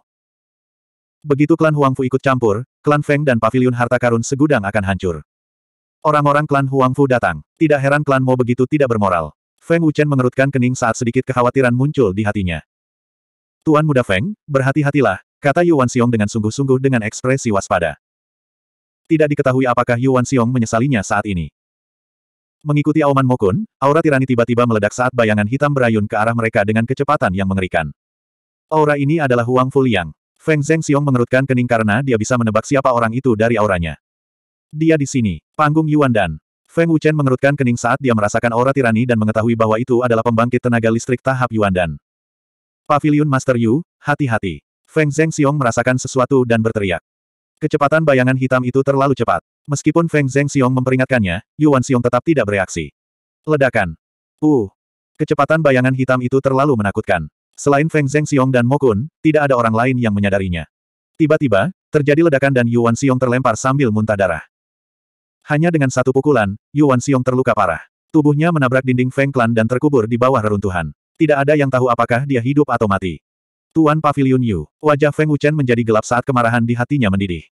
Begitu klan Huangfu ikut campur, klan Feng dan pavilion harta karun segudang akan hancur. Orang-orang klan Huangfu datang. Tidak heran klan Mo begitu tidak bermoral. Feng Wuchen mengerutkan kening saat sedikit kekhawatiran muncul di hatinya. Tuan muda Feng, berhati-hatilah, kata Yuan Xiong dengan sungguh-sungguh dengan ekspresi waspada. Tidak diketahui apakah Yuan Xiong menyesalinya saat ini. Mengikuti auman Mokun, aura tirani tiba-tiba meledak saat bayangan hitam berayun ke arah mereka dengan kecepatan yang mengerikan. Aura ini adalah Huang Fuliang. Feng Zeng Xiong mengerutkan kening karena dia bisa menebak siapa orang itu dari auranya. Dia di sini, panggung Yuan Dan. Feng Wuchen mengerutkan kening saat dia merasakan aura tirani dan mengetahui bahwa itu adalah pembangkit tenaga listrik tahap Yuan Dan. Pavilion Master Yu, hati-hati. Feng Zeng Xiong merasakan sesuatu dan berteriak. Kecepatan bayangan hitam itu terlalu cepat. Meskipun Feng Zeng Xiong memperingatkannya, Yuan Xiong tetap tidak bereaksi. Ledakan. Uh. Kecepatan bayangan hitam itu terlalu menakutkan. Selain Feng Zeng Xiong dan Mokun, tidak ada orang lain yang menyadarinya. Tiba-tiba, terjadi ledakan dan Yuan Xiong terlempar sambil muntah darah. Hanya dengan satu pukulan, Yuan Xiong terluka parah. Tubuhnya menabrak dinding Feng Clan dan terkubur di bawah reruntuhan. Tidak ada yang tahu apakah dia hidup atau mati. Tuan Pavilion Yu, wajah Feng Wuchen menjadi gelap saat kemarahan di hatinya mendidih.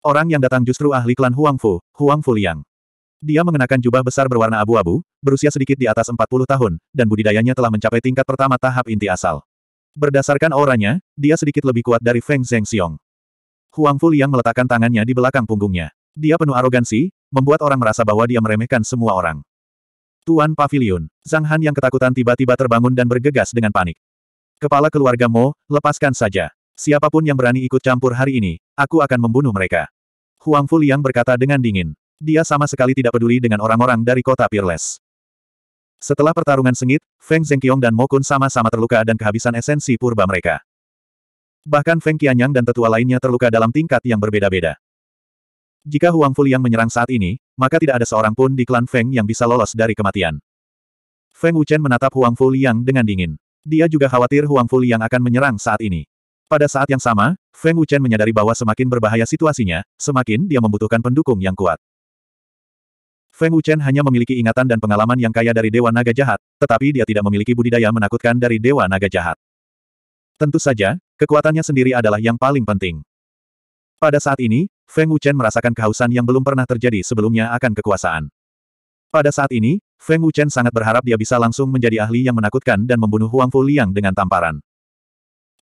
Orang yang datang justru ahli klan Huang Fu, Huang Fu Liang. Dia mengenakan jubah besar berwarna abu-abu, berusia sedikit di atas 40 tahun, dan budidayanya telah mencapai tingkat pertama tahap inti asal. Berdasarkan auranya, dia sedikit lebih kuat dari Feng Zhengxiong. Huang Fu Liang meletakkan tangannya di belakang punggungnya. Dia penuh arogansi, membuat orang merasa bahwa dia meremehkan semua orang. Tuan Pavilion, Zhang Han yang ketakutan tiba-tiba terbangun dan bergegas dengan panik. Kepala keluarga Mo, lepaskan saja. Siapapun yang berani ikut campur hari ini, aku akan membunuh mereka. Huang Fu Liang berkata dengan dingin. Dia sama sekali tidak peduli dengan orang-orang dari kota Peerless. Setelah pertarungan sengit, Feng Zhengqiong dan Mo Kun sama-sama terluka dan kehabisan esensi purba mereka. Bahkan Feng Qianyang dan tetua lainnya terluka dalam tingkat yang berbeda-beda. Jika Huang Fu Liang menyerang saat ini, maka tidak ada seorang pun di klan Feng yang bisa lolos dari kematian. Feng Wuchen menatap Huang Fu Liang dengan dingin. Dia juga khawatir Huang Fuli yang akan menyerang saat ini. Pada saat yang sama, Feng Wuchen menyadari bahwa semakin berbahaya situasinya, semakin dia membutuhkan pendukung yang kuat. Feng Wuchen hanya memiliki ingatan dan pengalaman yang kaya dari Dewa Naga Jahat, tetapi dia tidak memiliki budidaya menakutkan dari Dewa Naga Jahat. Tentu saja, kekuatannya sendiri adalah yang paling penting. Pada saat ini, Feng Wuchen merasakan kehausan yang belum pernah terjadi sebelumnya akan kekuasaan. Pada saat ini, Feng Wuchen sangat berharap dia bisa langsung menjadi ahli yang menakutkan dan membunuh Huang Fu Liang dengan tamparan.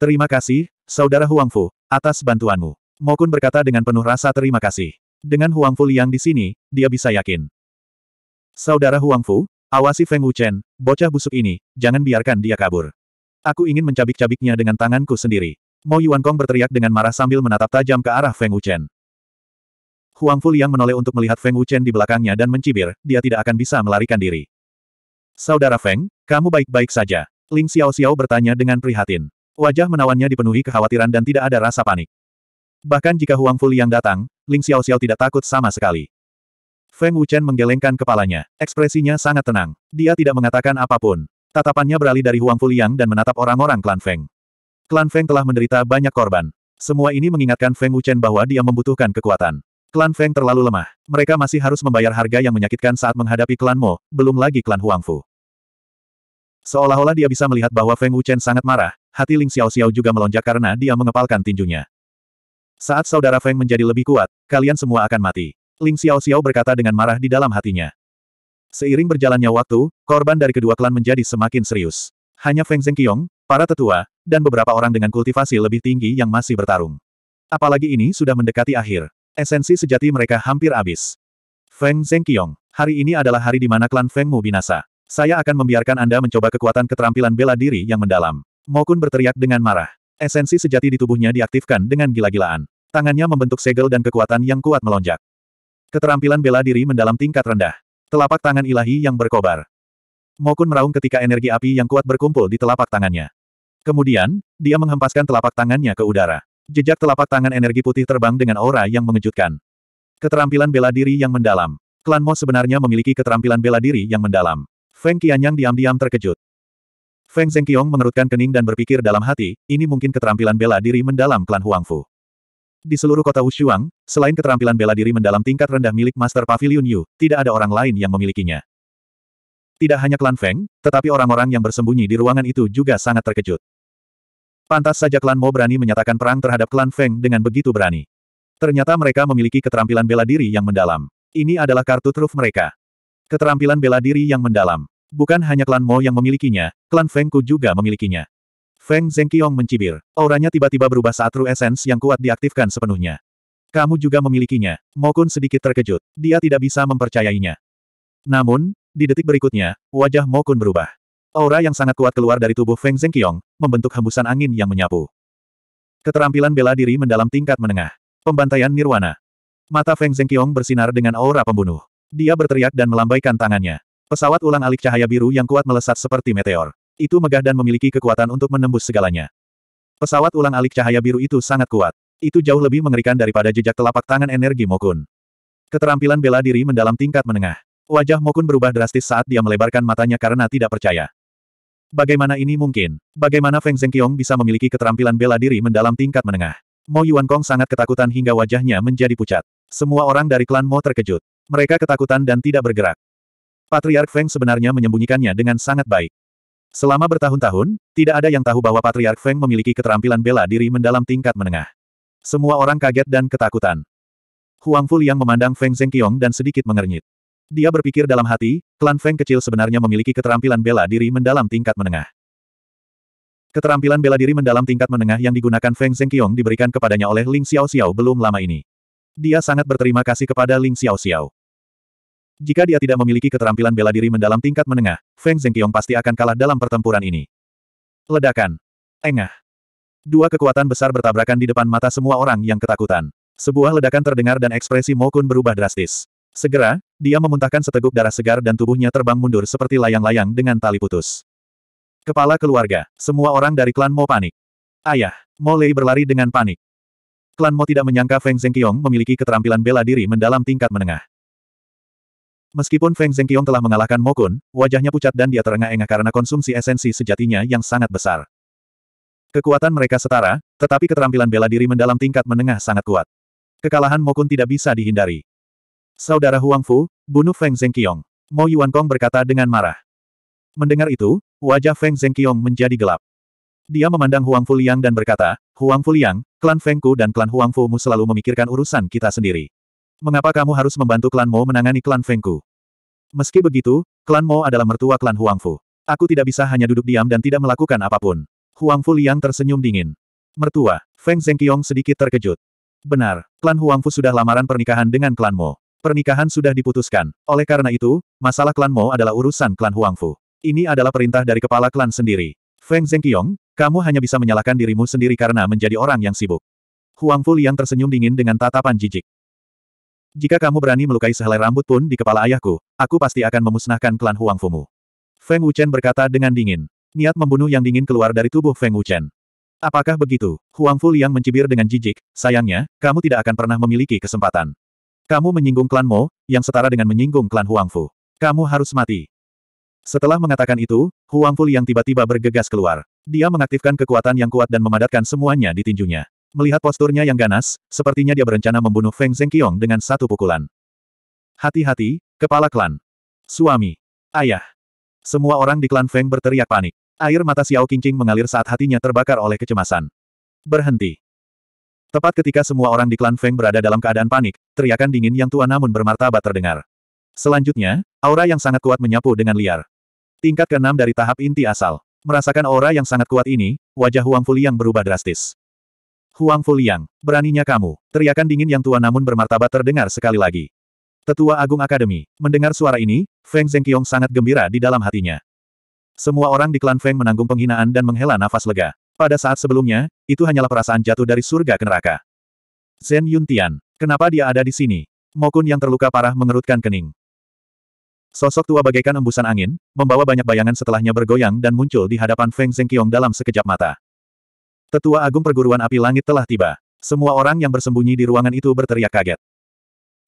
Terima kasih, Saudara Huang Fu, atas bantuanmu. Kun berkata dengan penuh rasa terima kasih. Dengan Huang Fu Liang di sini, dia bisa yakin. Saudara Huang Fu, awasi Feng Wuchen, bocah busuk ini, jangan biarkan dia kabur. Aku ingin mencabik-cabiknya dengan tanganku sendiri. Mo Yuan Kong berteriak dengan marah sambil menatap tajam ke arah Feng Wuchen. Huang Fuliang menoleh untuk melihat Feng Wuchen di belakangnya dan mencibir, dia tidak akan bisa melarikan diri. Saudara Feng, kamu baik-baik saja. Ling Xiao Xiao bertanya dengan prihatin. Wajah menawannya dipenuhi kekhawatiran dan tidak ada rasa panik. Bahkan jika Huang Fuliang datang, Ling Xiao Xiao tidak takut sama sekali. Feng Wuchen menggelengkan kepalanya. Ekspresinya sangat tenang. Dia tidak mengatakan apapun. Tatapannya beralih dari Huang Fuliang dan menatap orang-orang klan Feng. Klan Feng telah menderita banyak korban. Semua ini mengingatkan Feng Wuchen bahwa dia membutuhkan kekuatan. Klan Feng terlalu lemah. Mereka masih harus membayar harga yang menyakitkan saat menghadapi klan Mo, belum lagi klan Huangfu. Seolah-olah dia bisa melihat bahwa Feng Wuchen sangat marah, hati Ling Xiao Xiao juga melonjak karena dia mengepalkan tinjunya. Saat saudara Feng menjadi lebih kuat, kalian semua akan mati. Ling Xiao Xiao berkata dengan marah di dalam hatinya. Seiring berjalannya waktu, korban dari kedua klan menjadi semakin serius. Hanya Feng Zhengqiong, para tetua, dan beberapa orang dengan kultivasi lebih tinggi yang masih bertarung. Apalagi ini sudah mendekati akhir. Esensi sejati mereka hampir habis. Feng Zhengqiong, hari ini adalah hari di mana klan Fengmu binasa. Saya akan membiarkan Anda mencoba kekuatan keterampilan bela diri yang mendalam. Mokun berteriak dengan marah. Esensi sejati di tubuhnya diaktifkan dengan gila-gilaan. Tangannya membentuk segel dan kekuatan yang kuat melonjak. Keterampilan bela diri mendalam tingkat rendah. Telapak tangan ilahi yang berkobar. Mokun meraung ketika energi api yang kuat berkumpul di telapak tangannya. Kemudian, dia menghempaskan telapak tangannya ke udara. Jejak telapak tangan energi putih terbang dengan aura yang mengejutkan. Keterampilan bela diri yang mendalam. Klan Mo sebenarnya memiliki keterampilan bela diri yang mendalam. Feng Qianyang diam-diam terkejut. Feng Zhengqiong mengerutkan kening dan berpikir dalam hati, ini mungkin keterampilan bela diri mendalam klan Huangfu. Di seluruh kota Wushuang, selain keterampilan bela diri mendalam tingkat rendah milik Master Pavilion Yu, tidak ada orang lain yang memilikinya. Tidak hanya klan Feng, tetapi orang-orang yang bersembunyi di ruangan itu juga sangat terkejut. Pantas saja klan Mo berani menyatakan perang terhadap klan Feng dengan begitu berani. Ternyata mereka memiliki keterampilan bela diri yang mendalam. Ini adalah kartu truf mereka. Keterampilan bela diri yang mendalam. Bukan hanya klan Mo yang memilikinya, klan Feng Ku juga memilikinya. Feng Zhengqiong mencibir. Auranya tiba-tiba berubah saat True Essence yang kuat diaktifkan sepenuhnya. Kamu juga memilikinya. Mo Kun sedikit terkejut. Dia tidak bisa mempercayainya. Namun, di detik berikutnya, wajah Mo Kun berubah. Aura yang sangat kuat keluar dari tubuh Feng Zhengqiong, membentuk hembusan angin yang menyapu. Keterampilan bela diri mendalam tingkat menengah. Pembantaian Nirwana. Mata Feng Zhengqiong bersinar dengan aura pembunuh. Dia berteriak dan melambaikan tangannya. Pesawat ulang alik cahaya biru yang kuat melesat seperti meteor. Itu megah dan memiliki kekuatan untuk menembus segalanya. Pesawat ulang alik cahaya biru itu sangat kuat. Itu jauh lebih mengerikan daripada jejak telapak tangan energi Mokun. Keterampilan bela diri mendalam tingkat menengah. Wajah Mokun berubah drastis saat dia melebarkan matanya karena tidak percaya. Bagaimana ini mungkin? Bagaimana Feng Zhengqiong bisa memiliki keterampilan bela diri mendalam tingkat menengah? Mo Kong sangat ketakutan hingga wajahnya menjadi pucat. Semua orang dari klan Mo terkejut. Mereka ketakutan dan tidak bergerak. Patriark Feng sebenarnya menyembunyikannya dengan sangat baik. Selama bertahun-tahun, tidak ada yang tahu bahwa Patriark Feng memiliki keterampilan bela diri mendalam tingkat menengah. Semua orang kaget dan ketakutan. Huang Fu yang memandang Feng Zhengqiong dan sedikit mengernyit. Dia berpikir dalam hati, klan Feng kecil sebenarnya memiliki keterampilan bela diri mendalam tingkat menengah. Keterampilan bela diri mendalam tingkat menengah yang digunakan Feng Zhengqiong diberikan kepadanya oleh Ling Xiao Xiao belum lama ini. Dia sangat berterima kasih kepada Ling Xiao Xiao. Jika dia tidak memiliki keterampilan bela diri mendalam tingkat menengah, Feng Zhengqiong pasti akan kalah dalam pertempuran ini. Ledakan. Engah. Dua kekuatan besar bertabrakan di depan mata semua orang yang ketakutan. Sebuah ledakan terdengar dan ekspresi Mokun berubah drastis. Segera, dia memuntahkan seteguk darah segar dan tubuhnya terbang mundur seperti layang-layang dengan tali putus. Kepala keluarga, semua orang dari klan Mo panik. Ayah, Mo Lei berlari dengan panik. Klan Mo tidak menyangka Feng Zhengqiong memiliki keterampilan bela diri mendalam tingkat menengah. Meskipun Feng Zhengqiong telah mengalahkan Mo Kun, wajahnya pucat dan dia terengah-engah karena konsumsi esensi sejatinya yang sangat besar. Kekuatan mereka setara, tetapi keterampilan bela diri mendalam tingkat menengah sangat kuat. Kekalahan Mo Kun tidak bisa dihindari. Saudara Huang Fu, bunuh Feng Zhengqiong. Mo Kong berkata dengan marah. Mendengar itu, wajah Feng Zhengqiong menjadi gelap. Dia memandang Huang Fu Liang dan berkata, Huang Fu Liang, klan Fengku dan klan Huang Fu mu selalu memikirkan urusan kita sendiri. Mengapa kamu harus membantu klan Mo menangani klan Fengku? Meski begitu, klan Mo adalah mertua klan Huang Fu. Aku tidak bisa hanya duduk diam dan tidak melakukan apapun. Huang Fu Liang tersenyum dingin. Mertua, Feng Zhengqiong sedikit terkejut. Benar, klan Huang Fu sudah lamaran pernikahan dengan klan Mo. Pernikahan sudah diputuskan. Oleh karena itu, masalah klan Mo adalah urusan klan Huangfu. Ini adalah perintah dari kepala klan sendiri. Feng Zhengqiong, kamu hanya bisa menyalahkan dirimu sendiri karena menjadi orang yang sibuk. Huangfu yang tersenyum dingin dengan tatapan jijik. Jika kamu berani melukai sehelai rambut pun di kepala ayahku, aku pasti akan memusnahkan klan Huangfumu. Feng Wuchen berkata dengan dingin. Niat membunuh yang dingin keluar dari tubuh Feng Wuchen. Apakah begitu? Huangfu yang mencibir dengan jijik, sayangnya, kamu tidak akan pernah memiliki kesempatan. Kamu menyinggung klan Mo, yang setara dengan menyinggung klan Huangfu. Kamu harus mati. Setelah mengatakan itu, Huangfu yang tiba-tiba bergegas keluar. Dia mengaktifkan kekuatan yang kuat dan memadatkan semuanya di tinjunya. Melihat posturnya yang ganas, sepertinya dia berencana membunuh Feng Zhengqiong dengan satu pukulan. Hati-hati, kepala klan. Suami. Ayah. Semua orang di klan Feng berteriak panik. Air mata Xiao Qingqing mengalir saat hatinya terbakar oleh kecemasan. Berhenti. Tepat ketika semua orang di klan Feng berada dalam keadaan panik, teriakan dingin yang tua namun bermartabat terdengar. Selanjutnya, aura yang sangat kuat menyapu dengan liar. Tingkat keenam dari tahap inti asal. Merasakan aura yang sangat kuat ini, wajah Huang Fuliang berubah drastis. Huang Fuliang, beraninya kamu. Teriakan dingin yang tua namun bermartabat terdengar sekali lagi. Tetua Agung Akademi, mendengar suara ini, Feng Zhengqiong sangat gembira di dalam hatinya. Semua orang di klan Feng menanggung penghinaan dan menghela nafas lega. Pada saat sebelumnya, itu hanyalah perasaan jatuh dari surga ke neraka. Zen Yuntian, kenapa dia ada di sini? Mokun yang terluka parah mengerutkan kening. Sosok tua bagaikan embusan angin, membawa banyak bayangan setelahnya bergoyang dan muncul di hadapan Feng Zhengqiong dalam sekejap mata. Tetua Agung Perguruan Api Langit telah tiba. Semua orang yang bersembunyi di ruangan itu berteriak kaget.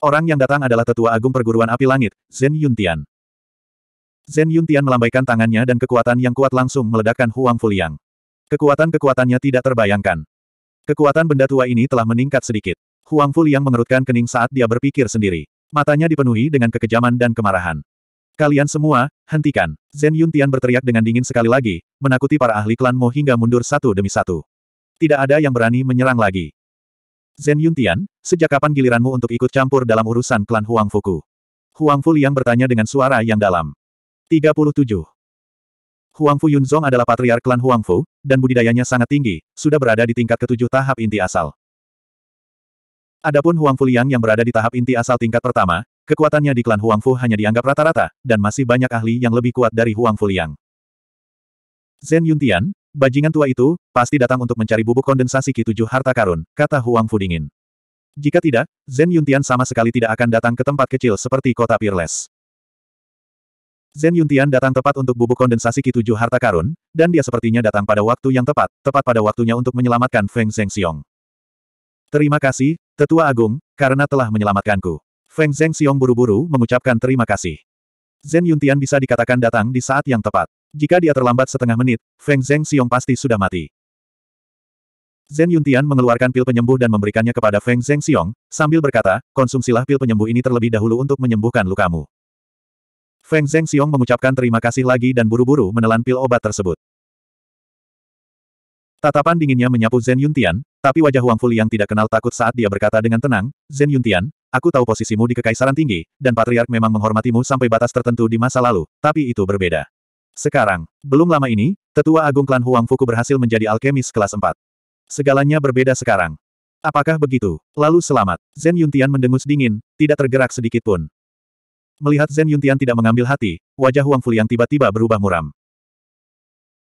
Orang yang datang adalah Tetua Agung Perguruan Api Langit, Zen Yuntian. Zen Yuntian melambaikan tangannya dan kekuatan yang kuat langsung meledakkan Huang Fuliang. Kekuatan-kekuatannya tidak terbayangkan. Kekuatan benda tua ini telah meningkat sedikit. Huang Fu yang mengerutkan kening saat dia berpikir sendiri. Matanya dipenuhi dengan kekejaman dan kemarahan. Kalian semua, hentikan. Zen Yun Tian berteriak dengan dingin sekali lagi, menakuti para ahli klan Mo hingga mundur satu demi satu. Tidak ada yang berani menyerang lagi. Zen Yun Tian, sejak kapan giliranmu untuk ikut campur dalam urusan klan Huang Fuku? Huang Fu yang bertanya dengan suara yang dalam. 37. Huang Fu Yunzong adalah patriark klan Huang Fu, dan budidayanya sangat tinggi, sudah berada di tingkat ketujuh tahap inti asal. Adapun Huang Fuliang yang berada di tahap inti asal tingkat pertama, kekuatannya di klan Huang Fu hanya dianggap rata-rata, dan masih banyak ahli yang lebih kuat dari Huang Fuliang. Zen Yuntian, bajingan tua itu, pasti datang untuk mencari bubuk kondensasi Ki Tujuh Harta Karun, kata Huang Fu dingin. Jika tidak, Zen Yuntian sama sekali tidak akan datang ke tempat kecil seperti kota Pirles. Zen Yuntian datang tepat untuk bubuk kondensasi Ki Tujuh Harta Karun, dan dia sepertinya datang pada waktu yang tepat, tepat pada waktunya untuk menyelamatkan Feng Zhengxiong. Terima kasih, Tetua Agung, karena telah menyelamatkanku. Feng Zhengxiong buru-buru mengucapkan terima kasih. Zen Yuntian bisa dikatakan datang di saat yang tepat. Jika dia terlambat setengah menit, Feng Zhengxiong pasti sudah mati. Zen Yuntian mengeluarkan pil penyembuh dan memberikannya kepada Feng Zhengxiong, sambil berkata, konsumsilah pil penyembuh ini terlebih dahulu untuk menyembuhkan lukamu. Feng Zheng Xiong mengucapkan terima kasih lagi dan buru-buru menelan pil obat tersebut. Tatapan dinginnya menyapu Zhen Yuntian, tapi wajah Huang Fuli yang tidak kenal takut saat dia berkata dengan tenang, Zhen Yuntian, aku tahu posisimu di Kekaisaran Tinggi, dan Patriark memang menghormatimu sampai batas tertentu di masa lalu, tapi itu berbeda. Sekarang, belum lama ini, Tetua Agung Klan Huang Fuku berhasil menjadi alkemis kelas 4. Segalanya berbeda sekarang. Apakah begitu? Lalu selamat. Zhen Yuntian mendengus dingin, tidak tergerak sedikit pun. Melihat Zen Yuntian tidak mengambil hati, wajah Huang yang tiba-tiba berubah muram.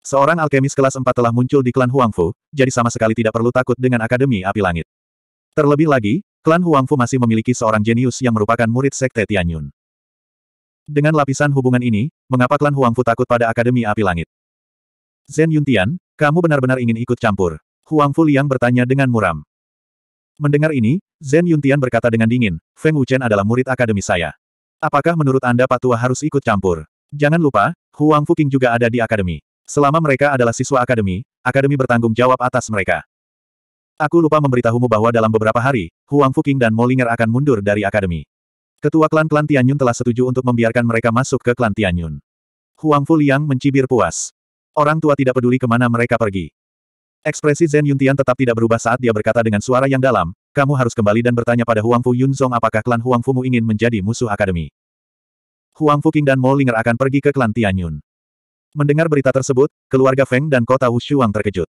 Seorang alkemis kelas 4 telah muncul di klan Huang Fu, jadi sama sekali tidak perlu takut dengan Akademi Api Langit. Terlebih lagi, klan Huang Fu masih memiliki seorang jenius yang merupakan murid Sekte Tianyun. Dengan lapisan hubungan ini, mengapa klan Huang Fu takut pada Akademi Api Langit? Zen Yuntian, kamu benar-benar ingin ikut campur. Huang Huangfu Liang bertanya dengan muram. Mendengar ini, Zen Yuntian berkata dengan dingin, Feng Wuchen adalah murid akademi saya. Apakah menurut Anda Patua harus ikut campur? Jangan lupa, Huang Fuking juga ada di akademi. Selama mereka adalah siswa akademi, akademi bertanggung jawab atas mereka. Aku lupa memberitahumu bahwa dalam beberapa hari, Huang Fuking dan Molinger akan mundur dari akademi. Ketua klan-klan Tianyun telah setuju untuk membiarkan mereka masuk ke klan Tianyun. Huang Fu Liang mencibir puas. Orang tua tidak peduli kemana mereka pergi. Ekspresi Zen Yuntian tetap tidak berubah saat dia berkata dengan suara yang dalam, kamu harus kembali dan bertanya pada Huang Yun Yunzong apakah klan Huang Fumu ingin menjadi musuh akademi. Huang Fu King dan Mo Linger akan pergi ke klan Tianyun. Mendengar berita tersebut, keluarga Feng dan kota Wushuang terkejut.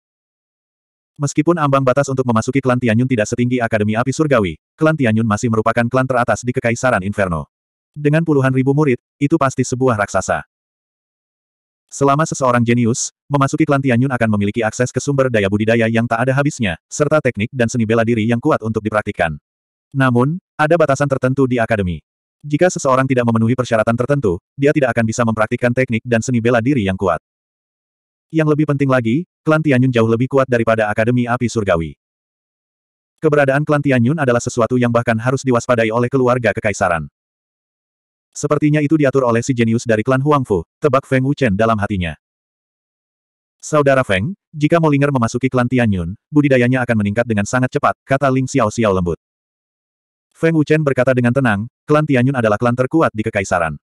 Meskipun ambang batas untuk memasuki klan Tianyun tidak setinggi Akademi Api Surgawi, klan Tianyun masih merupakan klan teratas di Kekaisaran Inferno. Dengan puluhan ribu murid, itu pasti sebuah raksasa. Selama seseorang jenius, memasuki klan Tianyun akan memiliki akses ke sumber daya budidaya yang tak ada habisnya, serta teknik dan seni bela diri yang kuat untuk dipraktikkan. Namun, ada batasan tertentu di akademi. Jika seseorang tidak memenuhi persyaratan tertentu, dia tidak akan bisa mempraktikkan teknik dan seni bela diri yang kuat. Yang lebih penting lagi, klan Tianyun jauh lebih kuat daripada Akademi Api Surgawi. Keberadaan klan Tianyun adalah sesuatu yang bahkan harus diwaspadai oleh keluarga kekaisaran. Sepertinya itu diatur oleh si jenius dari klan Huangfu, tebak Feng Wuchen dalam hatinya. Saudara Feng, jika Molinger memasuki klan Tianyun, budidayanya akan meningkat dengan sangat cepat, kata Ling Xiao Xiao lembut. Feng Wuchen berkata dengan tenang, klan Tianyun adalah klan terkuat di kekaisaran.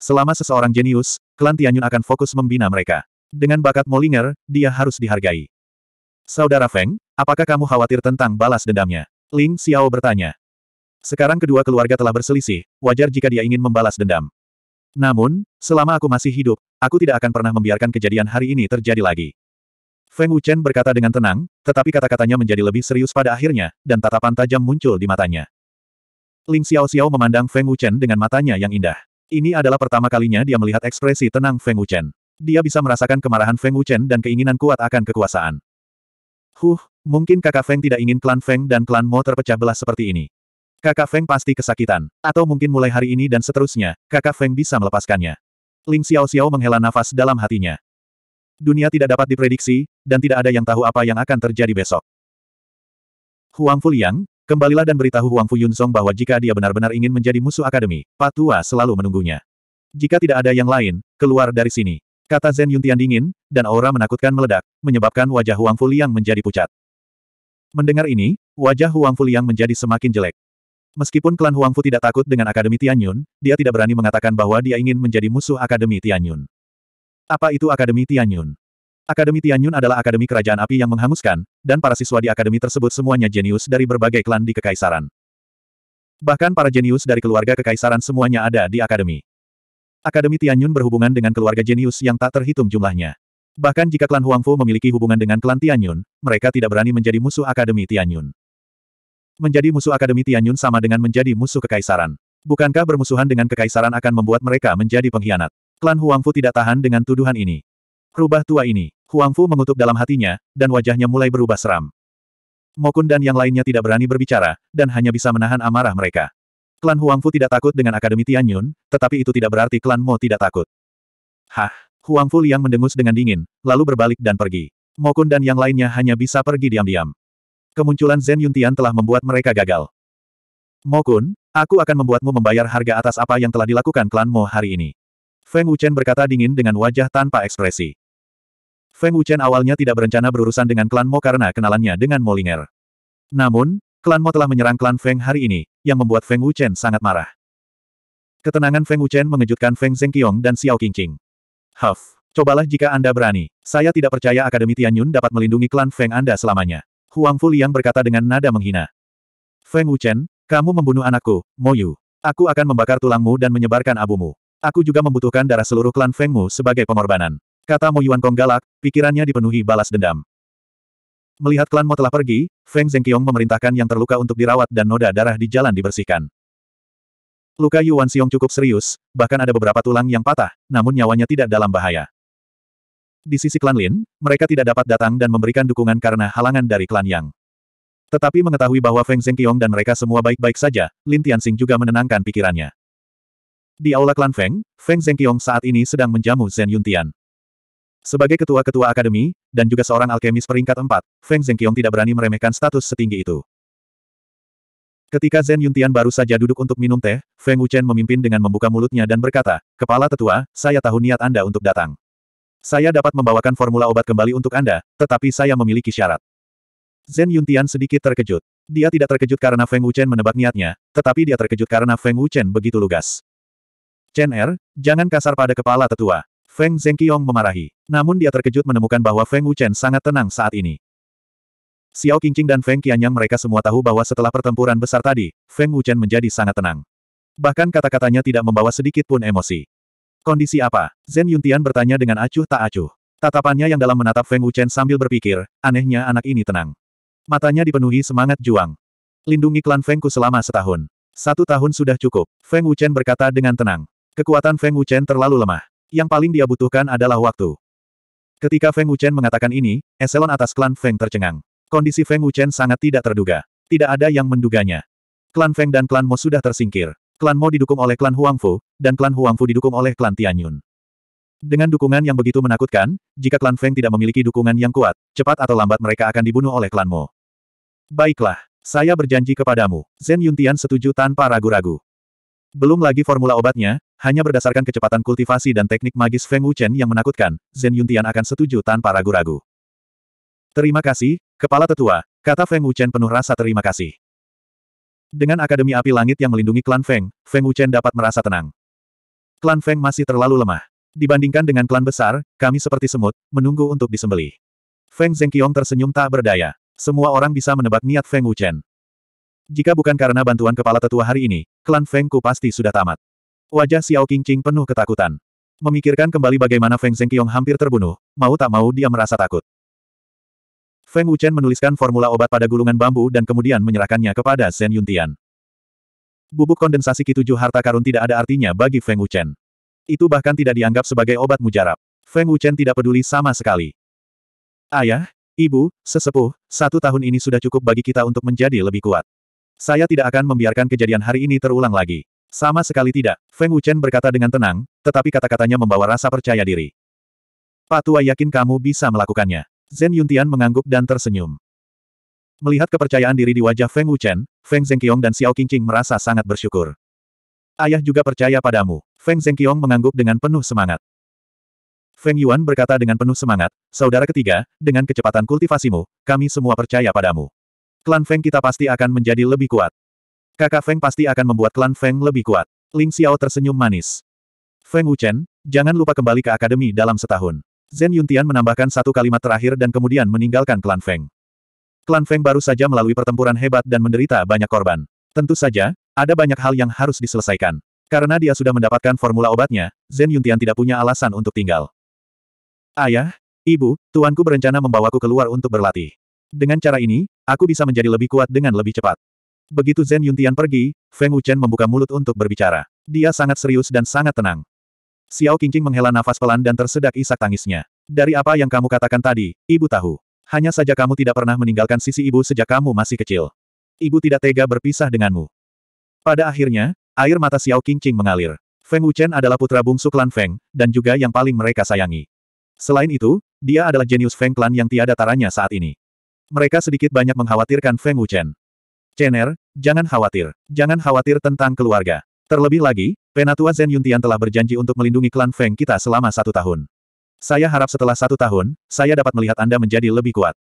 Selama seseorang jenius, klan Tianyun akan fokus membina mereka. Dengan bakat Molinger, dia harus dihargai. Saudara Feng, apakah kamu khawatir tentang balas dendamnya? Ling Xiao bertanya. Sekarang kedua keluarga telah berselisih, wajar jika dia ingin membalas dendam. Namun, selama aku masih hidup, aku tidak akan pernah membiarkan kejadian hari ini terjadi lagi. Feng Wuchen berkata dengan tenang, tetapi kata-katanya menjadi lebih serius pada akhirnya, dan tatapan tajam muncul di matanya. Ling Xiao Xiao memandang Feng Wuchen dengan matanya yang indah. Ini adalah pertama kalinya dia melihat ekspresi tenang Feng Wuchen. Dia bisa merasakan kemarahan Feng Wuchen dan keinginan kuat akan kekuasaan. Huh, mungkin kakak Feng tidak ingin klan Feng dan klan Mo terpecah belah seperti ini. Kakak Feng pasti kesakitan. Atau mungkin mulai hari ini dan seterusnya, kakak Feng bisa melepaskannya. Ling Xiao Xiao menghela nafas dalam hatinya. Dunia tidak dapat diprediksi, dan tidak ada yang tahu apa yang akan terjadi besok. Huang Fuliang, kembalilah dan beritahu Huang Fu Song bahwa jika dia benar-benar ingin menjadi musuh akademi, Patua selalu menunggunya. Jika tidak ada yang lain, keluar dari sini. Kata Zen Yuntian dingin, dan aura menakutkan meledak, menyebabkan wajah Huang Fuliang menjadi pucat. Mendengar ini, wajah Huang Fuliang menjadi semakin jelek. Meskipun klan Huangfu tidak takut dengan Akademi Tianyun, dia tidak berani mengatakan bahwa dia ingin menjadi musuh Akademi Tianyun. Apa itu Akademi Tianyun? Akademi Tianyun adalah akademi kerajaan api yang menghanguskan, dan para siswa di akademi tersebut semuanya jenius dari berbagai klan di kekaisaran. Bahkan para jenius dari keluarga kekaisaran semuanya ada di akademi. Akademi Tianyun berhubungan dengan keluarga jenius yang tak terhitung jumlahnya. Bahkan jika klan Huangfu memiliki hubungan dengan klan Tianyun, mereka tidak berani menjadi musuh Akademi Tianyun. Menjadi musuh Akademi Tianyun sama dengan menjadi musuh kekaisaran. Bukankah bermusuhan dengan kekaisaran akan membuat mereka menjadi pengkhianat? Klan Huangfu tidak tahan dengan tuduhan ini. Rubah tua ini. Huangfu mengutuk dalam hatinya, dan wajahnya mulai berubah seram. Mokun dan yang lainnya tidak berani berbicara, dan hanya bisa menahan amarah mereka. Klan Huangfu tidak takut dengan Akademi Tianyun, tetapi itu tidak berarti klan Mo tidak takut. Hah! Huangfu yang mendengus dengan dingin, lalu berbalik dan pergi. Mokun dan yang lainnya hanya bisa pergi diam-diam kemunculan Zen Yuntian telah membuat mereka gagal. Mokun, aku akan membuatmu membayar harga atas apa yang telah dilakukan klan Mo hari ini. Feng Wuchen berkata dingin dengan wajah tanpa ekspresi. Feng Wuchen awalnya tidak berencana berurusan dengan klan Mo karena kenalannya dengan Molinger. Namun, klan Mo telah menyerang klan Feng hari ini, yang membuat Feng Wuchen sangat marah. Ketenangan Feng Wuchen mengejutkan Feng Zhengqiong dan Xiao Qingqing. Huff, cobalah jika Anda berani. Saya tidak percaya Akademi Tianyun dapat melindungi klan Feng Anda selamanya. Huang Fuliang berkata dengan nada menghina. Feng Wuchen, kamu membunuh anakku, Moyu. Aku akan membakar tulangmu dan menyebarkan abumu. Aku juga membutuhkan darah seluruh klan Fengmu sebagai pengorbanan. Kata Mo Yuan Kong galak, pikirannya dipenuhi balas dendam. Melihat Klan Mo telah pergi, Feng Zhengqiong memerintahkan yang terluka untuk dirawat dan noda darah di jalan dibersihkan. Luka Yuan Xiong cukup serius, bahkan ada beberapa tulang yang patah, namun nyawanya tidak dalam bahaya. Di sisi klan Lin, mereka tidak dapat datang dan memberikan dukungan karena halangan dari klan Yang. Tetapi mengetahui bahwa Feng Zhengqiong dan mereka semua baik-baik saja, Lin Tianxing juga menenangkan pikirannya. Di aula klan Feng, Feng Zhengqiong saat ini sedang menjamu Zhen Yuntian. Sebagai ketua-ketua akademi, dan juga seorang alkemis peringkat 4, Feng Zhengqiong tidak berani meremehkan status setinggi itu. Ketika Zhen Yuntian baru saja duduk untuk minum teh, Feng Wuchen memimpin dengan membuka mulutnya dan berkata, Kepala Tetua, saya tahu niat Anda untuk datang. Saya dapat membawakan formula obat kembali untuk Anda, tetapi saya memiliki syarat. Zen Yuntian sedikit terkejut. Dia tidak terkejut karena Feng Wuchen menebak niatnya, tetapi dia terkejut karena Feng Wuchen begitu lugas. Chen Er, jangan kasar pada kepala tetua. Feng Zhengqiong memarahi. Namun dia terkejut menemukan bahwa Feng Wuchen sangat tenang saat ini. Xiao Qingqing dan Feng Qianyang mereka semua tahu bahwa setelah pertempuran besar tadi, Feng Wuchen menjadi sangat tenang. Bahkan kata-katanya tidak membawa sedikit pun emosi. Kondisi apa? Zen Yuntian bertanya dengan acuh tak acuh. Tatapannya yang dalam menatap Feng Wuchen sambil berpikir, anehnya anak ini tenang. Matanya dipenuhi semangat juang. Lindungi klan Fengku selama setahun. Satu tahun sudah cukup, Feng Wuchen berkata dengan tenang. Kekuatan Feng Wuchen terlalu lemah. Yang paling dia butuhkan adalah waktu. Ketika Feng Wuchen mengatakan ini, eselon atas klan Feng tercengang. Kondisi Feng Wuchen sangat tidak terduga. Tidak ada yang menduganya. Klan Feng dan klan Mo sudah tersingkir. Klan Mo didukung oleh klan Huangfu, dan klan Huangfu didukung oleh klan Tianyun. Dengan dukungan yang begitu menakutkan, jika klan Feng tidak memiliki dukungan yang kuat, cepat atau lambat mereka akan dibunuh oleh klan Mo. Baiklah, saya berjanji kepadamu. Zen Yuntian setuju tanpa ragu-ragu. Belum lagi formula obatnya, hanya berdasarkan kecepatan kultivasi dan teknik magis Feng Wuchen yang menakutkan, Zen Yuntian akan setuju tanpa ragu-ragu. Terima kasih, Kepala Tetua, kata Feng Wuchen penuh rasa terima kasih. Dengan Akademi Api Langit yang melindungi klan Feng, Feng Wuchen dapat merasa tenang. Klan Feng masih terlalu lemah. Dibandingkan dengan klan besar, kami seperti semut, menunggu untuk disembelih. Feng Zhengqiong tersenyum tak berdaya. Semua orang bisa menebak niat Feng Wuchen. Jika bukan karena bantuan kepala tetua hari ini, klan Feng Ku pasti sudah tamat. Wajah Xiao Qingqing penuh ketakutan. Memikirkan kembali bagaimana Feng Zhengqiong hampir terbunuh, mau tak mau dia merasa takut. Feng Wuchen menuliskan formula obat pada gulungan bambu dan kemudian menyerahkannya kepada Zhen Yuntian. Bubuk kondensasi ki tujuh harta karun tidak ada artinya bagi Feng Wuchen. Itu bahkan tidak dianggap sebagai obat mujarab. Feng Wuchen tidak peduli sama sekali. Ayah, ibu, sesepuh, satu tahun ini sudah cukup bagi kita untuk menjadi lebih kuat. Saya tidak akan membiarkan kejadian hari ini terulang lagi. Sama sekali tidak, Feng Wuchen berkata dengan tenang, tetapi kata-katanya membawa rasa percaya diri. Patua yakin kamu bisa melakukannya. Zen Yuntian mengangguk dan tersenyum. Melihat kepercayaan diri di wajah Feng Wuchen, Feng Zhengqiong dan Xiao Qingqing merasa sangat bersyukur. Ayah juga percaya padamu. Feng Zhengqiong mengangguk dengan penuh semangat. Feng Yuan berkata dengan penuh semangat, Saudara ketiga, dengan kecepatan kultivasimu, kami semua percaya padamu. Klan Feng kita pasti akan menjadi lebih kuat. Kakak Feng pasti akan membuat klan Feng lebih kuat. Ling Xiao tersenyum manis. Feng Wuchen, jangan lupa kembali ke akademi dalam setahun. Zhen Yuntian menambahkan satu kalimat terakhir dan kemudian meninggalkan klan Feng. Klan Feng baru saja melalui pertempuran hebat dan menderita banyak korban. Tentu saja, ada banyak hal yang harus diselesaikan. Karena dia sudah mendapatkan formula obatnya, Zen Yuntian tidak punya alasan untuk tinggal. Ayah, ibu, tuanku berencana membawaku keluar untuk berlatih. Dengan cara ini, aku bisa menjadi lebih kuat dengan lebih cepat. Begitu Zen Yuntian pergi, Feng Wuchen membuka mulut untuk berbicara. Dia sangat serius dan sangat tenang. Xiao Qingqing menghela nafas pelan dan tersedak isak tangisnya. Dari apa yang kamu katakan tadi, ibu tahu. Hanya saja kamu tidak pernah meninggalkan sisi ibu sejak kamu masih kecil. Ibu tidak tega berpisah denganmu. Pada akhirnya, air mata Xiao Qingqing mengalir. Feng Wuchen adalah putra bungsu klan Feng, dan juga yang paling mereka sayangi. Selain itu, dia adalah jenius Feng klan yang tiada taranya saat ini. Mereka sedikit banyak mengkhawatirkan Feng Wuchen. Chener, jangan khawatir. Jangan khawatir tentang keluarga. Terlebih lagi, Penatua Zen Yuntian telah berjanji untuk melindungi klan Feng kita selama satu tahun. Saya harap setelah satu tahun, saya dapat melihat Anda menjadi lebih kuat.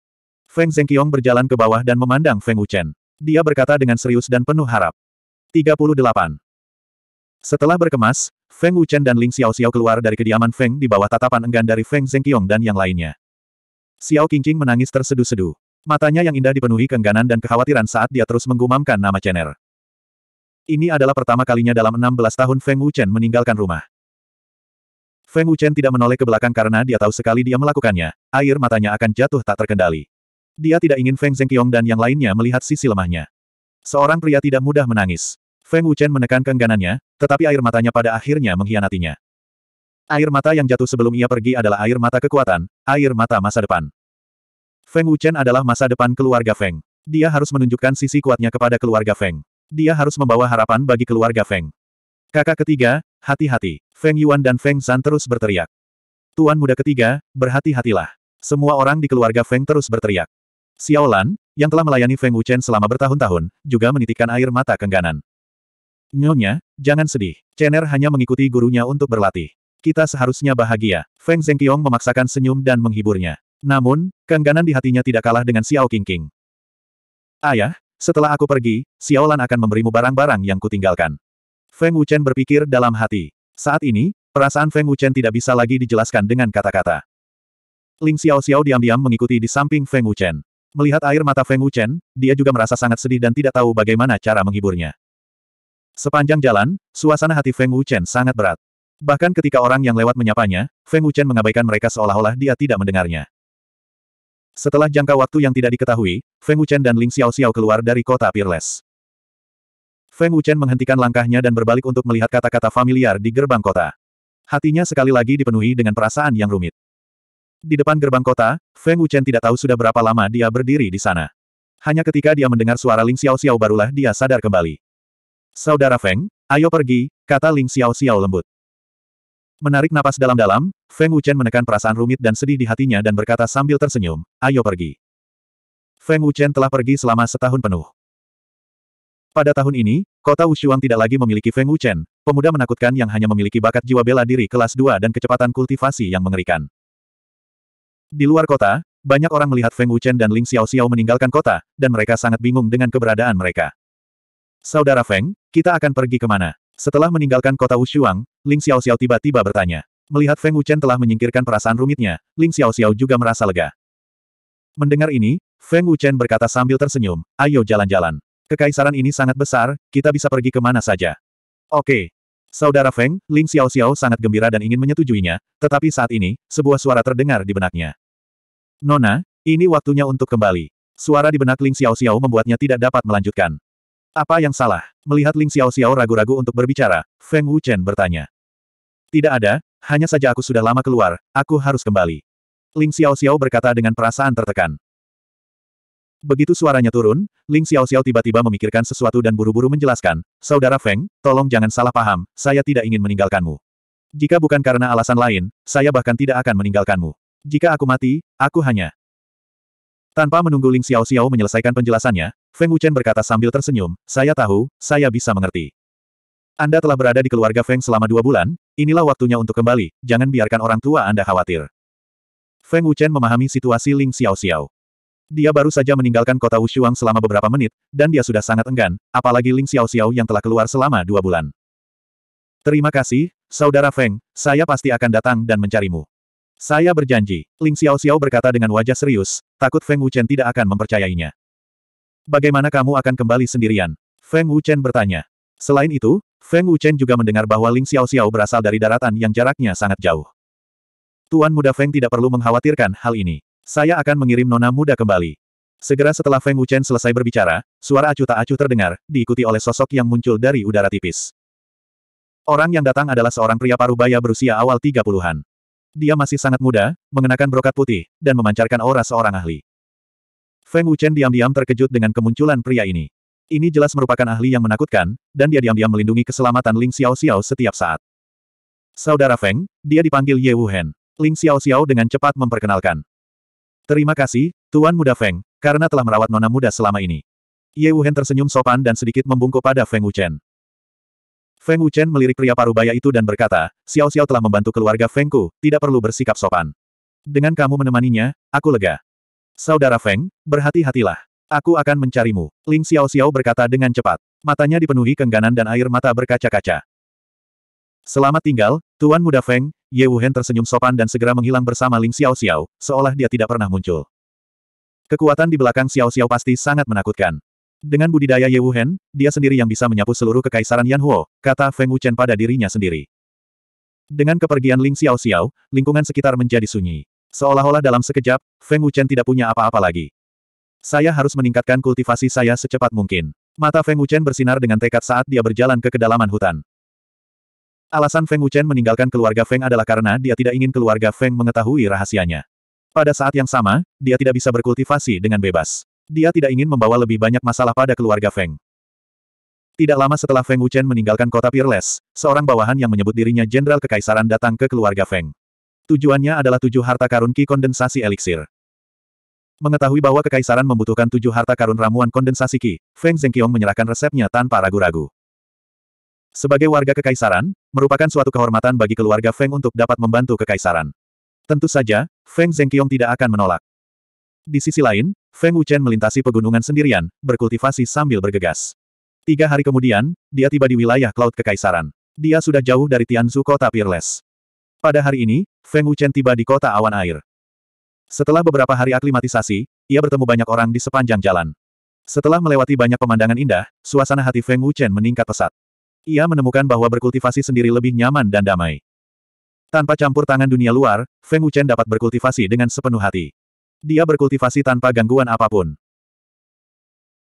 Feng Zhengqiong berjalan ke bawah dan memandang Feng Wuchen. Dia berkata dengan serius dan penuh harap. 38. Setelah berkemas, Feng Wuchen dan Ling Xiao Xiao keluar dari kediaman Feng di bawah tatapan enggan dari Feng Zhengqiong dan yang lainnya. Xiao Qingqing menangis tersedu-sedu. Matanya yang indah dipenuhi keengganan dan kekhawatiran saat dia terus menggumamkan nama Chener. Ini adalah pertama kalinya dalam 16 tahun Feng Wuchen meninggalkan rumah. Feng Wuchen tidak menoleh ke belakang karena dia tahu sekali dia melakukannya, air matanya akan jatuh tak terkendali. Dia tidak ingin Feng Zhengqiong dan yang lainnya melihat sisi lemahnya. Seorang pria tidak mudah menangis. Feng Wuchen menekan kengganannya, tetapi air matanya pada akhirnya mengkhianatinya. Air mata yang jatuh sebelum ia pergi adalah air mata kekuatan, air mata masa depan. Feng Wuchen adalah masa depan keluarga Feng. Dia harus menunjukkan sisi kuatnya kepada keluarga Feng. Dia harus membawa harapan bagi keluarga Feng. Kakak ketiga, hati-hati. Feng Yuan dan Feng San terus berteriak. Tuan muda ketiga, berhati-hatilah. Semua orang di keluarga Feng terus berteriak. Xiaolan, yang telah melayani Feng Wuchen selama bertahun-tahun, juga menitikkan air mata kengganan. Nyonya, jangan sedih. Chener hanya mengikuti gurunya untuk berlatih. Kita seharusnya bahagia. Feng Zhengqiong memaksakan senyum dan menghiburnya. Namun, kengganan di hatinya tidak kalah dengan Xiao Qingqing. Ayah, setelah aku pergi, Xiaolan akan memberimu barang-barang yang kutinggalkan. Feng Wuchen berpikir dalam hati. Saat ini, perasaan Feng Wuchen tidak bisa lagi dijelaskan dengan kata-kata. Ling Xiao Xiao diam-diam mengikuti di samping Feng Wuchen. Melihat air mata Feng Wuchen, dia juga merasa sangat sedih dan tidak tahu bagaimana cara menghiburnya. Sepanjang jalan, suasana hati Feng Wuchen sangat berat. Bahkan ketika orang yang lewat menyapanya, Feng Wuchen mengabaikan mereka seolah-olah dia tidak mendengarnya. Setelah jangka waktu yang tidak diketahui, Feng Wuchen dan Ling Xiao Xiao keluar dari kota Peerless. Feng Wuchen menghentikan langkahnya dan berbalik untuk melihat kata-kata familiar di gerbang kota. Hatinya sekali lagi dipenuhi dengan perasaan yang rumit. Di depan gerbang kota, Feng Wuchen tidak tahu sudah berapa lama dia berdiri di sana. Hanya ketika dia mendengar suara Ling Xiao Xiao barulah dia sadar kembali. Saudara Feng, ayo pergi, kata Ling Xiao Xiao lembut. Menarik napas dalam-dalam, Feng Wuchen menekan perasaan rumit dan sedih di hatinya dan berkata sambil tersenyum, ayo pergi. Feng Wuchen telah pergi selama setahun penuh. Pada tahun ini, kota Wushuang tidak lagi memiliki Feng Wuchen, pemuda menakutkan yang hanya memiliki bakat jiwa bela diri kelas 2 dan kecepatan kultivasi yang mengerikan. Di luar kota, banyak orang melihat Feng Wuchen dan Ling Xiao Xiao meninggalkan kota, dan mereka sangat bingung dengan keberadaan mereka. Saudara Feng, kita akan pergi kemana? Setelah meninggalkan kota Wushuang, Ling Xiao Xiao tiba-tiba bertanya. Melihat Feng Wuchen telah menyingkirkan perasaan rumitnya, Ling Xiao Xiao juga merasa lega. Mendengar ini, Feng Wuchen berkata sambil tersenyum, ayo jalan-jalan. Kekaisaran ini sangat besar, kita bisa pergi ke mana saja. Oke. Saudara Feng, Ling Xiao Xiao sangat gembira dan ingin menyetujuinya, tetapi saat ini, sebuah suara terdengar di benaknya. Nona, ini waktunya untuk kembali. Suara di benak Ling Xiao Xiao membuatnya tidak dapat melanjutkan. Apa yang salah? Melihat Ling Xiao Xiao ragu-ragu untuk berbicara, Feng Wuchen bertanya. Tidak ada, hanya saja aku sudah lama keluar, aku harus kembali. Ling Xiao Xiao berkata dengan perasaan tertekan. Begitu suaranya turun, Ling Xiao Xiao tiba-tiba memikirkan sesuatu dan buru-buru menjelaskan, Saudara Feng, tolong jangan salah paham, saya tidak ingin meninggalkanmu. Jika bukan karena alasan lain, saya bahkan tidak akan meninggalkanmu. Jika aku mati, aku hanya... Tanpa menunggu Ling Xiao Xiao menyelesaikan penjelasannya, Feng Wuchen berkata sambil tersenyum, saya tahu, saya bisa mengerti. Anda telah berada di keluarga Feng selama dua bulan, inilah waktunya untuk kembali, jangan biarkan orang tua Anda khawatir. Feng Wuchen memahami situasi Ling Xiao Xiao. Dia baru saja meninggalkan kota Wushuang selama beberapa menit, dan dia sudah sangat enggan, apalagi Ling Xiao Xiao yang telah keluar selama dua bulan. Terima kasih, Saudara Feng, saya pasti akan datang dan mencarimu. Saya berjanji, Ling Xiao Xiao berkata dengan wajah serius, takut Feng Wuchen tidak akan mempercayainya. Bagaimana kamu akan kembali sendirian? Feng Wuchen bertanya. Selain itu, Feng Wuchen juga mendengar bahwa Ling Xiao Xiao berasal dari daratan yang jaraknya sangat jauh. Tuan muda Feng tidak perlu mengkhawatirkan hal ini. Saya akan mengirim nona muda kembali. Segera setelah Feng Wuchen selesai berbicara, suara acuh tak acuh terdengar, diikuti oleh sosok yang muncul dari udara tipis. Orang yang datang adalah seorang pria parubaya berusia awal 30-an. Dia masih sangat muda, mengenakan brokat putih, dan memancarkan aura seorang ahli. Feng Wuchen diam-diam terkejut dengan kemunculan pria ini. Ini jelas merupakan ahli yang menakutkan, dan dia diam-diam melindungi keselamatan Ling Xiao Xiao setiap saat. Saudara Feng, dia dipanggil Ye Wuhen. Ling Xiao Xiao dengan cepat memperkenalkan. Terima kasih, Tuan Muda Feng, karena telah merawat nona muda selama ini. Ye Wuhen tersenyum sopan dan sedikit membungkuk pada Feng Wuchen. Feng Wuchen melirik pria parubaya itu dan berkata, Xiao Xiao telah membantu keluarga Fengku, tidak perlu bersikap sopan. Dengan kamu menemaninya, aku lega. Saudara Feng, berhati-hatilah. Aku akan mencarimu. Ling Xiao Xiao berkata dengan cepat. Matanya dipenuhi kengganan dan air mata berkaca-kaca. Selamat tinggal, Tuan Muda Feng, Ye Wuhen tersenyum sopan dan segera menghilang bersama Ling Xiao Xiao, seolah dia tidak pernah muncul. Kekuatan di belakang Xiao Xiao pasti sangat menakutkan. Dengan budidaya Ye Wuhen, dia sendiri yang bisa menyapu seluruh kekaisaran Yan Huo, kata Feng Wuchen pada dirinya sendiri. Dengan kepergian Ling Xiao Xiao, lingkungan sekitar menjadi sunyi. Seolah-olah dalam sekejap, Feng Wuchen tidak punya apa-apa lagi. Saya harus meningkatkan kultivasi saya secepat mungkin. Mata Feng Wuchen bersinar dengan tekad saat dia berjalan ke kedalaman hutan. Alasan Feng Wuchen meninggalkan keluarga Feng adalah karena dia tidak ingin keluarga Feng mengetahui rahasianya. Pada saat yang sama, dia tidak bisa berkultivasi dengan bebas. Dia tidak ingin membawa lebih banyak masalah pada keluarga Feng. Tidak lama setelah Feng Wuchen meninggalkan kota Peerless, seorang bawahan yang menyebut dirinya Jenderal Kekaisaran datang ke keluarga Feng. Tujuannya adalah tujuh harta karun Ki Kondensasi Elixir. Mengetahui bahwa Kekaisaran membutuhkan tujuh harta karun ramuan kondensasi Ki, Feng Zhengqiong menyerahkan resepnya tanpa ragu-ragu. Sebagai warga kekaisaran, merupakan suatu kehormatan bagi keluarga Feng untuk dapat membantu kekaisaran. Tentu saja, Feng Zhengqiong tidak akan menolak. Di sisi lain, Feng Wuchen melintasi pegunungan sendirian, berkultivasi sambil bergegas. Tiga hari kemudian, dia tiba di wilayah Cloud Kekaisaran. Dia sudah jauh dari Tianzu kota Peerless. Pada hari ini, Feng Wuchen tiba di kota awan air. Setelah beberapa hari aklimatisasi, ia bertemu banyak orang di sepanjang jalan. Setelah melewati banyak pemandangan indah, suasana hati Feng Wuchen meningkat pesat. Ia menemukan bahwa berkultivasi sendiri lebih nyaman dan damai. Tanpa campur tangan dunia luar, Feng Wuchen dapat berkultivasi dengan sepenuh hati. Dia berkultivasi tanpa gangguan apapun.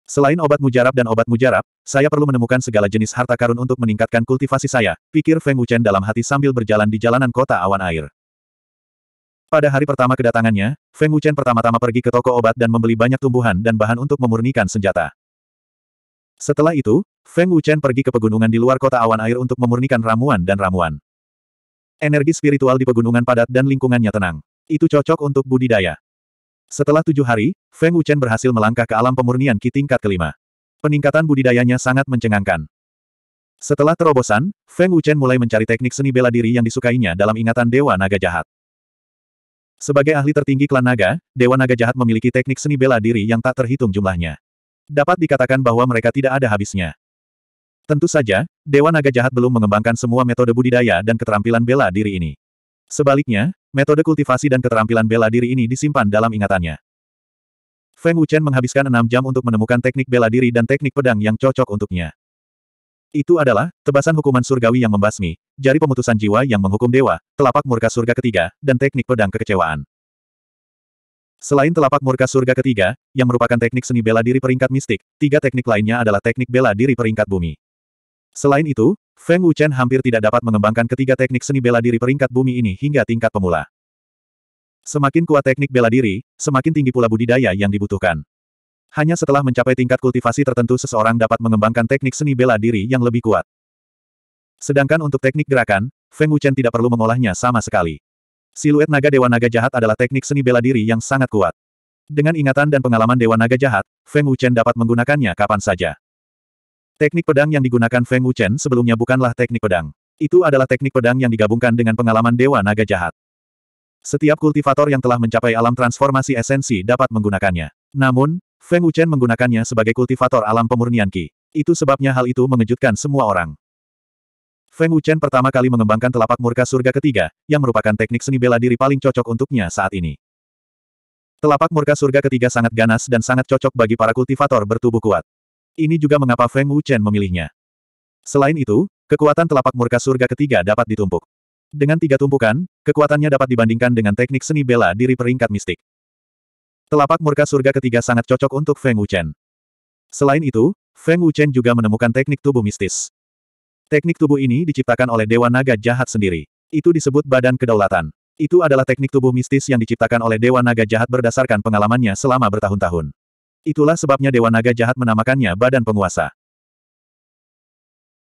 Selain obat mujarab dan obat mujarab, saya perlu menemukan segala jenis harta karun untuk meningkatkan kultivasi saya, pikir Feng Wuchen dalam hati sambil berjalan di jalanan kota awan air. Pada hari pertama kedatangannya, Feng Wuchen pertama-tama pergi ke toko obat dan membeli banyak tumbuhan dan bahan untuk memurnikan senjata. Setelah itu, Feng Wuchen pergi ke pegunungan di luar kota awan air untuk memurnikan ramuan dan ramuan. Energi spiritual di pegunungan padat dan lingkungannya tenang. Itu cocok untuk budidaya. Setelah tujuh hari, Feng Wuchen berhasil melangkah ke alam pemurnian Ki tingkat kelima. Peningkatan budidayanya sangat mencengangkan. Setelah terobosan, Feng Wuchen mulai mencari teknik seni bela diri yang disukainya dalam ingatan Dewa Naga Jahat. Sebagai ahli tertinggi klan naga, Dewa Naga Jahat memiliki teknik seni bela diri yang tak terhitung jumlahnya dapat dikatakan bahwa mereka tidak ada habisnya. Tentu saja, Dewa Naga Jahat belum mengembangkan semua metode budidaya dan keterampilan bela diri ini. Sebaliknya, metode kultivasi dan keterampilan bela diri ini disimpan dalam ingatannya. Feng Wuchen menghabiskan enam jam untuk menemukan teknik bela diri dan teknik pedang yang cocok untuknya. Itu adalah, tebasan hukuman surgawi yang membasmi, jari pemutusan jiwa yang menghukum dewa, telapak murka surga ketiga, dan teknik pedang kekecewaan. Selain telapak murka surga ketiga, yang merupakan teknik seni bela diri peringkat mistik, tiga teknik lainnya adalah teknik bela diri peringkat bumi. Selain itu, Feng Wuchen hampir tidak dapat mengembangkan ketiga teknik seni bela diri peringkat bumi ini hingga tingkat pemula. Semakin kuat teknik bela diri, semakin tinggi pula budidaya yang dibutuhkan. Hanya setelah mencapai tingkat kultivasi tertentu seseorang dapat mengembangkan teknik seni bela diri yang lebih kuat. Sedangkan untuk teknik gerakan, Feng Wuchen tidak perlu mengolahnya sama sekali. Siluet naga Dewa Naga Jahat adalah teknik seni bela diri yang sangat kuat. Dengan ingatan dan pengalaman Dewa Naga Jahat, Feng Wuchen dapat menggunakannya kapan saja. Teknik pedang yang digunakan Feng Wuchen sebelumnya bukanlah teknik pedang. Itu adalah teknik pedang yang digabungkan dengan pengalaman Dewa Naga Jahat. Setiap kultivator yang telah mencapai alam transformasi esensi dapat menggunakannya. Namun, Feng Wuchen menggunakannya sebagai kultivator alam pemurnian Ki. Itu sebabnya hal itu mengejutkan semua orang. Feng Wuchen pertama kali mengembangkan telapak murka surga ketiga, yang merupakan teknik seni bela diri paling cocok untuknya saat ini. Telapak murka surga ketiga sangat ganas dan sangat cocok bagi para kultivator bertubuh kuat. Ini juga mengapa Feng Wuchen memilihnya. Selain itu, kekuatan telapak murka surga ketiga dapat ditumpuk. Dengan tiga tumpukan, kekuatannya dapat dibandingkan dengan teknik seni bela diri peringkat mistik. Telapak murka surga ketiga sangat cocok untuk Feng Wuchen. Selain itu, Feng Wuchen juga menemukan teknik tubuh mistis. Teknik tubuh ini diciptakan oleh Dewa Naga Jahat sendiri. Itu disebut Badan Kedaulatan. Itu adalah teknik tubuh mistis yang diciptakan oleh Dewa Naga Jahat berdasarkan pengalamannya selama bertahun-tahun. Itulah sebabnya Dewa Naga Jahat menamakannya Badan Penguasa.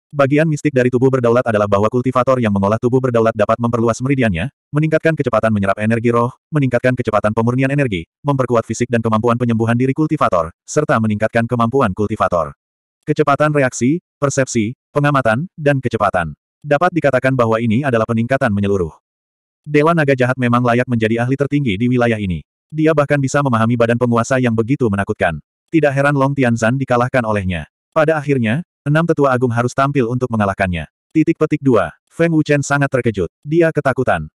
Bagian mistik dari tubuh berdaulat adalah bahwa kultivator yang mengolah tubuh berdaulat dapat memperluas meridiannya, meningkatkan kecepatan menyerap energi roh, meningkatkan kecepatan pemurnian energi, memperkuat fisik dan kemampuan penyembuhan diri kultivator, serta meningkatkan kemampuan kultivator. Kecepatan reaksi, persepsi, pengamatan, dan kecepatan. Dapat dikatakan bahwa ini adalah peningkatan menyeluruh. Dewa Naga Jahat memang layak menjadi ahli tertinggi di wilayah ini. Dia bahkan bisa memahami badan penguasa yang begitu menakutkan. Tidak heran Long Tianzan dikalahkan olehnya. Pada akhirnya, enam tetua agung harus tampil untuk mengalahkannya. Titik petik 2. Feng Wuchen sangat terkejut. Dia ketakutan.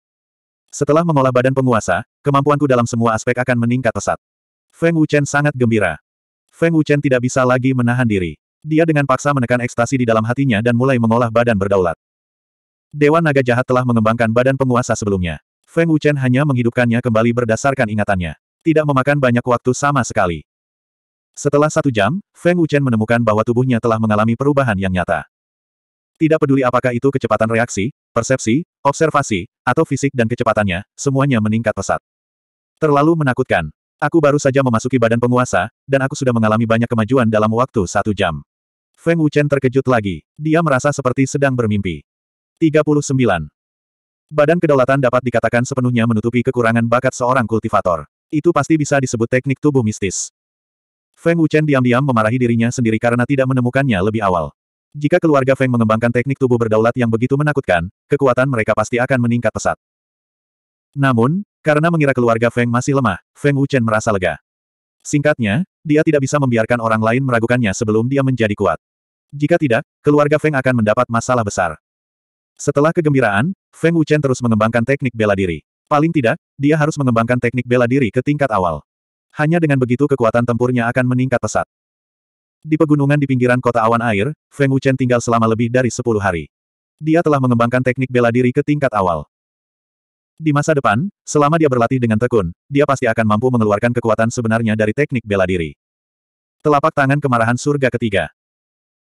Setelah mengolah badan penguasa, kemampuanku dalam semua aspek akan meningkat pesat. Feng Wuchen sangat gembira. Feng Wuchen tidak bisa lagi menahan diri. Dia dengan paksa menekan ekstasi di dalam hatinya dan mulai mengolah badan berdaulat. Dewan Naga Jahat telah mengembangkan badan penguasa sebelumnya. Feng Wuchen hanya menghidupkannya kembali berdasarkan ingatannya. Tidak memakan banyak waktu sama sekali. Setelah satu jam, Feng Wuchen menemukan bahwa tubuhnya telah mengalami perubahan yang nyata. Tidak peduli apakah itu kecepatan reaksi, persepsi, observasi, atau fisik dan kecepatannya, semuanya meningkat pesat. Terlalu menakutkan. Aku baru saja memasuki badan penguasa, dan aku sudah mengalami banyak kemajuan dalam waktu satu jam. Feng Wuchen terkejut lagi. Dia merasa seperti sedang bermimpi. 39. Badan kedaulatan dapat dikatakan sepenuhnya menutupi kekurangan bakat seorang kultivator. Itu pasti bisa disebut teknik tubuh mistis. Feng Wuchen diam-diam memarahi dirinya sendiri karena tidak menemukannya lebih awal. Jika keluarga Feng mengembangkan teknik tubuh berdaulat yang begitu menakutkan, kekuatan mereka pasti akan meningkat pesat. Namun, karena mengira keluarga Feng masih lemah, Feng Wuchen merasa lega. Singkatnya, dia tidak bisa membiarkan orang lain meragukannya sebelum dia menjadi kuat. Jika tidak, keluarga Feng akan mendapat masalah besar. Setelah kegembiraan, Feng Wuchen terus mengembangkan teknik bela diri. Paling tidak, dia harus mengembangkan teknik bela diri ke tingkat awal. Hanya dengan begitu kekuatan tempurnya akan meningkat pesat. Di pegunungan di pinggiran kota awan air, Feng Wuchen tinggal selama lebih dari 10 hari. Dia telah mengembangkan teknik bela diri ke tingkat awal. Di masa depan, selama dia berlatih dengan tekun, dia pasti akan mampu mengeluarkan kekuatan sebenarnya dari teknik bela diri. Telapak tangan kemarahan surga ketiga.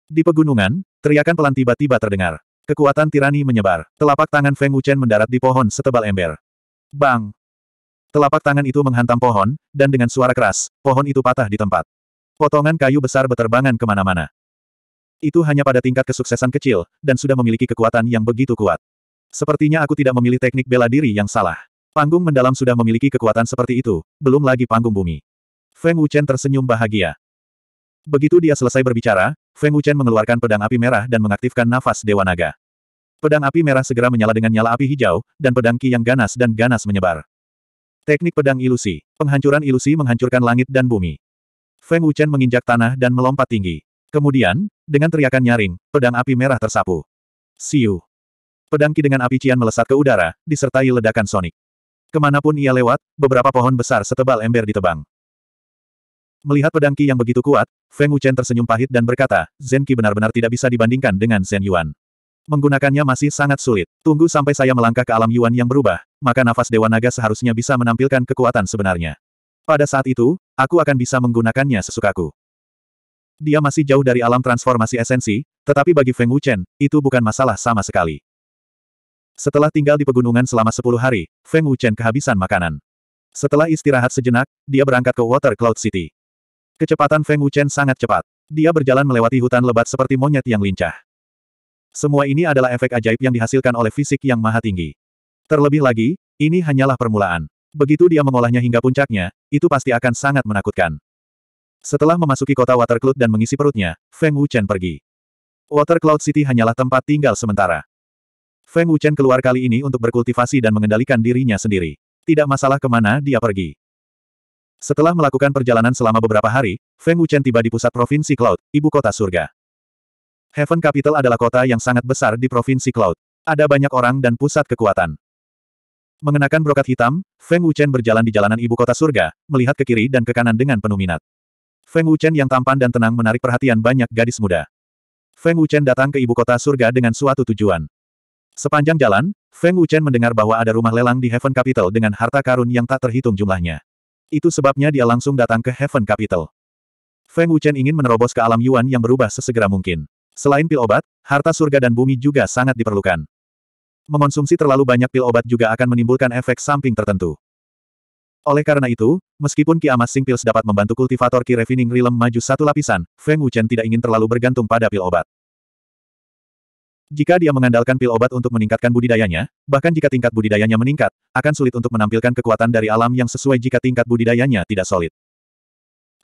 Di pegunungan, teriakan pelan tiba-tiba terdengar. Kekuatan tirani menyebar. Telapak tangan Feng Wuchen mendarat di pohon setebal ember. Bang! Telapak tangan itu menghantam pohon, dan dengan suara keras, pohon itu patah di tempat. Potongan kayu besar beterbangan kemana-mana. Itu hanya pada tingkat kesuksesan kecil, dan sudah memiliki kekuatan yang begitu kuat. Sepertinya aku tidak memilih teknik bela diri yang salah. Panggung mendalam sudah memiliki kekuatan seperti itu, belum lagi panggung bumi. Feng Wuchen tersenyum bahagia. Begitu dia selesai berbicara, Feng Wuchen mengeluarkan pedang api merah dan mengaktifkan nafas Dewa Naga. Pedang api merah segera menyala dengan nyala api hijau, dan pedang ki yang ganas dan ganas menyebar. Teknik pedang ilusi. Penghancuran ilusi menghancurkan langit dan bumi. Feng Wuchen menginjak tanah dan melompat tinggi. Kemudian, dengan teriakan nyaring, pedang api merah tersapu. Siu. Pedang ki dengan api cian melesat ke udara, disertai ledakan sonik. Kemanapun ia lewat, beberapa pohon besar setebal ember ditebang. Melihat pedang Qi yang begitu kuat, Feng Wuchen tersenyum pahit dan berkata, Zen Qi benar-benar tidak bisa dibandingkan dengan Zen Yuan. Menggunakannya masih sangat sulit. Tunggu sampai saya melangkah ke alam Yuan yang berubah, maka nafas Dewa Naga seharusnya bisa menampilkan kekuatan sebenarnya. Pada saat itu, aku akan bisa menggunakannya sesukaku. Dia masih jauh dari alam transformasi esensi, tetapi bagi Feng Wuchen, itu bukan masalah sama sekali. Setelah tinggal di pegunungan selama 10 hari, Feng Wuchen kehabisan makanan. Setelah istirahat sejenak, dia berangkat ke Water Cloud City. Kecepatan Feng Wuchen sangat cepat. Dia berjalan melewati hutan lebat seperti monyet yang lincah. Semua ini adalah efek ajaib yang dihasilkan oleh fisik yang maha tinggi. Terlebih lagi, ini hanyalah permulaan. Begitu dia mengolahnya hingga puncaknya, itu pasti akan sangat menakutkan. Setelah memasuki kota Water dan mengisi perutnya, Feng Wuchen pergi. Watercloud City hanyalah tempat tinggal sementara. Feng Wuchen keluar kali ini untuk berkultivasi dan mengendalikan dirinya sendiri. Tidak masalah kemana dia pergi. Setelah melakukan perjalanan selama beberapa hari, Feng Wuchen tiba di pusat Provinsi Cloud, ibu kota surga. Heaven Capital adalah kota yang sangat besar di Provinsi Cloud. Ada banyak orang dan pusat kekuatan. Mengenakan brokat hitam, Feng Wuchen berjalan di jalanan ibu kota surga, melihat ke kiri dan ke kanan dengan penuh minat. Feng Wuchen yang tampan dan tenang menarik perhatian banyak gadis muda. Feng Wuchen datang ke ibu kota surga dengan suatu tujuan. Sepanjang jalan, Feng Wuchen mendengar bahwa ada rumah lelang di Heaven Capital dengan harta karun yang tak terhitung jumlahnya. Itu sebabnya dia langsung datang ke Heaven Capital. Feng Wuchen ingin menerobos ke alam Yuan yang berubah sesegera mungkin. Selain pil obat, harta surga dan bumi juga sangat diperlukan. Mengonsumsi terlalu banyak pil obat juga akan menimbulkan efek samping tertentu. Oleh karena itu, meskipun Ki Amas Sing Pils dapat membantu kultivator Ki Refining Realm maju satu lapisan, Feng Wuchen tidak ingin terlalu bergantung pada pil obat. Jika dia mengandalkan pil obat untuk meningkatkan budidayanya, bahkan jika tingkat budidayanya meningkat, akan sulit untuk menampilkan kekuatan dari alam yang sesuai jika tingkat budidayanya tidak solid.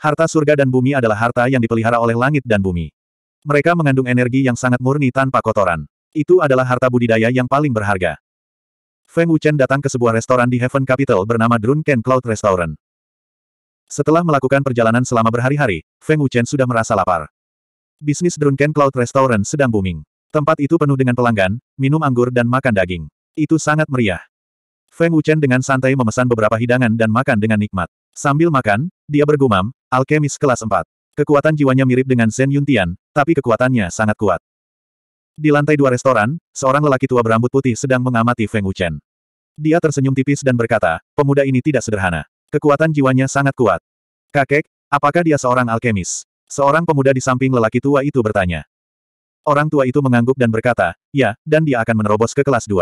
Harta surga dan bumi adalah harta yang dipelihara oleh langit dan bumi. Mereka mengandung energi yang sangat murni tanpa kotoran. Itu adalah harta budidaya yang paling berharga. Feng Wuchen datang ke sebuah restoran di Heaven Capital bernama Drunken Cloud Restaurant. Setelah melakukan perjalanan selama berhari-hari, Feng Wuchen sudah merasa lapar. Bisnis Drunken Cloud Restaurant sedang booming. Tempat itu penuh dengan pelanggan, minum anggur dan makan daging. Itu sangat meriah. Feng Wuchen dengan santai memesan beberapa hidangan dan makan dengan nikmat. Sambil makan, dia bergumam, alkemis kelas 4. Kekuatan jiwanya mirip dengan Zen Yuntian, tapi kekuatannya sangat kuat. Di lantai dua restoran, seorang lelaki tua berambut putih sedang mengamati Feng Wuchen. Dia tersenyum tipis dan berkata, pemuda ini tidak sederhana. Kekuatan jiwanya sangat kuat. Kakek, apakah dia seorang alkemis? Seorang pemuda di samping lelaki tua itu bertanya. Orang tua itu mengangguk dan berkata, ya, dan dia akan menerobos ke kelas 2.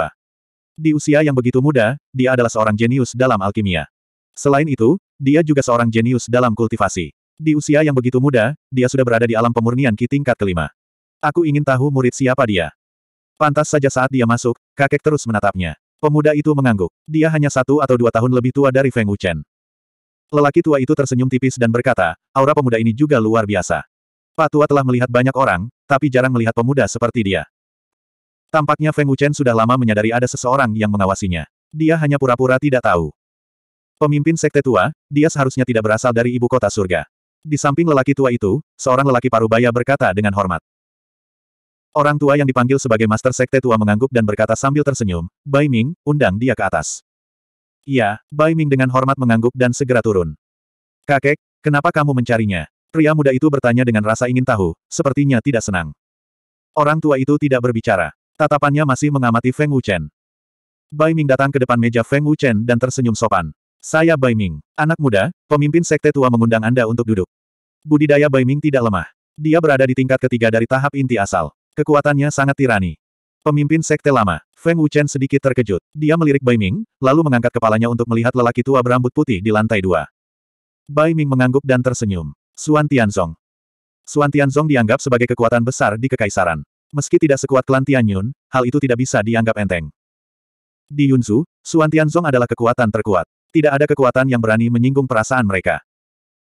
Di usia yang begitu muda, dia adalah seorang jenius dalam alkimia. Selain itu, dia juga seorang jenius dalam kultivasi. Di usia yang begitu muda, dia sudah berada di alam pemurnian Ki tingkat kelima. Aku ingin tahu murid siapa dia. Pantas saja saat dia masuk, kakek terus menatapnya. Pemuda itu mengangguk. Dia hanya satu atau dua tahun lebih tua dari Feng Wuchen. Lelaki tua itu tersenyum tipis dan berkata, aura pemuda ini juga luar biasa. Pak Tua telah melihat banyak orang, tapi jarang melihat pemuda seperti dia. Tampaknya Feng Wuchen sudah lama menyadari ada seseorang yang mengawasinya. Dia hanya pura-pura tidak tahu. Pemimpin sekte tua, dia seharusnya tidak berasal dari ibu kota surga. Di samping lelaki tua itu, seorang lelaki parubaya berkata dengan hormat. Orang tua yang dipanggil sebagai master sekte tua mengangguk dan berkata sambil tersenyum, Bai Ming, undang dia ke atas. Iya, Bai Ming dengan hormat mengangguk dan segera turun. Kakek, kenapa kamu mencarinya? Pria muda itu bertanya dengan rasa ingin tahu, sepertinya tidak senang. Orang tua itu tidak berbicara. Tatapannya masih mengamati Feng Wuchen. Bai Ming datang ke depan meja Feng Wuchen dan tersenyum sopan. Saya Bai Ming, anak muda, pemimpin sekte tua mengundang Anda untuk duduk. Budidaya Bai Ming tidak lemah. Dia berada di tingkat ketiga dari tahap inti asal. Kekuatannya sangat tirani. Pemimpin sekte lama, Feng Wuchen sedikit terkejut. Dia melirik Bai Ming, lalu mengangkat kepalanya untuk melihat lelaki tua berambut putih di lantai dua. Bai Ming mengangguk dan tersenyum. Xuan Tianzong. Xuan Tianzong dianggap sebagai kekuatan besar di kekaisaran. Meski tidak sekuat klan Tianyun, hal itu tidak bisa dianggap enteng. Di Yunzu, Xuan Tianzong adalah kekuatan terkuat. Tidak ada kekuatan yang berani menyinggung perasaan mereka.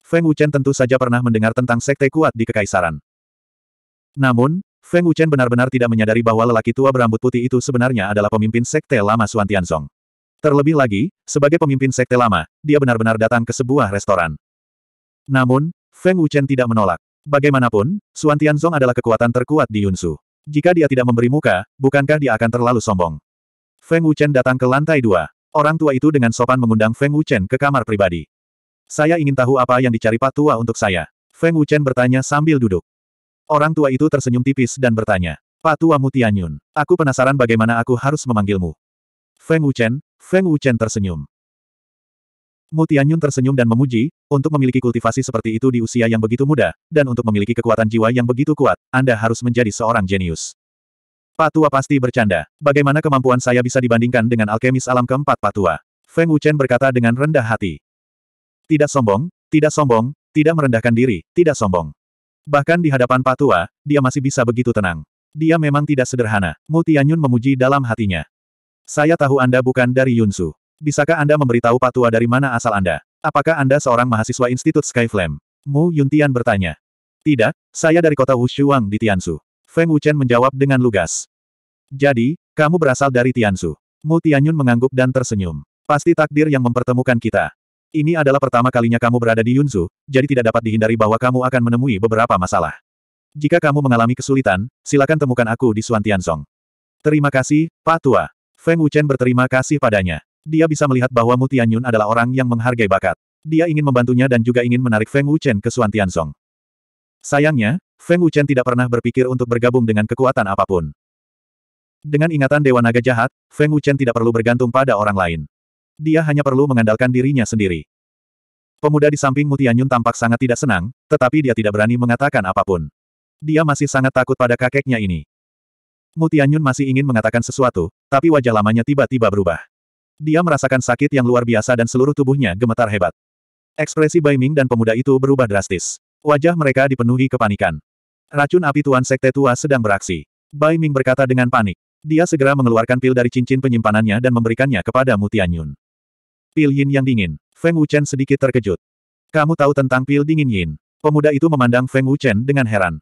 Feng Wuchen tentu saja pernah mendengar tentang sekte kuat di kekaisaran. Namun, Feng Wuchen benar-benar tidak menyadari bahwa lelaki tua berambut putih itu sebenarnya adalah pemimpin sekte lama Xuan Tianzong. Terlebih lagi, sebagai pemimpin sekte lama, dia benar-benar datang ke sebuah restoran. Namun, Feng Wuchen tidak menolak. Bagaimanapun, Suan Tianzong adalah kekuatan terkuat di Yunsu. Jika dia tidak memberi muka, bukankah dia akan terlalu sombong? Feng Wuchen datang ke lantai dua. Orang tua itu dengan sopan mengundang Feng Wuchen ke kamar pribadi. Saya ingin tahu apa yang dicari Pak Tua untuk saya. Feng Wuchen bertanya sambil duduk. Orang tua itu tersenyum tipis dan bertanya. Pak Tua Mutianyun, aku penasaran bagaimana aku harus memanggilmu. Feng Wuchen, Feng Wuchen tersenyum. Mu Tianyun tersenyum dan memuji, untuk memiliki kultivasi seperti itu di usia yang begitu muda, dan untuk memiliki kekuatan jiwa yang begitu kuat, Anda harus menjadi seorang jenius. Pak tua pasti bercanda. Bagaimana kemampuan saya bisa dibandingkan dengan alkemis alam keempat Pak tua? Feng Wuchen berkata dengan rendah hati. Tidak sombong, tidak sombong, tidak merendahkan diri, tidak sombong. Bahkan di hadapan Pak tua, dia masih bisa begitu tenang. Dia memang tidak sederhana. Mu Tianyun memuji dalam hatinya. Saya tahu Anda bukan dari Yunsu. Bisakah Anda memberitahu patua dari mana asal Anda? Apakah Anda seorang mahasiswa Institut Skyflame? Mu Yuntian bertanya. Tidak, saya dari kota Wushuang di Tiansu. Feng Wuchen menjawab dengan lugas. Jadi, kamu berasal dari Tiansu. Mu Tianyun mengangguk dan tersenyum. Pasti takdir yang mempertemukan kita. Ini adalah pertama kalinya kamu berada di Yunzu, jadi tidak dapat dihindari bahwa kamu akan menemui beberapa masalah. Jika kamu mengalami kesulitan, silakan temukan aku di Suan Tianzong. Terima kasih, Pak Tua. Feng Wuchen berterima kasih padanya. Dia bisa melihat bahwa Mu Tianyun adalah orang yang menghargai bakat. Dia ingin membantunya dan juga ingin menarik Feng Wuchen ke Suan Tianzong. Sayangnya, Feng Wuchen tidak pernah berpikir untuk bergabung dengan kekuatan apapun. Dengan ingatan Dewa Naga jahat, Feng Wuchen tidak perlu bergantung pada orang lain. Dia hanya perlu mengandalkan dirinya sendiri. Pemuda di samping Mutianyun tampak sangat tidak senang, tetapi dia tidak berani mengatakan apapun. Dia masih sangat takut pada kakeknya ini. Mutianyun masih ingin mengatakan sesuatu, tapi wajah lamanya tiba-tiba berubah. Dia merasakan sakit yang luar biasa dan seluruh tubuhnya gemetar hebat. Ekspresi Bai Ming dan pemuda itu berubah drastis. Wajah mereka dipenuhi kepanikan. Racun api Tuan Sekte Tua sedang beraksi. Bai Ming berkata dengan panik. Dia segera mengeluarkan pil dari cincin penyimpanannya dan memberikannya kepada Mutianyun. Tianyun. Pil Yin yang dingin. Feng Wuchen sedikit terkejut. Kamu tahu tentang pil dingin Yin? Pemuda itu memandang Feng Wuchen dengan heran.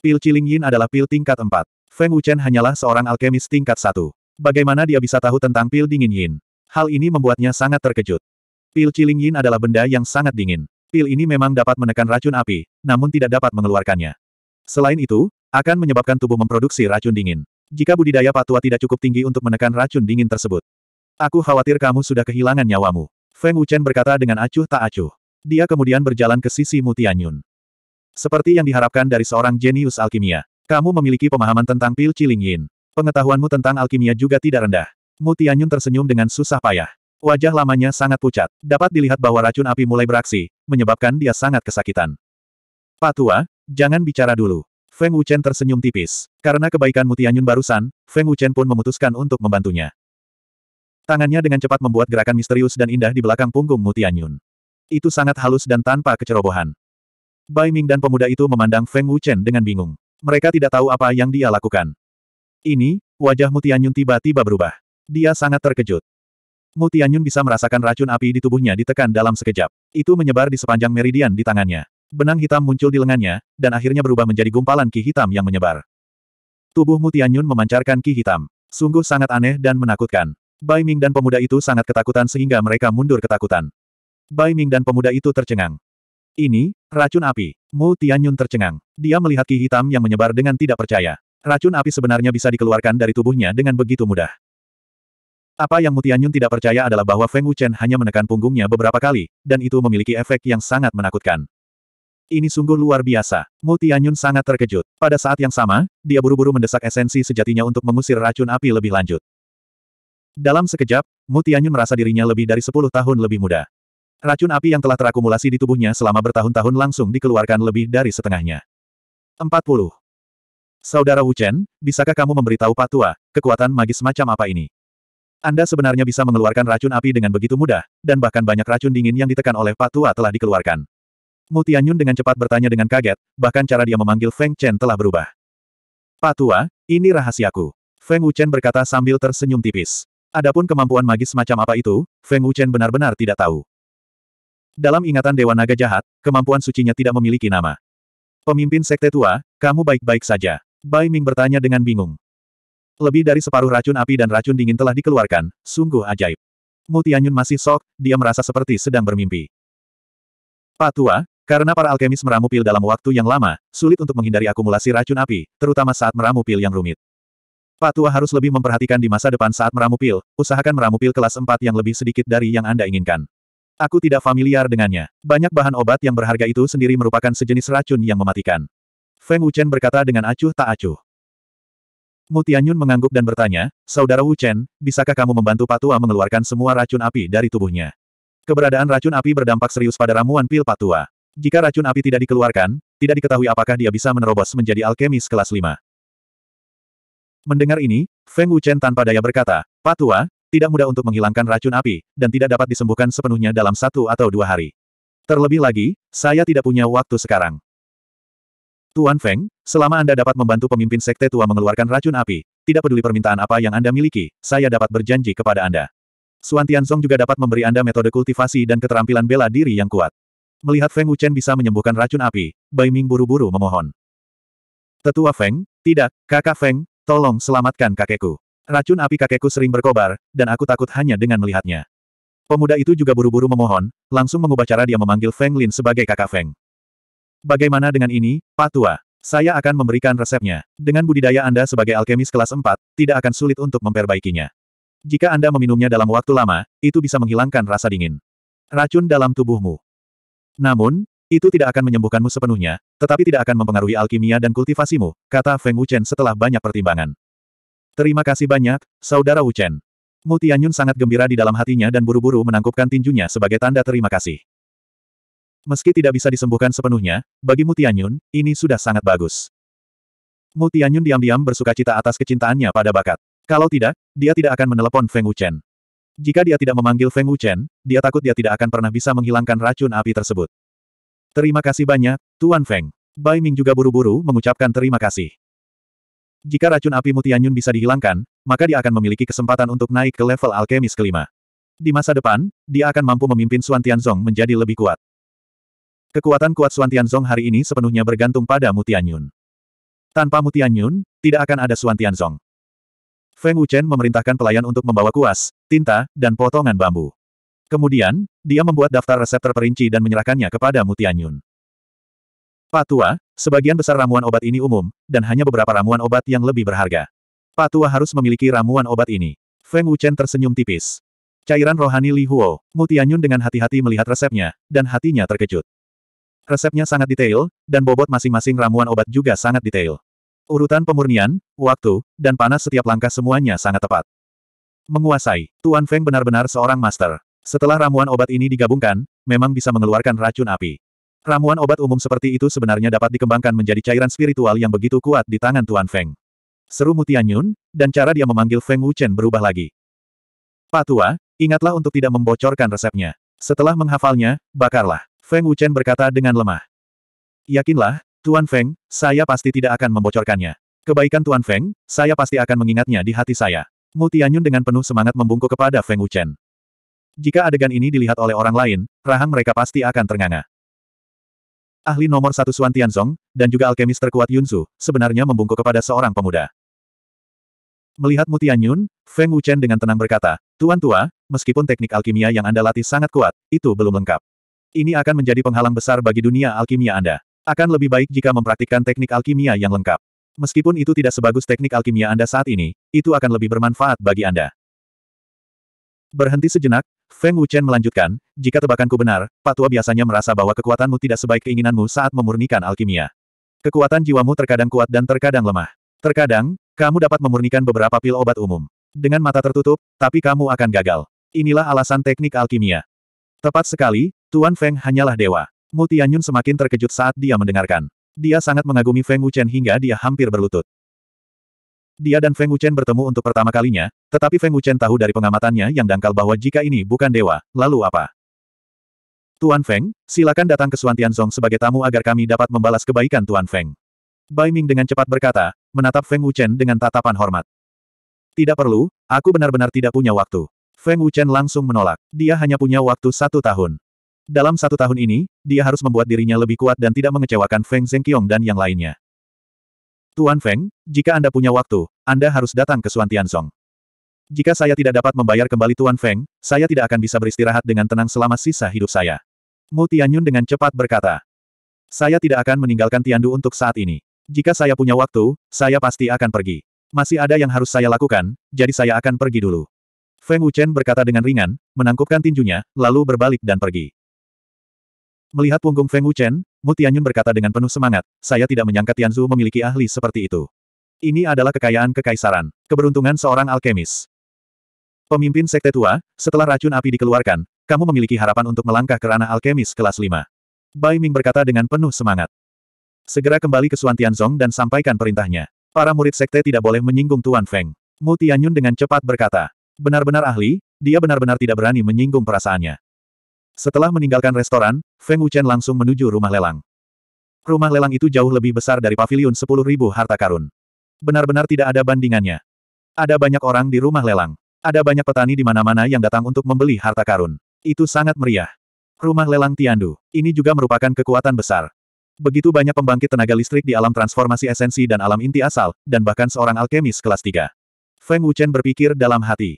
Pil Ciling Yin adalah pil tingkat 4. Feng Wuchen hanyalah seorang alkemis tingkat 1. Bagaimana dia bisa tahu tentang pil dingin Yin? Hal ini membuatnya sangat terkejut. Pil ciling Yin adalah benda yang sangat dingin. Pil ini memang dapat menekan racun api, namun tidak dapat mengeluarkannya. Selain itu, akan menyebabkan tubuh memproduksi racun dingin. Jika budidaya patua tidak cukup tinggi untuk menekan racun dingin tersebut. Aku khawatir kamu sudah kehilangan nyawamu. Feng Wuchen berkata dengan acuh tak acuh. Dia kemudian berjalan ke sisi Mutianyun. Seperti yang diharapkan dari seorang jenius alkimia, kamu memiliki pemahaman tentang pil ciling Yin. Pengetahuanmu tentang alkimia juga tidak rendah. Mu Tianyun tersenyum dengan susah payah. Wajah lamanya sangat pucat. Dapat dilihat bahwa racun api mulai beraksi, menyebabkan dia sangat kesakitan. Patua, jangan bicara dulu. Feng Wuchen tersenyum tipis. Karena kebaikan Mu Tianyun barusan, Feng Wuchen pun memutuskan untuk membantunya. Tangannya dengan cepat membuat gerakan misterius dan indah di belakang punggung Mu Tianyun. Itu sangat halus dan tanpa kecerobohan. Bai Ming dan pemuda itu memandang Feng Wuchen dengan bingung. Mereka tidak tahu apa yang dia lakukan. Ini, wajah Mutianyun tiba-tiba berubah. Dia sangat terkejut. Mutianyun bisa merasakan racun api di tubuhnya ditekan dalam sekejap. Itu menyebar di sepanjang meridian di tangannya. Benang hitam muncul di lengannya, dan akhirnya berubah menjadi gumpalan ki hitam yang menyebar. Tubuh Mutianyun memancarkan ki hitam. Sungguh sangat aneh dan menakutkan. Bai Ming dan pemuda itu sangat ketakutan sehingga mereka mundur ketakutan. Bai Ming dan pemuda itu tercengang. Ini, racun api. Mu Tianyun tercengang. Dia melihat ki hitam yang menyebar dengan tidak percaya. Racun api sebenarnya bisa dikeluarkan dari tubuhnya dengan begitu mudah. Apa yang Mutianyun tidak percaya adalah bahwa Feng Wuchen hanya menekan punggungnya beberapa kali, dan itu memiliki efek yang sangat menakutkan. Ini sungguh luar biasa. Mutianyun sangat terkejut. Pada saat yang sama, dia buru-buru mendesak esensi sejatinya untuk mengusir racun api lebih lanjut. Dalam sekejap, Mutianyun merasa dirinya lebih dari 10 tahun lebih muda. Racun api yang telah terakumulasi di tubuhnya selama bertahun-tahun langsung dikeluarkan lebih dari setengahnya. 40. Saudara Wu Chen, bisakah kamu memberitahu Pak Tua, kekuatan magis macam apa ini? Anda sebenarnya bisa mengeluarkan racun api dengan begitu mudah, dan bahkan banyak racun dingin yang ditekan oleh Pak Tua telah dikeluarkan. Mutianyun dengan cepat bertanya dengan kaget, bahkan cara dia memanggil Feng Chen telah berubah. Pak Tua, ini rahasiaku. Feng Wuchen berkata sambil tersenyum tipis. Adapun kemampuan magis macam apa itu, Feng Wuchen benar-benar tidak tahu. Dalam ingatan Dewa Naga Jahat, kemampuan sucinya tidak memiliki nama. Pemimpin Sekte Tua, kamu baik-baik saja. Bai Ming bertanya dengan bingung. Lebih dari separuh racun api dan racun dingin telah dikeluarkan, sungguh ajaib. Mutianyun masih sok, dia merasa seperti sedang bermimpi. Pak Tua, karena para alkemis meramu pil dalam waktu yang lama, sulit untuk menghindari akumulasi racun api, terutama saat meramu pil yang rumit. Pak Tua harus lebih memperhatikan di masa depan saat meramu pil, usahakan meramu pil kelas 4 yang lebih sedikit dari yang Anda inginkan. Aku tidak familiar dengannya. Banyak bahan obat yang berharga itu sendiri merupakan sejenis racun yang mematikan. Feng Wuchen berkata dengan acuh tak acuh. Mutianyun mengangguk dan bertanya, Saudara Wuchen, bisakah kamu membantu Patua mengeluarkan semua racun api dari tubuhnya? Keberadaan racun api berdampak serius pada ramuan pil Patua. Jika racun api tidak dikeluarkan, tidak diketahui apakah dia bisa menerobos menjadi alkemis kelas 5. Mendengar ini, Feng Wuchen tanpa daya berkata, Patua, tidak mudah untuk menghilangkan racun api, dan tidak dapat disembuhkan sepenuhnya dalam satu atau dua hari. Terlebih lagi, saya tidak punya waktu sekarang. Tuan Feng, selama Anda dapat membantu pemimpin sekte tua mengeluarkan racun api, tidak peduli permintaan apa yang Anda miliki, saya dapat berjanji kepada Anda. Suan Tianzong juga dapat memberi Anda metode kultivasi dan keterampilan bela diri yang kuat. Melihat Feng Wuchen bisa menyembuhkan racun api, Bai Ming buru-buru memohon. Tetua Feng, tidak, kakak Feng, tolong selamatkan kakekku. Racun api kakekku sering berkobar, dan aku takut hanya dengan melihatnya. Pemuda itu juga buru-buru memohon, langsung mengubah cara dia memanggil Feng Lin sebagai kakak Feng. Bagaimana dengan ini, Pak Tua? Saya akan memberikan resepnya. Dengan budidaya Anda sebagai alkemis kelas 4, tidak akan sulit untuk memperbaikinya. Jika Anda meminumnya dalam waktu lama, itu bisa menghilangkan rasa dingin. Racun dalam tubuhmu. Namun, itu tidak akan menyembuhkanmu sepenuhnya, tetapi tidak akan mempengaruhi alkimia dan kultivasimu, kata Feng Wuchen setelah banyak pertimbangan. Terima kasih banyak, Saudara Wuchen. Tianyun sangat gembira di dalam hatinya dan buru-buru menangkupkan tinjunya sebagai tanda terima kasih. Meski tidak bisa disembuhkan sepenuhnya, bagi Mutianyun, ini sudah sangat bagus. Mutianyun diam-diam bersuka cita atas kecintaannya pada bakat. Kalau tidak, dia tidak akan menelepon Feng Wuchen. Jika dia tidak memanggil Feng Wuchen, dia takut dia tidak akan pernah bisa menghilangkan racun api tersebut. Terima kasih banyak, Tuan Feng. Bai Ming juga buru-buru mengucapkan terima kasih. Jika racun api Mutianyun bisa dihilangkan, maka dia akan memiliki kesempatan untuk naik ke level alkemis kelima. Di masa depan, dia akan mampu memimpin Suan Tianzong menjadi lebih kuat. Kekuatan kuat Suantianzong Tianzong hari ini sepenuhnya bergantung pada Mutianyun. Tanpa Mutianyun, tidak akan ada Suantianzong. Tianzong. Feng Wuchen memerintahkan pelayan untuk membawa kuas, tinta, dan potongan bambu. Kemudian, dia membuat daftar resep terperinci dan menyerahkannya kepada Mutianyun. tua, sebagian besar ramuan obat ini umum, dan hanya beberapa ramuan obat yang lebih berharga. Pak tua harus memiliki ramuan obat ini. Feng Wuchen tersenyum tipis. Cairan rohani Li Huo, Mutianyun dengan hati-hati melihat resepnya, dan hatinya terkejut. Resepnya sangat detail, dan bobot masing-masing ramuan obat juga sangat detail. Urutan pemurnian, waktu, dan panas setiap langkah semuanya sangat tepat. Menguasai, Tuan Feng benar-benar seorang master. Setelah ramuan obat ini digabungkan, memang bisa mengeluarkan racun api. Ramuan obat umum seperti itu sebenarnya dapat dikembangkan menjadi cairan spiritual yang begitu kuat di tangan Tuan Feng. Seru Mutian Yun, dan cara dia memanggil Feng Wuchen berubah lagi. Pak Tua, ingatlah untuk tidak membocorkan resepnya. Setelah menghafalnya, bakarlah. Feng Wuchen berkata dengan lemah. Yakinlah, Tuan Feng, saya pasti tidak akan membocorkannya. Kebaikan Tuan Feng, saya pasti akan mengingatnya di hati saya. Mu Tianyun dengan penuh semangat membungkuk kepada Feng Wuchen. Jika adegan ini dilihat oleh orang lain, rahang mereka pasti akan ternganga. Ahli nomor satu Suan Tianzong, dan juga alkemis terkuat Yunzu, sebenarnya membungkuk kepada seorang pemuda. Melihat Mu Tianyun, Feng Wuchen dengan tenang berkata, Tuan Tua, meskipun teknik alkimia yang Anda latih sangat kuat, itu belum lengkap. Ini akan menjadi penghalang besar bagi dunia alkimia Anda. Akan lebih baik jika mempraktikkan teknik alkimia yang lengkap. Meskipun itu tidak sebagus teknik alkimia Anda saat ini, itu akan lebih bermanfaat bagi Anda. Berhenti sejenak, Feng Wuchen melanjutkan, jika tebakanku benar, Pak tua biasanya merasa bahwa kekuatanmu tidak sebaik keinginanmu saat memurnikan alkimia. Kekuatan jiwamu terkadang kuat dan terkadang lemah. Terkadang, kamu dapat memurnikan beberapa pil obat umum. Dengan mata tertutup, tapi kamu akan gagal. Inilah alasan teknik alkimia. Tepat sekali, Tuan Feng hanyalah dewa. Mu Tianyun semakin terkejut saat dia mendengarkan. Dia sangat mengagumi Feng Wuchen hingga dia hampir berlutut. Dia dan Feng Wuchen bertemu untuk pertama kalinya, tetapi Feng Wuchen tahu dari pengamatannya yang dangkal bahwa jika ini bukan dewa, lalu apa? Tuan Feng, silakan datang ke Suan Tianzong sebagai tamu agar kami dapat membalas kebaikan Tuan Feng. Bai Ming dengan cepat berkata, menatap Feng Wuchen dengan tatapan hormat. Tidak perlu, aku benar-benar tidak punya waktu. Feng Wuchen langsung menolak. Dia hanya punya waktu satu tahun. Dalam satu tahun ini, dia harus membuat dirinya lebih kuat dan tidak mengecewakan Feng Zhengqiong dan yang lainnya. Tuan Feng, jika Anda punya waktu, Anda harus datang ke Suan Tianzong. Jika saya tidak dapat membayar kembali Tuan Feng, saya tidak akan bisa beristirahat dengan tenang selama sisa hidup saya. Mu Tianyun dengan cepat berkata. Saya tidak akan meninggalkan Tiandu untuk saat ini. Jika saya punya waktu, saya pasti akan pergi. Masih ada yang harus saya lakukan, jadi saya akan pergi dulu. Feng Wuchen berkata dengan ringan, menangkupkan tinjunya, lalu berbalik dan pergi. Melihat punggung Feng Wuchen, Mu Tianyun berkata dengan penuh semangat, saya tidak menyangka Tianzu memiliki ahli seperti itu. Ini adalah kekayaan kekaisaran, keberuntungan seorang alkemis. Pemimpin sekte tua, setelah racun api dikeluarkan, kamu memiliki harapan untuk melangkah ke ranah alkemis kelas 5. Bai Ming berkata dengan penuh semangat. Segera kembali ke Suan Tianzong dan sampaikan perintahnya. Para murid sekte tidak boleh menyinggung Tuan Feng. Mu Tianyun dengan cepat berkata. Benar-benar ahli, dia benar-benar tidak berani menyinggung perasaannya. Setelah meninggalkan restoran, Feng Wuchen langsung menuju rumah lelang. Rumah lelang itu jauh lebih besar dari pavilion 10.000 harta karun. Benar-benar tidak ada bandingannya. Ada banyak orang di rumah lelang. Ada banyak petani di mana-mana yang datang untuk membeli harta karun. Itu sangat meriah. Rumah lelang Tiandu. Ini juga merupakan kekuatan besar. Begitu banyak pembangkit tenaga listrik di alam transformasi esensi dan alam inti asal, dan bahkan seorang alkemis kelas 3. Feng Wuchen berpikir dalam hati.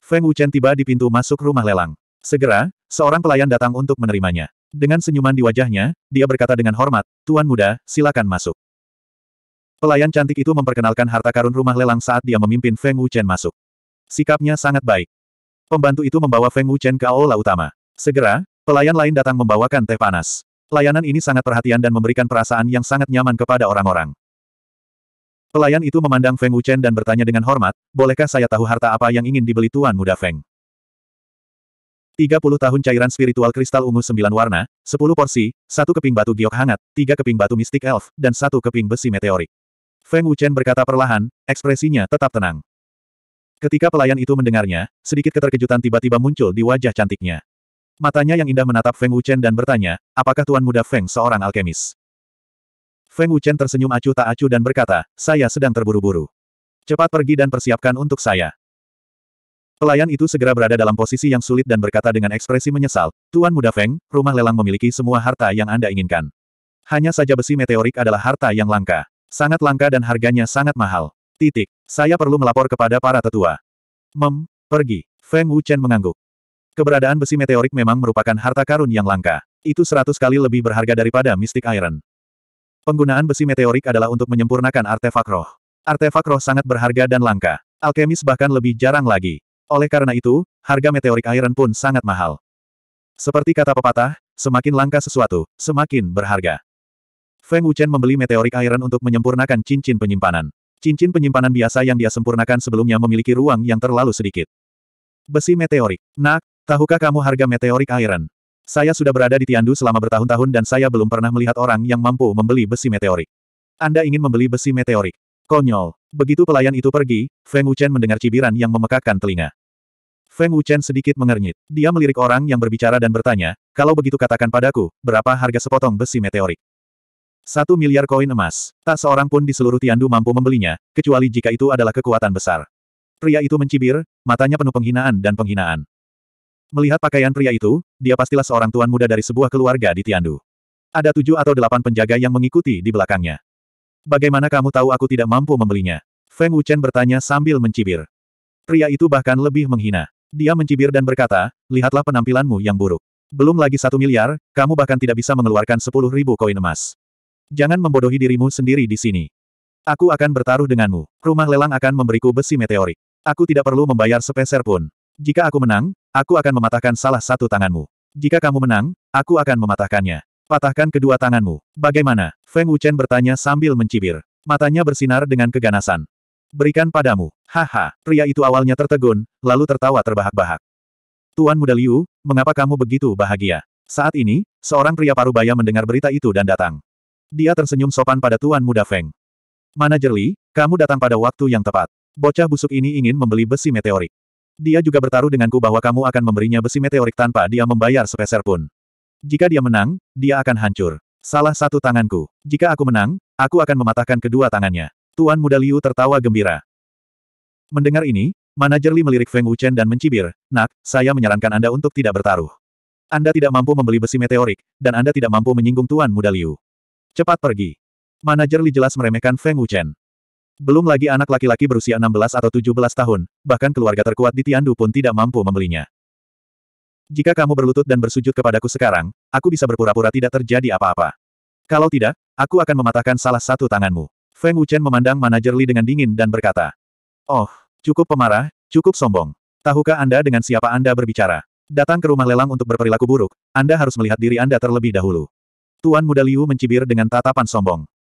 Feng Wuchen tiba di pintu masuk rumah lelang. Segera, seorang pelayan datang untuk menerimanya. Dengan senyuman di wajahnya, dia berkata dengan hormat, Tuan muda, silakan masuk. Pelayan cantik itu memperkenalkan harta karun rumah lelang saat dia memimpin Feng Wuchen masuk. Sikapnya sangat baik. Pembantu itu membawa Feng Wuchen ke aula utama. Segera, pelayan lain datang membawakan teh panas. Layanan ini sangat perhatian dan memberikan perasaan yang sangat nyaman kepada orang-orang. Pelayan itu memandang Feng Wuchen dan bertanya dengan hormat, bolehkah saya tahu harta apa yang ingin dibeli Tuan Muda Feng? 30 tahun cairan spiritual kristal ungu 9 warna, 10 porsi, satu keping batu giok hangat, tiga keping batu mistik elf, dan satu keping besi meteorik. Feng Wuchen berkata perlahan, ekspresinya tetap tenang. Ketika pelayan itu mendengarnya, sedikit keterkejutan tiba-tiba muncul di wajah cantiknya. Matanya yang indah menatap Feng Wuchen dan bertanya, apakah Tuan Muda Feng seorang alkemis? Feng Wuchen tersenyum acuh tak acuh dan berkata, saya sedang terburu-buru. Cepat pergi dan persiapkan untuk saya. Pelayan itu segera berada dalam posisi yang sulit dan berkata dengan ekspresi menyesal, Tuan Muda Feng, rumah lelang memiliki semua harta yang Anda inginkan. Hanya saja besi meteorik adalah harta yang langka. Sangat langka dan harganya sangat mahal. Titik. Saya perlu melapor kepada para tetua. Mem, pergi. Feng Wuchen mengangguk. Keberadaan besi meteorik memang merupakan harta karun yang langka. Itu seratus kali lebih berharga daripada Mystic Iron. Penggunaan besi meteorik adalah untuk menyempurnakan artefak roh. Artefak roh sangat berharga dan langka. Alkemis bahkan lebih jarang lagi. Oleh karena itu, harga meteorik Iron pun sangat mahal. Seperti kata pepatah, semakin langka sesuatu, semakin berharga. Feng Wuchen membeli meteorik Iron untuk menyempurnakan cincin penyimpanan. Cincin penyimpanan biasa yang dia sempurnakan sebelumnya memiliki ruang yang terlalu sedikit. Besi meteorik. Nak, tahukah kamu harga meteorik Iron? Saya sudah berada di Tiandu selama bertahun-tahun dan saya belum pernah melihat orang yang mampu membeli besi meteorik. Anda ingin membeli besi meteorik? Konyol. Begitu pelayan itu pergi, Feng Wuchen mendengar cibiran yang memekakkan telinga. Feng Wuchen sedikit mengernyit. Dia melirik orang yang berbicara dan bertanya, kalau begitu katakan padaku, berapa harga sepotong besi meteorik? Satu miliar koin emas. Tak seorang pun di seluruh Tiandu mampu membelinya, kecuali jika itu adalah kekuatan besar. Pria itu mencibir, matanya penuh penghinaan dan penghinaan. Melihat pakaian pria itu, dia pastilah seorang tuan muda dari sebuah keluarga di Tiandu. Ada tujuh atau delapan penjaga yang mengikuti di belakangnya. Bagaimana kamu tahu aku tidak mampu membelinya? Feng Wuchen bertanya sambil mencibir. Pria itu bahkan lebih menghina. Dia mencibir dan berkata, lihatlah penampilanmu yang buruk. Belum lagi satu miliar, kamu bahkan tidak bisa mengeluarkan sepuluh ribu koin emas. Jangan membodohi dirimu sendiri di sini. Aku akan bertaruh denganmu. Rumah lelang akan memberiku besi meteorik. Aku tidak perlu membayar sepeser pun. Jika aku menang, aku akan mematahkan salah satu tanganmu. Jika kamu menang, aku akan mematahkannya. Patahkan kedua tanganmu. Bagaimana? Feng Wuchen bertanya sambil mencibir. Matanya bersinar dengan keganasan. Berikan padamu. Haha, pria itu awalnya tertegun, lalu tertawa terbahak-bahak. Tuan Muda Liu, mengapa kamu begitu bahagia? Saat ini, seorang pria parubaya mendengar berita itu dan datang. Dia tersenyum sopan pada Tuan Muda Feng. Manajer Li, kamu datang pada waktu yang tepat. Bocah busuk ini ingin membeli besi meteorik. Dia juga bertaruh denganku bahwa kamu akan memberinya besi meteorik tanpa dia membayar sepeser pun. Jika dia menang, dia akan hancur. Salah satu tanganku. Jika aku menang, aku akan mematahkan kedua tangannya. Tuan Muda Liu tertawa gembira. Mendengar ini, manajer Li melirik Feng Wuchen dan mencibir, Nak, saya menyarankan Anda untuk tidak bertaruh. Anda tidak mampu membeli besi meteorik, dan Anda tidak mampu menyinggung Tuan Muda Liu. Cepat pergi. Manajer Li jelas meremehkan Feng Wuchen. Belum lagi anak laki-laki berusia 16 atau 17 tahun, bahkan keluarga terkuat di Tiandu pun tidak mampu membelinya. Jika kamu berlutut dan bersujud kepadaku sekarang, aku bisa berpura-pura tidak terjadi apa-apa. Kalau tidak, aku akan mematahkan salah satu tanganmu. Feng Wuchen memandang manajer Li dengan dingin dan berkata. Oh, cukup pemarah, cukup sombong. Tahukah Anda dengan siapa Anda berbicara? Datang ke rumah lelang untuk berperilaku buruk, Anda harus melihat diri Anda terlebih dahulu. Tuan muda Liu mencibir dengan tatapan sombong.